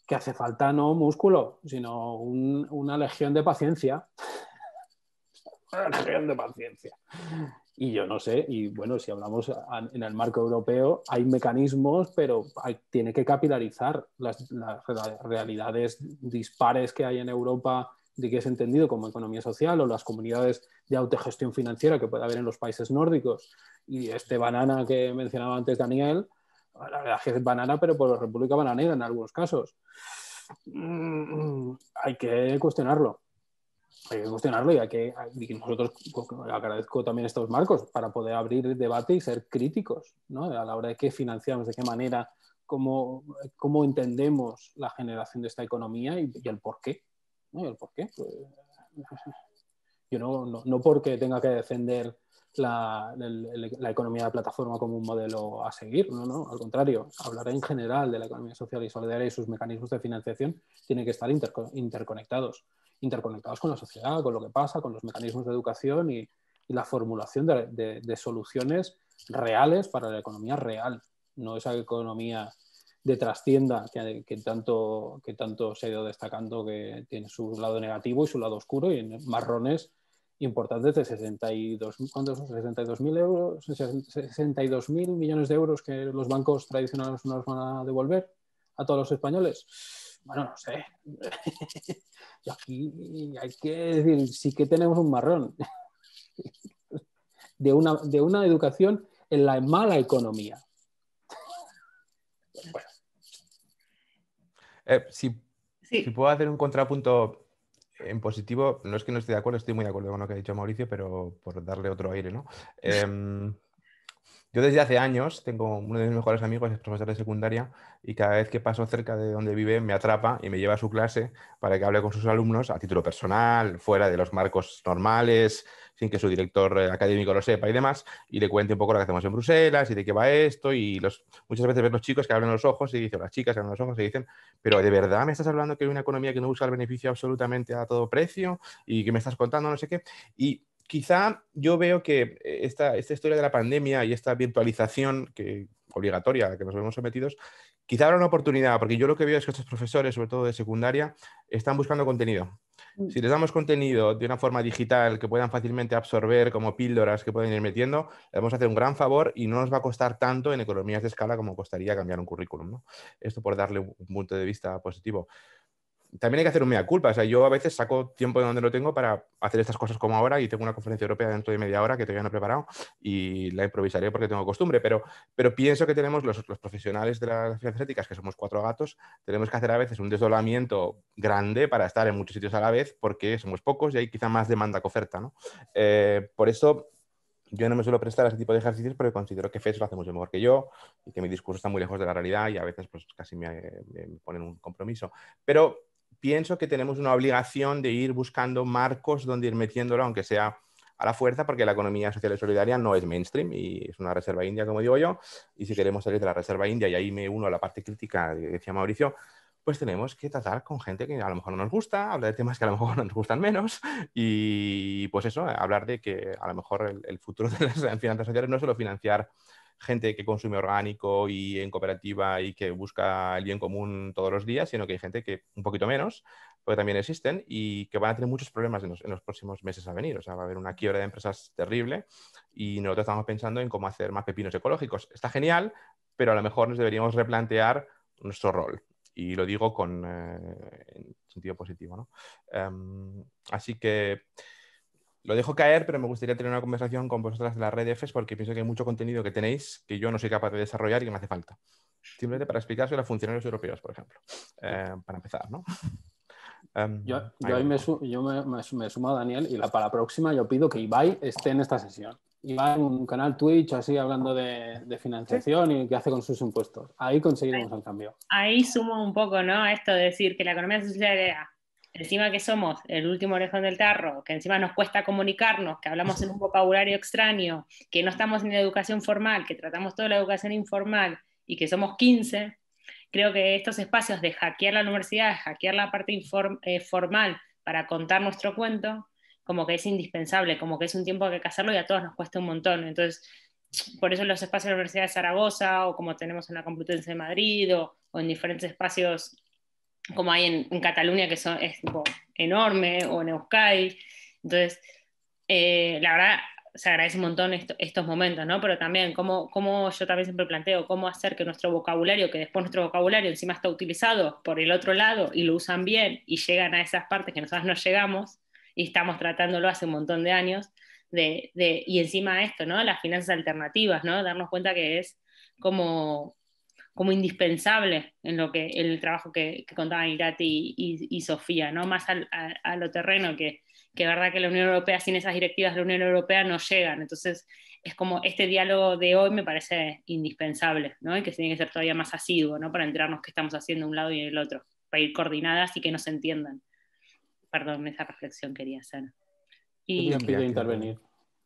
que hace falta no músculo, sino una legión de paciencia. una legión de paciencia. Y yo no sé, y bueno, si hablamos en el marco europeo, hay mecanismos, pero tiene que capilarizar las, las realidades dispares que hay en Europa de que es entendido como economía social o las comunidades de autogestión financiera que puede haber en los países nórdicos y este banana que mencionaba antes Daniel, la verdad es banana, pero por la República Bananera en algunos casos. Mm, hay que cuestionarlo. Hay que cuestionarlo y hay que nosotros pues, agradezco también estos marcos para poder abrir debate y ser críticos ¿no? a la hora de qué financiamos, de qué manera, cómo, cómo entendemos la generación de esta economía y, y el por qué. ¿no? por qué? Pues, yo no, no, porque tenga que defender la, economía de plataforma como un modelo a seguir, no, no, al contrario, hablar en general de la economía social y solidaria y sus mecanismos de financiación tienen que estar interconectados, interconectados con la sociedad, con lo que pasa, con los mecanismos de educación y, la formulación de, de, soluciones reales para la economía real, no esa economía de trastienda que, tanto, que tanto se ha ido destacando, que tiene su lado negativo y su lado oscuro, y en marrones importantes de 62.000 euros 62 millones de euros que los bancos tradicionales no nos van a devolver a todos los españoles bueno no sé y aquí hay que decir sí que tenemos un marrón de una, de una educación en la mala economía Eh, si, puedo hacer un contrapunto en positivo, no es que no esté de acuerdo, estoy muy de acuerdo con lo que ha dicho Mauricio, pero por darle otro aire, ¿no? Em, yo desde hace años tengo uno de mis mejores amigos, es profesor de secundaria, y cada vez que paso cerca de donde vive me atrapa y me lleva a su clase para que hable con sus alumnos a título personal, fuera de los marcos normales, sin que su director eh, académico lo sepa y demás, y le cuente un poco lo que hacemos en Bruselas y de qué va esto. Y los, muchas veces ves los chicos que abren los ojos y dicen, las chicas que abren los ojos y dicen, pero ¿de verdad me estás hablando que hay una economía que no busca el beneficio absolutamente a todo precio y que me estás contando no sé qué? Y quizá yo veo que eh, esta, historia de la pandemia y esta virtualización que, obligatoria a la que nos vemos sometidos, quizá habrá una oportunidad, porque yo lo que veo es que estos profesores, sobre todo de secundaria, están buscando contenido. Mm. Si les damos contenido de una forma digital que puedan fácilmente absorber como píldoras que pueden ir metiendo, le vamos a hacer un gran favor y no nos va a costar tanto en economías de escala como costaría cambiar un currículum. Esto por darle un punto de vista positivo también hay que hacer un mea culpa. O sea, yo a veces saco tiempo de donde lo tengo para hacer estas cosas como ahora y tengo una conferencia europea dentro de media hora que todavía no he preparado y la improvisaré porque tengo costumbre. Pero, pero pienso que tenemos los, los profesionales de las finanzas éticas, que somos cuatro gatos, tenemos que hacer a veces un desdoblamiento grande para estar en muchos sitios a la vez porque somos pocos y hay quizá más demanda que oferta. ¿no? Eh, por eso yo no me suelo prestar a ese tipo de ejercicios porque considero que FES lo hace mucho mejor que yo y que mi discurso está muy lejos de la realidad y a veces pues casi me, me ponen un compromiso. Pero pienso que tenemos una obligación de ir buscando marcos donde ir metiéndolo, aunque sea a la fuerza, porque la economía social y solidaria no es mainstream y es una reserva india, como digo yo, y si queremos salir de la reserva india, y ahí me uno a la parte crítica que decía Mauricio, pues tenemos que tratar con gente que a lo mejor no nos gusta, hablar de temas que a lo mejor no nos gustan menos y pues eso, hablar de que a lo mejor el, el futuro de las finanzas sociales no es solo financiar gente que consume orgánico y en cooperativa y que busca el bien común todos los días, sino que hay gente que un poquito menos, porque también existen y que van a tener muchos problemas en los, próximos meses a venir. O sea, va a haber una quiebra de empresas terrible y nosotros estamos pensando en cómo hacer más pepinos ecológicos. Está genial, pero a lo mejor nos deberíamos replantear nuestro rol y lo digo con eh, sentido positivo. ¿no? Em, así que lo dejo caer, pero me gustaría tener una conversación con vosotras de la red EFES porque pienso que hay mucho contenido que tenéis que yo no soy capaz de desarrollar y que me hace falta. Simplemente para sobre a funcionarios europeos, por ejemplo, eh, para empezar, ¿no? yo, me, sumo a Daniel y para la próxima yo pido que Ibai esté en esta sesión. Ibai en un canal Twitch así hablando de, financiación y qué hace con sus impuestos. Ahí conseguiremos el cambio. Ahí sumo un poco, ¿no? esto de decir que la economía social era encima que somos el último orejón del tarro, que encima nos cuesta comunicarnos, que hablamos en un vocabulario extraño, que no estamos en educación formal, que tratamos toda la educación informal y que somos 15, creo que estos espacios de hackear la universidad, de hackear la parte eh, formal para contar nuestro cuento, como que es indispensable, como que es un tiempo que hay que y a todos nos cuesta un montón. Entonces, por eso los espacios de la Universidad de Zaragoza, o como tenemos en la Complutense de Madrid, o en diferentes espacios como hay en, Cataluña, que son, es enorme, o en Euskadi. Entonces, eh, la verdad, se agradece un montón estos momentos, ¿no? Pero también, como, como yo también siempre planteo, cómo hacer que nuestro vocabulario, que después nuestro vocabulario encima está utilizado por el otro lado y lo usan bien y llegan a esas partes que nosotros no llegamos y estamos tratándolo hace un montón de años, de, de, y encima esto, ¿no? Las finanzas alternativas, ¿no? Darnos cuenta que es como como indispensable en lo que en el trabajo que, contaban Irati y, Sofía, ¿no? más al, a, lo terreno, que, que verdad que la Unión Europea, sin esas directivas de la Unión Europea no llegan. Entonces, es como este diálogo de hoy me parece indispensable, ¿no? y que tiene que ser todavía más asiduo ¿no? para enterarnos qué estamos haciendo un lado y el otro, para ir coordinadas y que nos entiendan. Perdón, esa reflexión quería hacer. Y... Yo quería intervenir.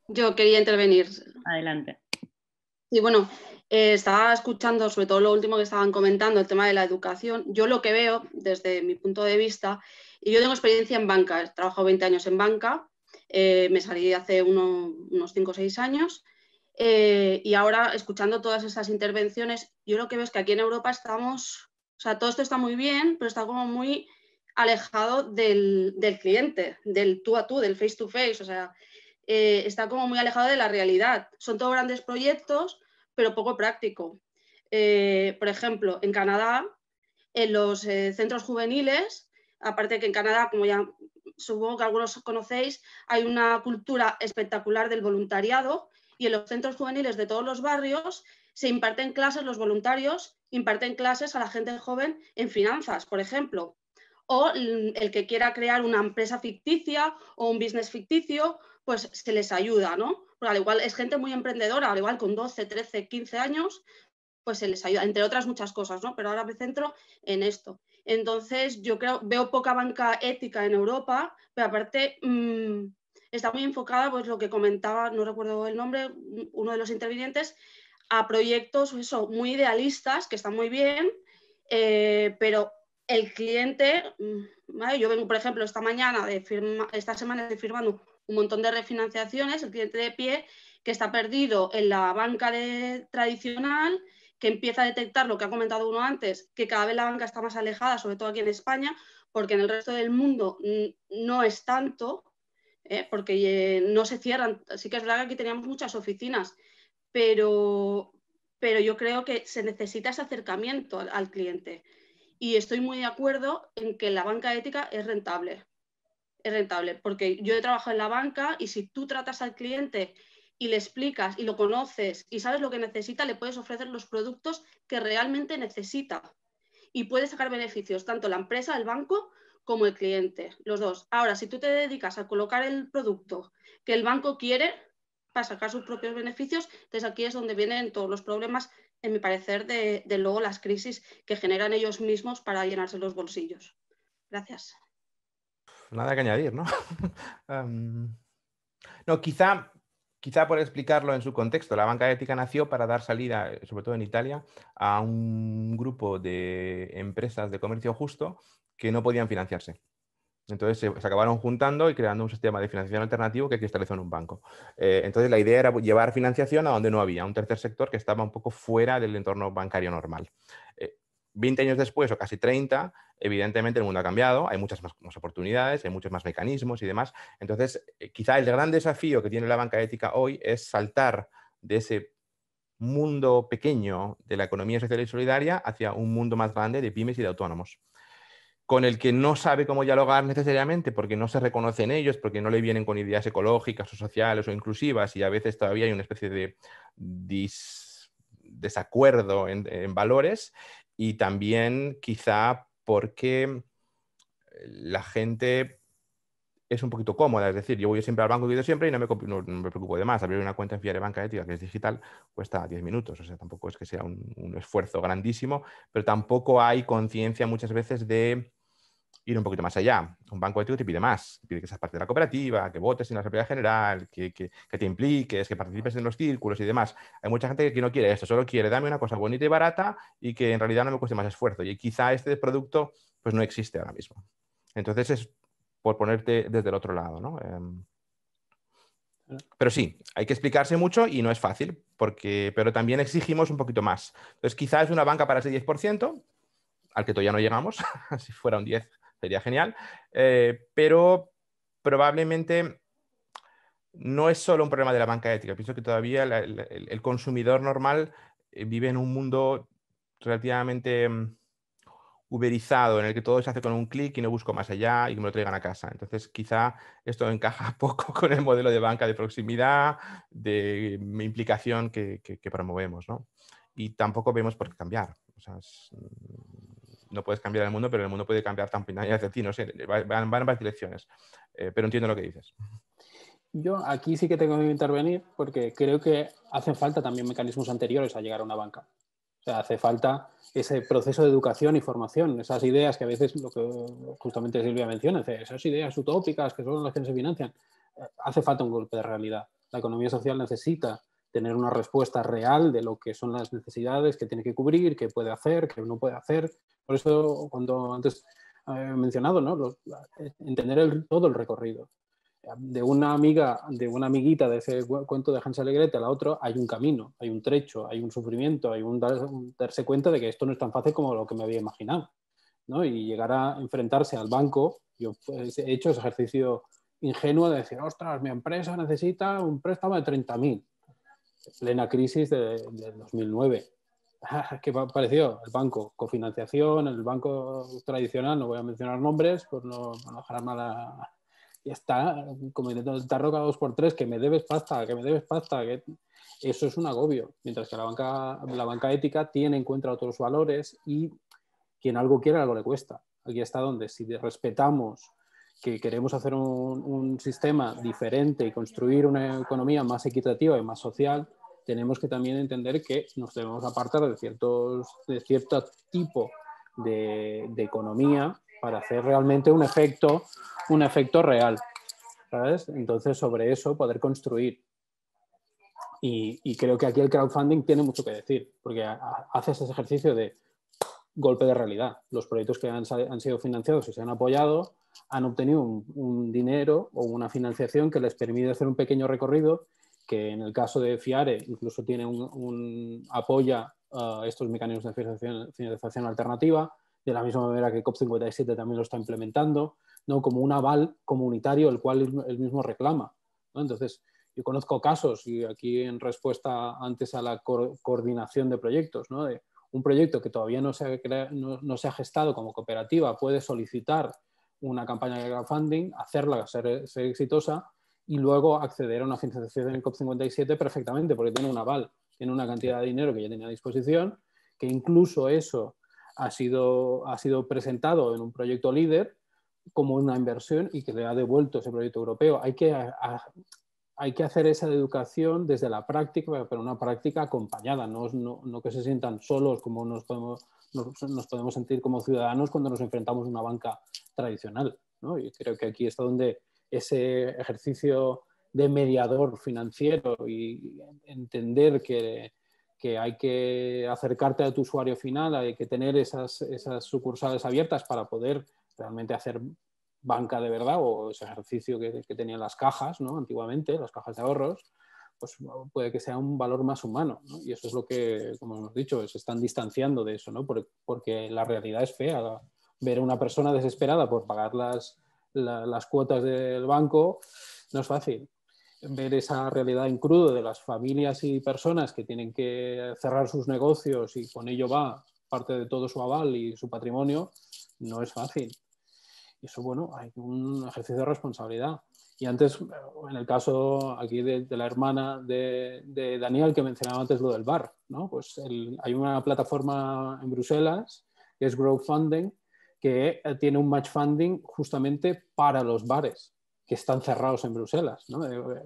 Yo quería intervenir. Adelante. Y bueno, eh, estaba escuchando sobre todo lo último que estaban comentando, el tema de la educación. Yo lo que veo desde mi punto de vista, y yo tengo experiencia en banca, he trabajado 20 años en banca, eh, me salí hace unos 5 o 6 años, eh, y ahora escuchando todas esas intervenciones, yo lo que veo es que aquí en Europa estamos, o sea, todo esto está muy bien, pero está como muy alejado del, del cliente, del tú a tú, del face to face, o sea, está como muy alejado de la realidad. Son todos grandes proyectos pero poco práctico. Eh, por ejemplo, en Canadá, en los eh, centros juveniles, aparte que en Canadá, como ya supongo que algunos conocéis, hay una cultura espectacular del voluntariado y en los centros juveniles de todos los barrios se imparten clases, los voluntarios imparten clases a la gente joven en finanzas, por ejemplo, o el que quiera crear una empresa ficticia o un business ficticio, pues se les ayuda, ¿no? al igual es gente muy emprendedora, al igual con 12, 13, 15 años, pues se les ayuda, entre otras muchas cosas, ¿no? Pero ahora me centro en esto. Entonces, yo creo, veo poca banca ética en Europa, pero aparte mm, está muy enfocada, pues lo que comentaba, no recuerdo el nombre, uno de los intervinientes, a proyectos eso, muy idealistas, que están muy bien, eh, pero el cliente, mm, yo vengo, por ejemplo, esta mañana, de firma, esta semana estoy firmando un montón de refinanciaciones, el cliente de pie que está perdido en la banca tradicional, que empieza a detectar lo que ha comentado uno antes, que cada vez la banca está más alejada, sobre todo aquí en España, porque en el resto del mundo no es tanto, ¿eh? porque eh, no se cierran. Sí que es verdad que aquí teníamos muchas oficinas, pero, pero yo creo que se necesita ese acercamiento al cliente. Y estoy muy de acuerdo en que la banca ética es rentable es rentable, porque yo he trabajado en la banca y si tú tratas al cliente y le explicas y lo conoces y sabes lo que necesita, le puedes ofrecer los productos que realmente necesita y puedes sacar beneficios tanto la empresa, el banco como el cliente, los dos. Ahora, si tú te dedicas a colocar el producto que el banco quiere para sacar sus propios beneficios, entonces aquí es donde vienen todos los problemas, en mi parecer, de, de luego las crisis que generan ellos mismos para llenarse los bolsillos. Gracias nada que añadir, ¿no? Em, no, quizá, quizá por explicarlo en su contexto, la banca ética nació para dar salida, sobre todo en Italia, a un grupo de empresas de comercio justo que no podían financiarse. Entonces se, acabaron juntando y creando un sistema de financiación alternativo que cristalizó en un banco. Eh, entonces la idea era llevar financiación a donde no había, un tercer sector que estaba un poco fuera del entorno bancario normal. Eh, 20 años después o casi 30, evidentemente el mundo ha cambiado, hay muchas más, oportunidades, hay muchos más mecanismos y demás. Entonces, eh, quizá el gran desafío que tiene la banca ética hoy es saltar de ese mundo pequeño de la economía social y solidaria hacia un mundo más grande de pymes y de autónomos con el que no sabe cómo dialogar necesariamente porque no se reconocen ellos, porque no le vienen con ideas ecológicas o sociales o inclusivas y a veces todavía hay una especie de desacuerdo en, en, valores y también quizá porque la gente es un poquito cómoda, es decir, yo voy siempre al banco y siempre y no me, preocupo de más. Abrir una cuenta en Fiare Banca Ética, que es digital, cuesta 10 minutos, o sea, tampoco es que sea un esfuerzo grandísimo, pero tampoco hay conciencia muchas veces de ir un poquito más allá. Un banco de ético te pide más, te pide que seas parte de la cooperativa, que votes en la Asamblea General, que, te impliques, que participes en los círculos y demás. Hay mucha gente que no quiere esto, solo quiere dame una cosa bonita y barata y que en realidad no me cueste más esfuerzo. Y quizá este producto pues no existe ahora mismo. Entonces es por ponerte desde el otro lado, ¿no? Em, ah. Pero sí, hay que explicarse mucho y no es fácil, porque, pero también exigimos un poquito más. Entonces, quizás una banca para ese 10%, al que todavía no llegamos, si fuera un 10 sería genial, eh, pero probablemente no es solo un problema de la banca ética. Pienso que todavía el consumidor normal eh, vive en un mundo relativamente mm, uberizado, en el que todo se hace con un clic y no busco más allá y que me lo traigan a casa. Entonces, quizá esto encaja poco con el modelo de banca de proximidad, de mm, implicación que, promovemos, ¿no? Y tampoco vemos por qué cambiar. O sea, mm, no puedes cambiar el mundo, pero el mundo puede cambiar también y ti, no sé, van, van varias direcciones, eh, pero entiendo lo que dices. Yo aquí sí que tengo que intervenir porque creo que hacen falta también mecanismos anteriores a llegar a una banca. O sea, hace falta ese proceso de educación y formación, esas ideas que a veces lo que justamente Silvia menciona, esas ideas utópicas que son las que se financian. Eh, hace falta un golpe de realidad. La economía social necesita tener una respuesta real de lo que son las necesidades que tiene que cubrir, que puede hacer, que no puede hacer, por eso, cuando antes he eh, mencionado, ¿no? entender todo el recorrido. De una amiga, de una amiguita de ese cuento de Hansel y a la otra, hay un camino, hay un trecho, hay un sufrimiento, hay un, darse cuenta de que esto no es tan fácil como lo que me había imaginado. ¿no? Y llegar a enfrentarse al banco, yo pues, he hecho ese ejercicio ingenuo de decir, ostras, mi empresa necesita un préstamo de 30.000, plena crisis de, de 2009 que pareció el banco, cofinanciación, el banco tradicional, no voy a mencionar nombres, pues no, no dejar nada. Y está, como intentando estar roca dos por tres, que me debes pasta, que me debes pasta, que eso es un agobio. Mientras que la banca, la banca ética tiene en cuenta otros valores y quien algo quiere, algo le cuesta. Aquí está donde, si respetamos que queremos hacer un sistema diferente y construir una economía más equitativa y más social, tenemos que también entender que nos debemos apartar de, ciertos, de cierto tipo de, economía para hacer realmente un efecto, un efecto real. Entonces, sobre eso poder construir. Y, creo que aquí el crowdfunding tiene mucho que decir, porque hace ese ejercicio de golpe de realidad. Los proyectos que han, sido financiados y se han apoyado han obtenido un dinero o una financiación que les permite hacer un pequeño recorrido que en el caso de FIARE incluso tiene un, apoya eh, estos mecanismos de financiación, alternativa, de la misma manera que COP57 también lo está implementando, ¿no? como un aval comunitario el cual el mismo reclama. Entonces, yo conozco casos, y aquí en respuesta antes a la coordinación de proyectos, ¿no? de un proyecto que todavía no se, ha no, se ha gestado como cooperativa puede solicitar una campaña de crowdfunding, hacerla ser exitosa y luego acceder a una financiación en el COP57 perfectamente, porque tiene un aval, tiene una cantidad de dinero que ya tenía a disposición, que incluso eso ha sido, ha sido presentado en un proyecto líder como una inversión y que le ha devuelto ese proyecto europeo. Hay que, hay que hacer esa educación desde la práctica, pero una práctica acompañada, no, que se sientan solos como nos podemos, podemos sentir como ciudadanos cuando nos enfrentamos a una banca tradicional. Y creo que aquí está donde ese ejercicio de mediador financiero y entender que, hay que acercarte a tu usuario final, hay que tener esas, esas, sucursales abiertas para poder realmente hacer banca de verdad o ese ejercicio que, tenían las cajas ¿no? antiguamente, las cajas de ahorros, pues puede que sea un valor más humano. Y eso es lo que, como hemos dicho, se están distanciando de eso, ¿no? porque la realidad es fea. Ver a una persona desesperada por pagar las, las cuotas del banco, no es fácil ver esa realidad en crudo de las familias y personas que tienen que cerrar sus negocios y con ello va parte de todo su aval y su patrimonio, no es fácil. eso, bueno, hay un ejercicio de responsabilidad. Y antes, en el caso aquí de, la hermana de, Daniel, que mencionaba antes lo del bar, ¿no? Pues hay una plataforma en Bruselas que es Growth Funding, que eh, tiene un match funding justamente para los bares que están cerrados en Bruselas, eh,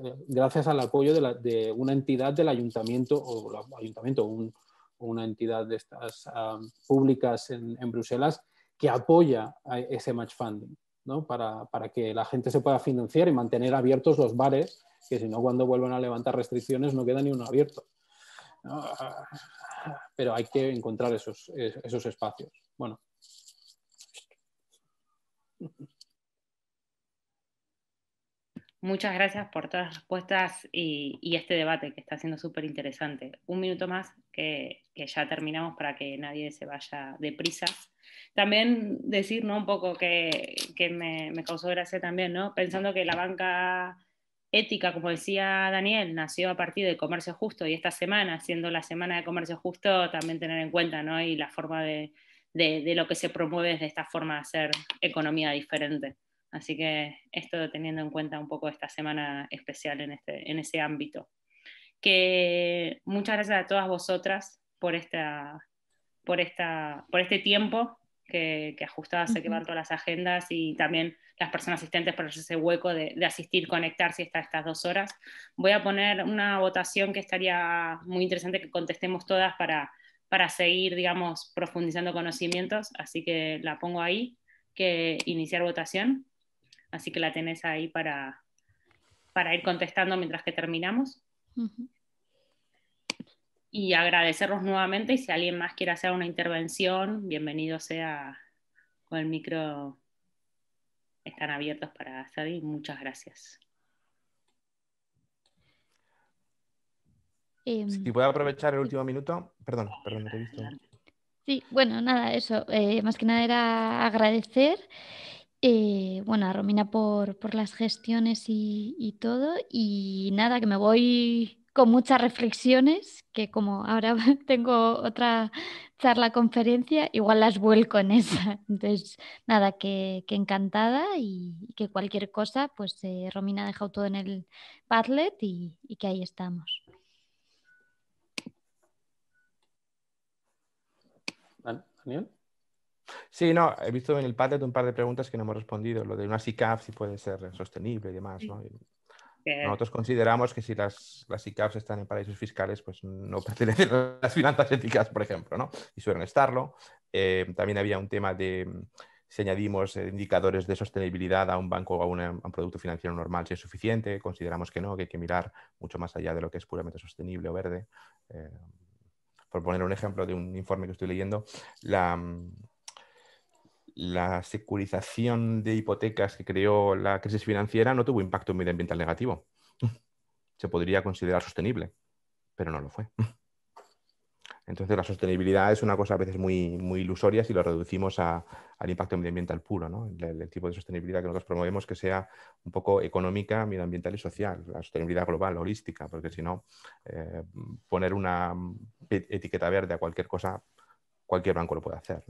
eh, gracias al apoyo de, una entidad del ayuntamiento o ayuntamiento, una entidad de estas ah, públicas en, Bruselas que apoya ese match funding para, que la gente se pueda financiar y mantener abiertos los bares, que si no cuando vuelvan a levantar restricciones no queda ni uno abierto ah, ah, pero hay que encontrar esos, esos espacios. Bueno, Muchas gracias por todas las respuestas y, este debate que está siendo súper interesante. Un minuto más que, ya terminamos para que nadie se vaya deprisa. También decir ¿no? un poco que, me, causó gracia también, ¿no? pensando que la banca ética, como decía Daniel, nació a partir del comercio justo y esta semana, siendo la semana de comercio justo, también tener en cuenta ¿no? y la forma de, de, lo que se promueve desde esta forma de hacer economía diferente. Así que esto teniendo en cuenta un poco esta semana especial en, este, en ese ámbito. Que muchas gracias a todas vosotras por, esta, por, esta, por este tiempo que, que ajustadas se van todas las agendas y también las personas asistentes por ese hueco de, de asistir, conectarse está estas dos horas. Voy a poner una votación que estaría muy interesante que contestemos todas para para seguir, digamos, profundizando conocimientos, así que la pongo ahí, que iniciar votación, así que la tenés ahí para, ir contestando mientras que terminamos. Y agradecerlos nuevamente y si alguien más quiere hacer una intervención, bienvenido sea con el micro. Están abiertos para salir, muchas gracias. Em, si puedo aprovechar el último minuto, perdón, perdón, te he visto. Sí, bueno, nada, eso. Eh, más que nada era agradecer eh, bueno, a Romina por, las gestiones y, todo. Y nada, que me voy con muchas reflexiones, que como ahora tengo otra charla conferencia, igual las vuelco en esa. Entonces, nada, que, encantada y, que cualquier cosa, pues eh, Romina ha dejado todo en el Padlet y que ahí estamos. Daniel. Sí, no, he visto en el Padlet un par de preguntas que no hemos respondido. Lo de una SICAF si puede ser sostenible y demás. Nosotros consideramos que si las, las están en paraísos fiscales, pues no pertenecen a las finanzas éticas, por ejemplo, ¿no? Y suelen estarlo. Eh, también había un tema de mm, si añadimos eh, indicadores de sostenibilidad a un banco o a, a, un producto financiero normal, si es suficiente, consideramos que no, que hay que mirar mucho más allá de lo que es puramente sostenible o verde. Eh, por poner un ejemplo de un informe que estoy leyendo, mm, la, securización de hipotecas que creó la crisis financiera no tuvo impacto medioambiental negativo. Se podría considerar sostenible, pero no lo fue. Entonces la sostenibilidad es una cosa a veces muy, muy ilusoria si lo reducimos al impacto medioambiental puro, ¿no? el, tipo de sostenibilidad que nosotros promovemos que sea un poco económica, medioambiental y social, la sostenibilidad global, holística, porque si no, eh, poner una e, etiqueta verde a cualquier cosa, cualquier banco lo puede hacer.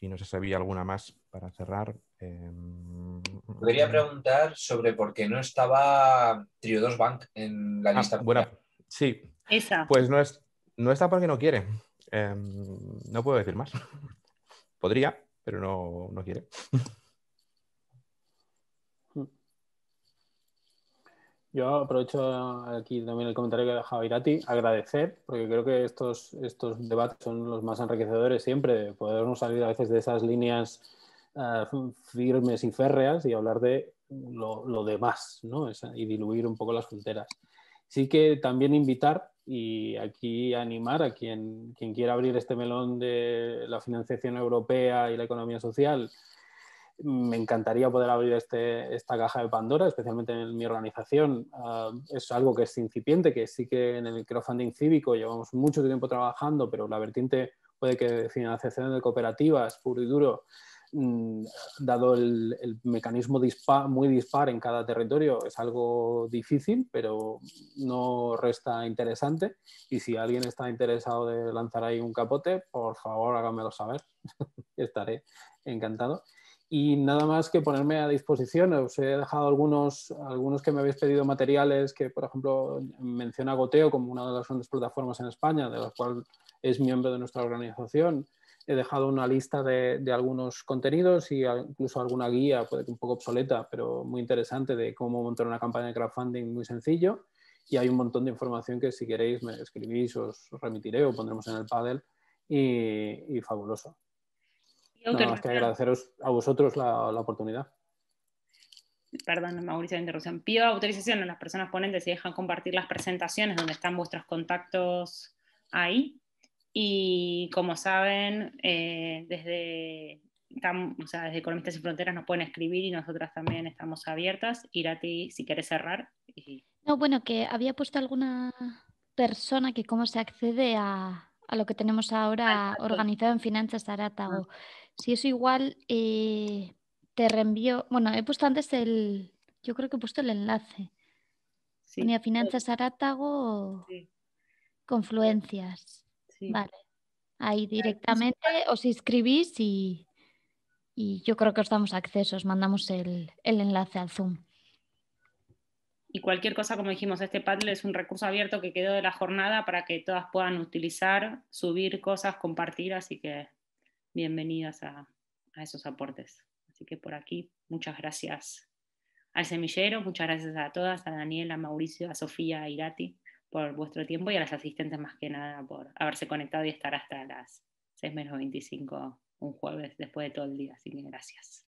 Y no sé si había alguna más para cerrar. Em, Podría preguntar sobre por qué no estaba trio 2 Bank en la ah, lista. Buena... Sí, pues no, es, no está porque no quiere. Em, no puedo decir más. Podría, pero no, no quiere. Yo aprovecho aquí también el comentario que ha dejado Irati, agradecer, porque creo que estos, estos debates son los más enriquecedores siempre, podernos salir a veces de esas líneas eh, firmes y férreas y hablar de lo, demás, ¿no? y diluir un poco las fronteras. Sí que también invitar y aquí animar a quien, quien quiera abrir este melón de la financiación europea y la economía social. Me encantaría poder abrir este, esta caja de Pandora, especialmente en mi organización. Ah, es algo que es incipiente, que sí que en el crowdfunding cívico llevamos mucho tiempo trabajando, pero la vertiente puede que financiación de cooperativas, puro y duro, Mm, dado el, mecanismo muy dispar en cada territorio, es algo difícil, pero no resta interesante. Y si alguien está interesado de lanzar ahí un capote, por favor hágamelo saber, estaré encantado. Y nada más que ponerme a disposición, os he dejado algunos, algunos que me habéis pedido materiales que, por ejemplo, menciona Goteo como una de las grandes plataformas en España, de la cual es miembro de nuestra organización he dejado una lista de, algunos contenidos y incluso alguna guía, puede que un poco obsoleta, pero muy interesante de cómo montar una campaña de crowdfunding muy sencillo. Y hay un montón de información que si queréis me escribís, os remitiré o pondremos en el panel. y, fabuloso. que agradeceros a vosotros la, oportunidad perdón Mauricio la interrupción, pido autorización a las personas ponentes si dejan compartir las presentaciones donde están vuestros contactos ahí. Y como saben, eh, desde, desde Economistas sin Fronteras nos pueden escribir y nosotras también estamos abiertas. ir a ti si quieres cerrar. No, bueno, que había puesto alguna persona que cómo se accede a, lo que tenemos ahora ah, organizado en Finanzas Aratago. Ah. Si eso igual eh, te reenvío, bueno, he puesto antes el, yo creo que he puesto el enlace. Sí. Finanzas Aratago Confluencias. Vale. Ahí pues directamente os inscribís y, y, yo creo que os damos acceso, os mandamos el, enlace al Zoom. Y cualquier cosa, como dijimos, este Padlet es un recurso abierto que quedó de la jornada para que todas puedan utilizar, subir cosas, compartir, así que bienvenidas a, a esos aportes. Así que por aquí, muchas gracias al semillero, muchas gracias a todas, a Daniel, a Mauricio, a Sofía, a Irati por vuestro tiempo y a las asistentes más que nada por haberse conectado y estar hasta las 6 menos 25 un jueves después de todo el día. Así que gracias.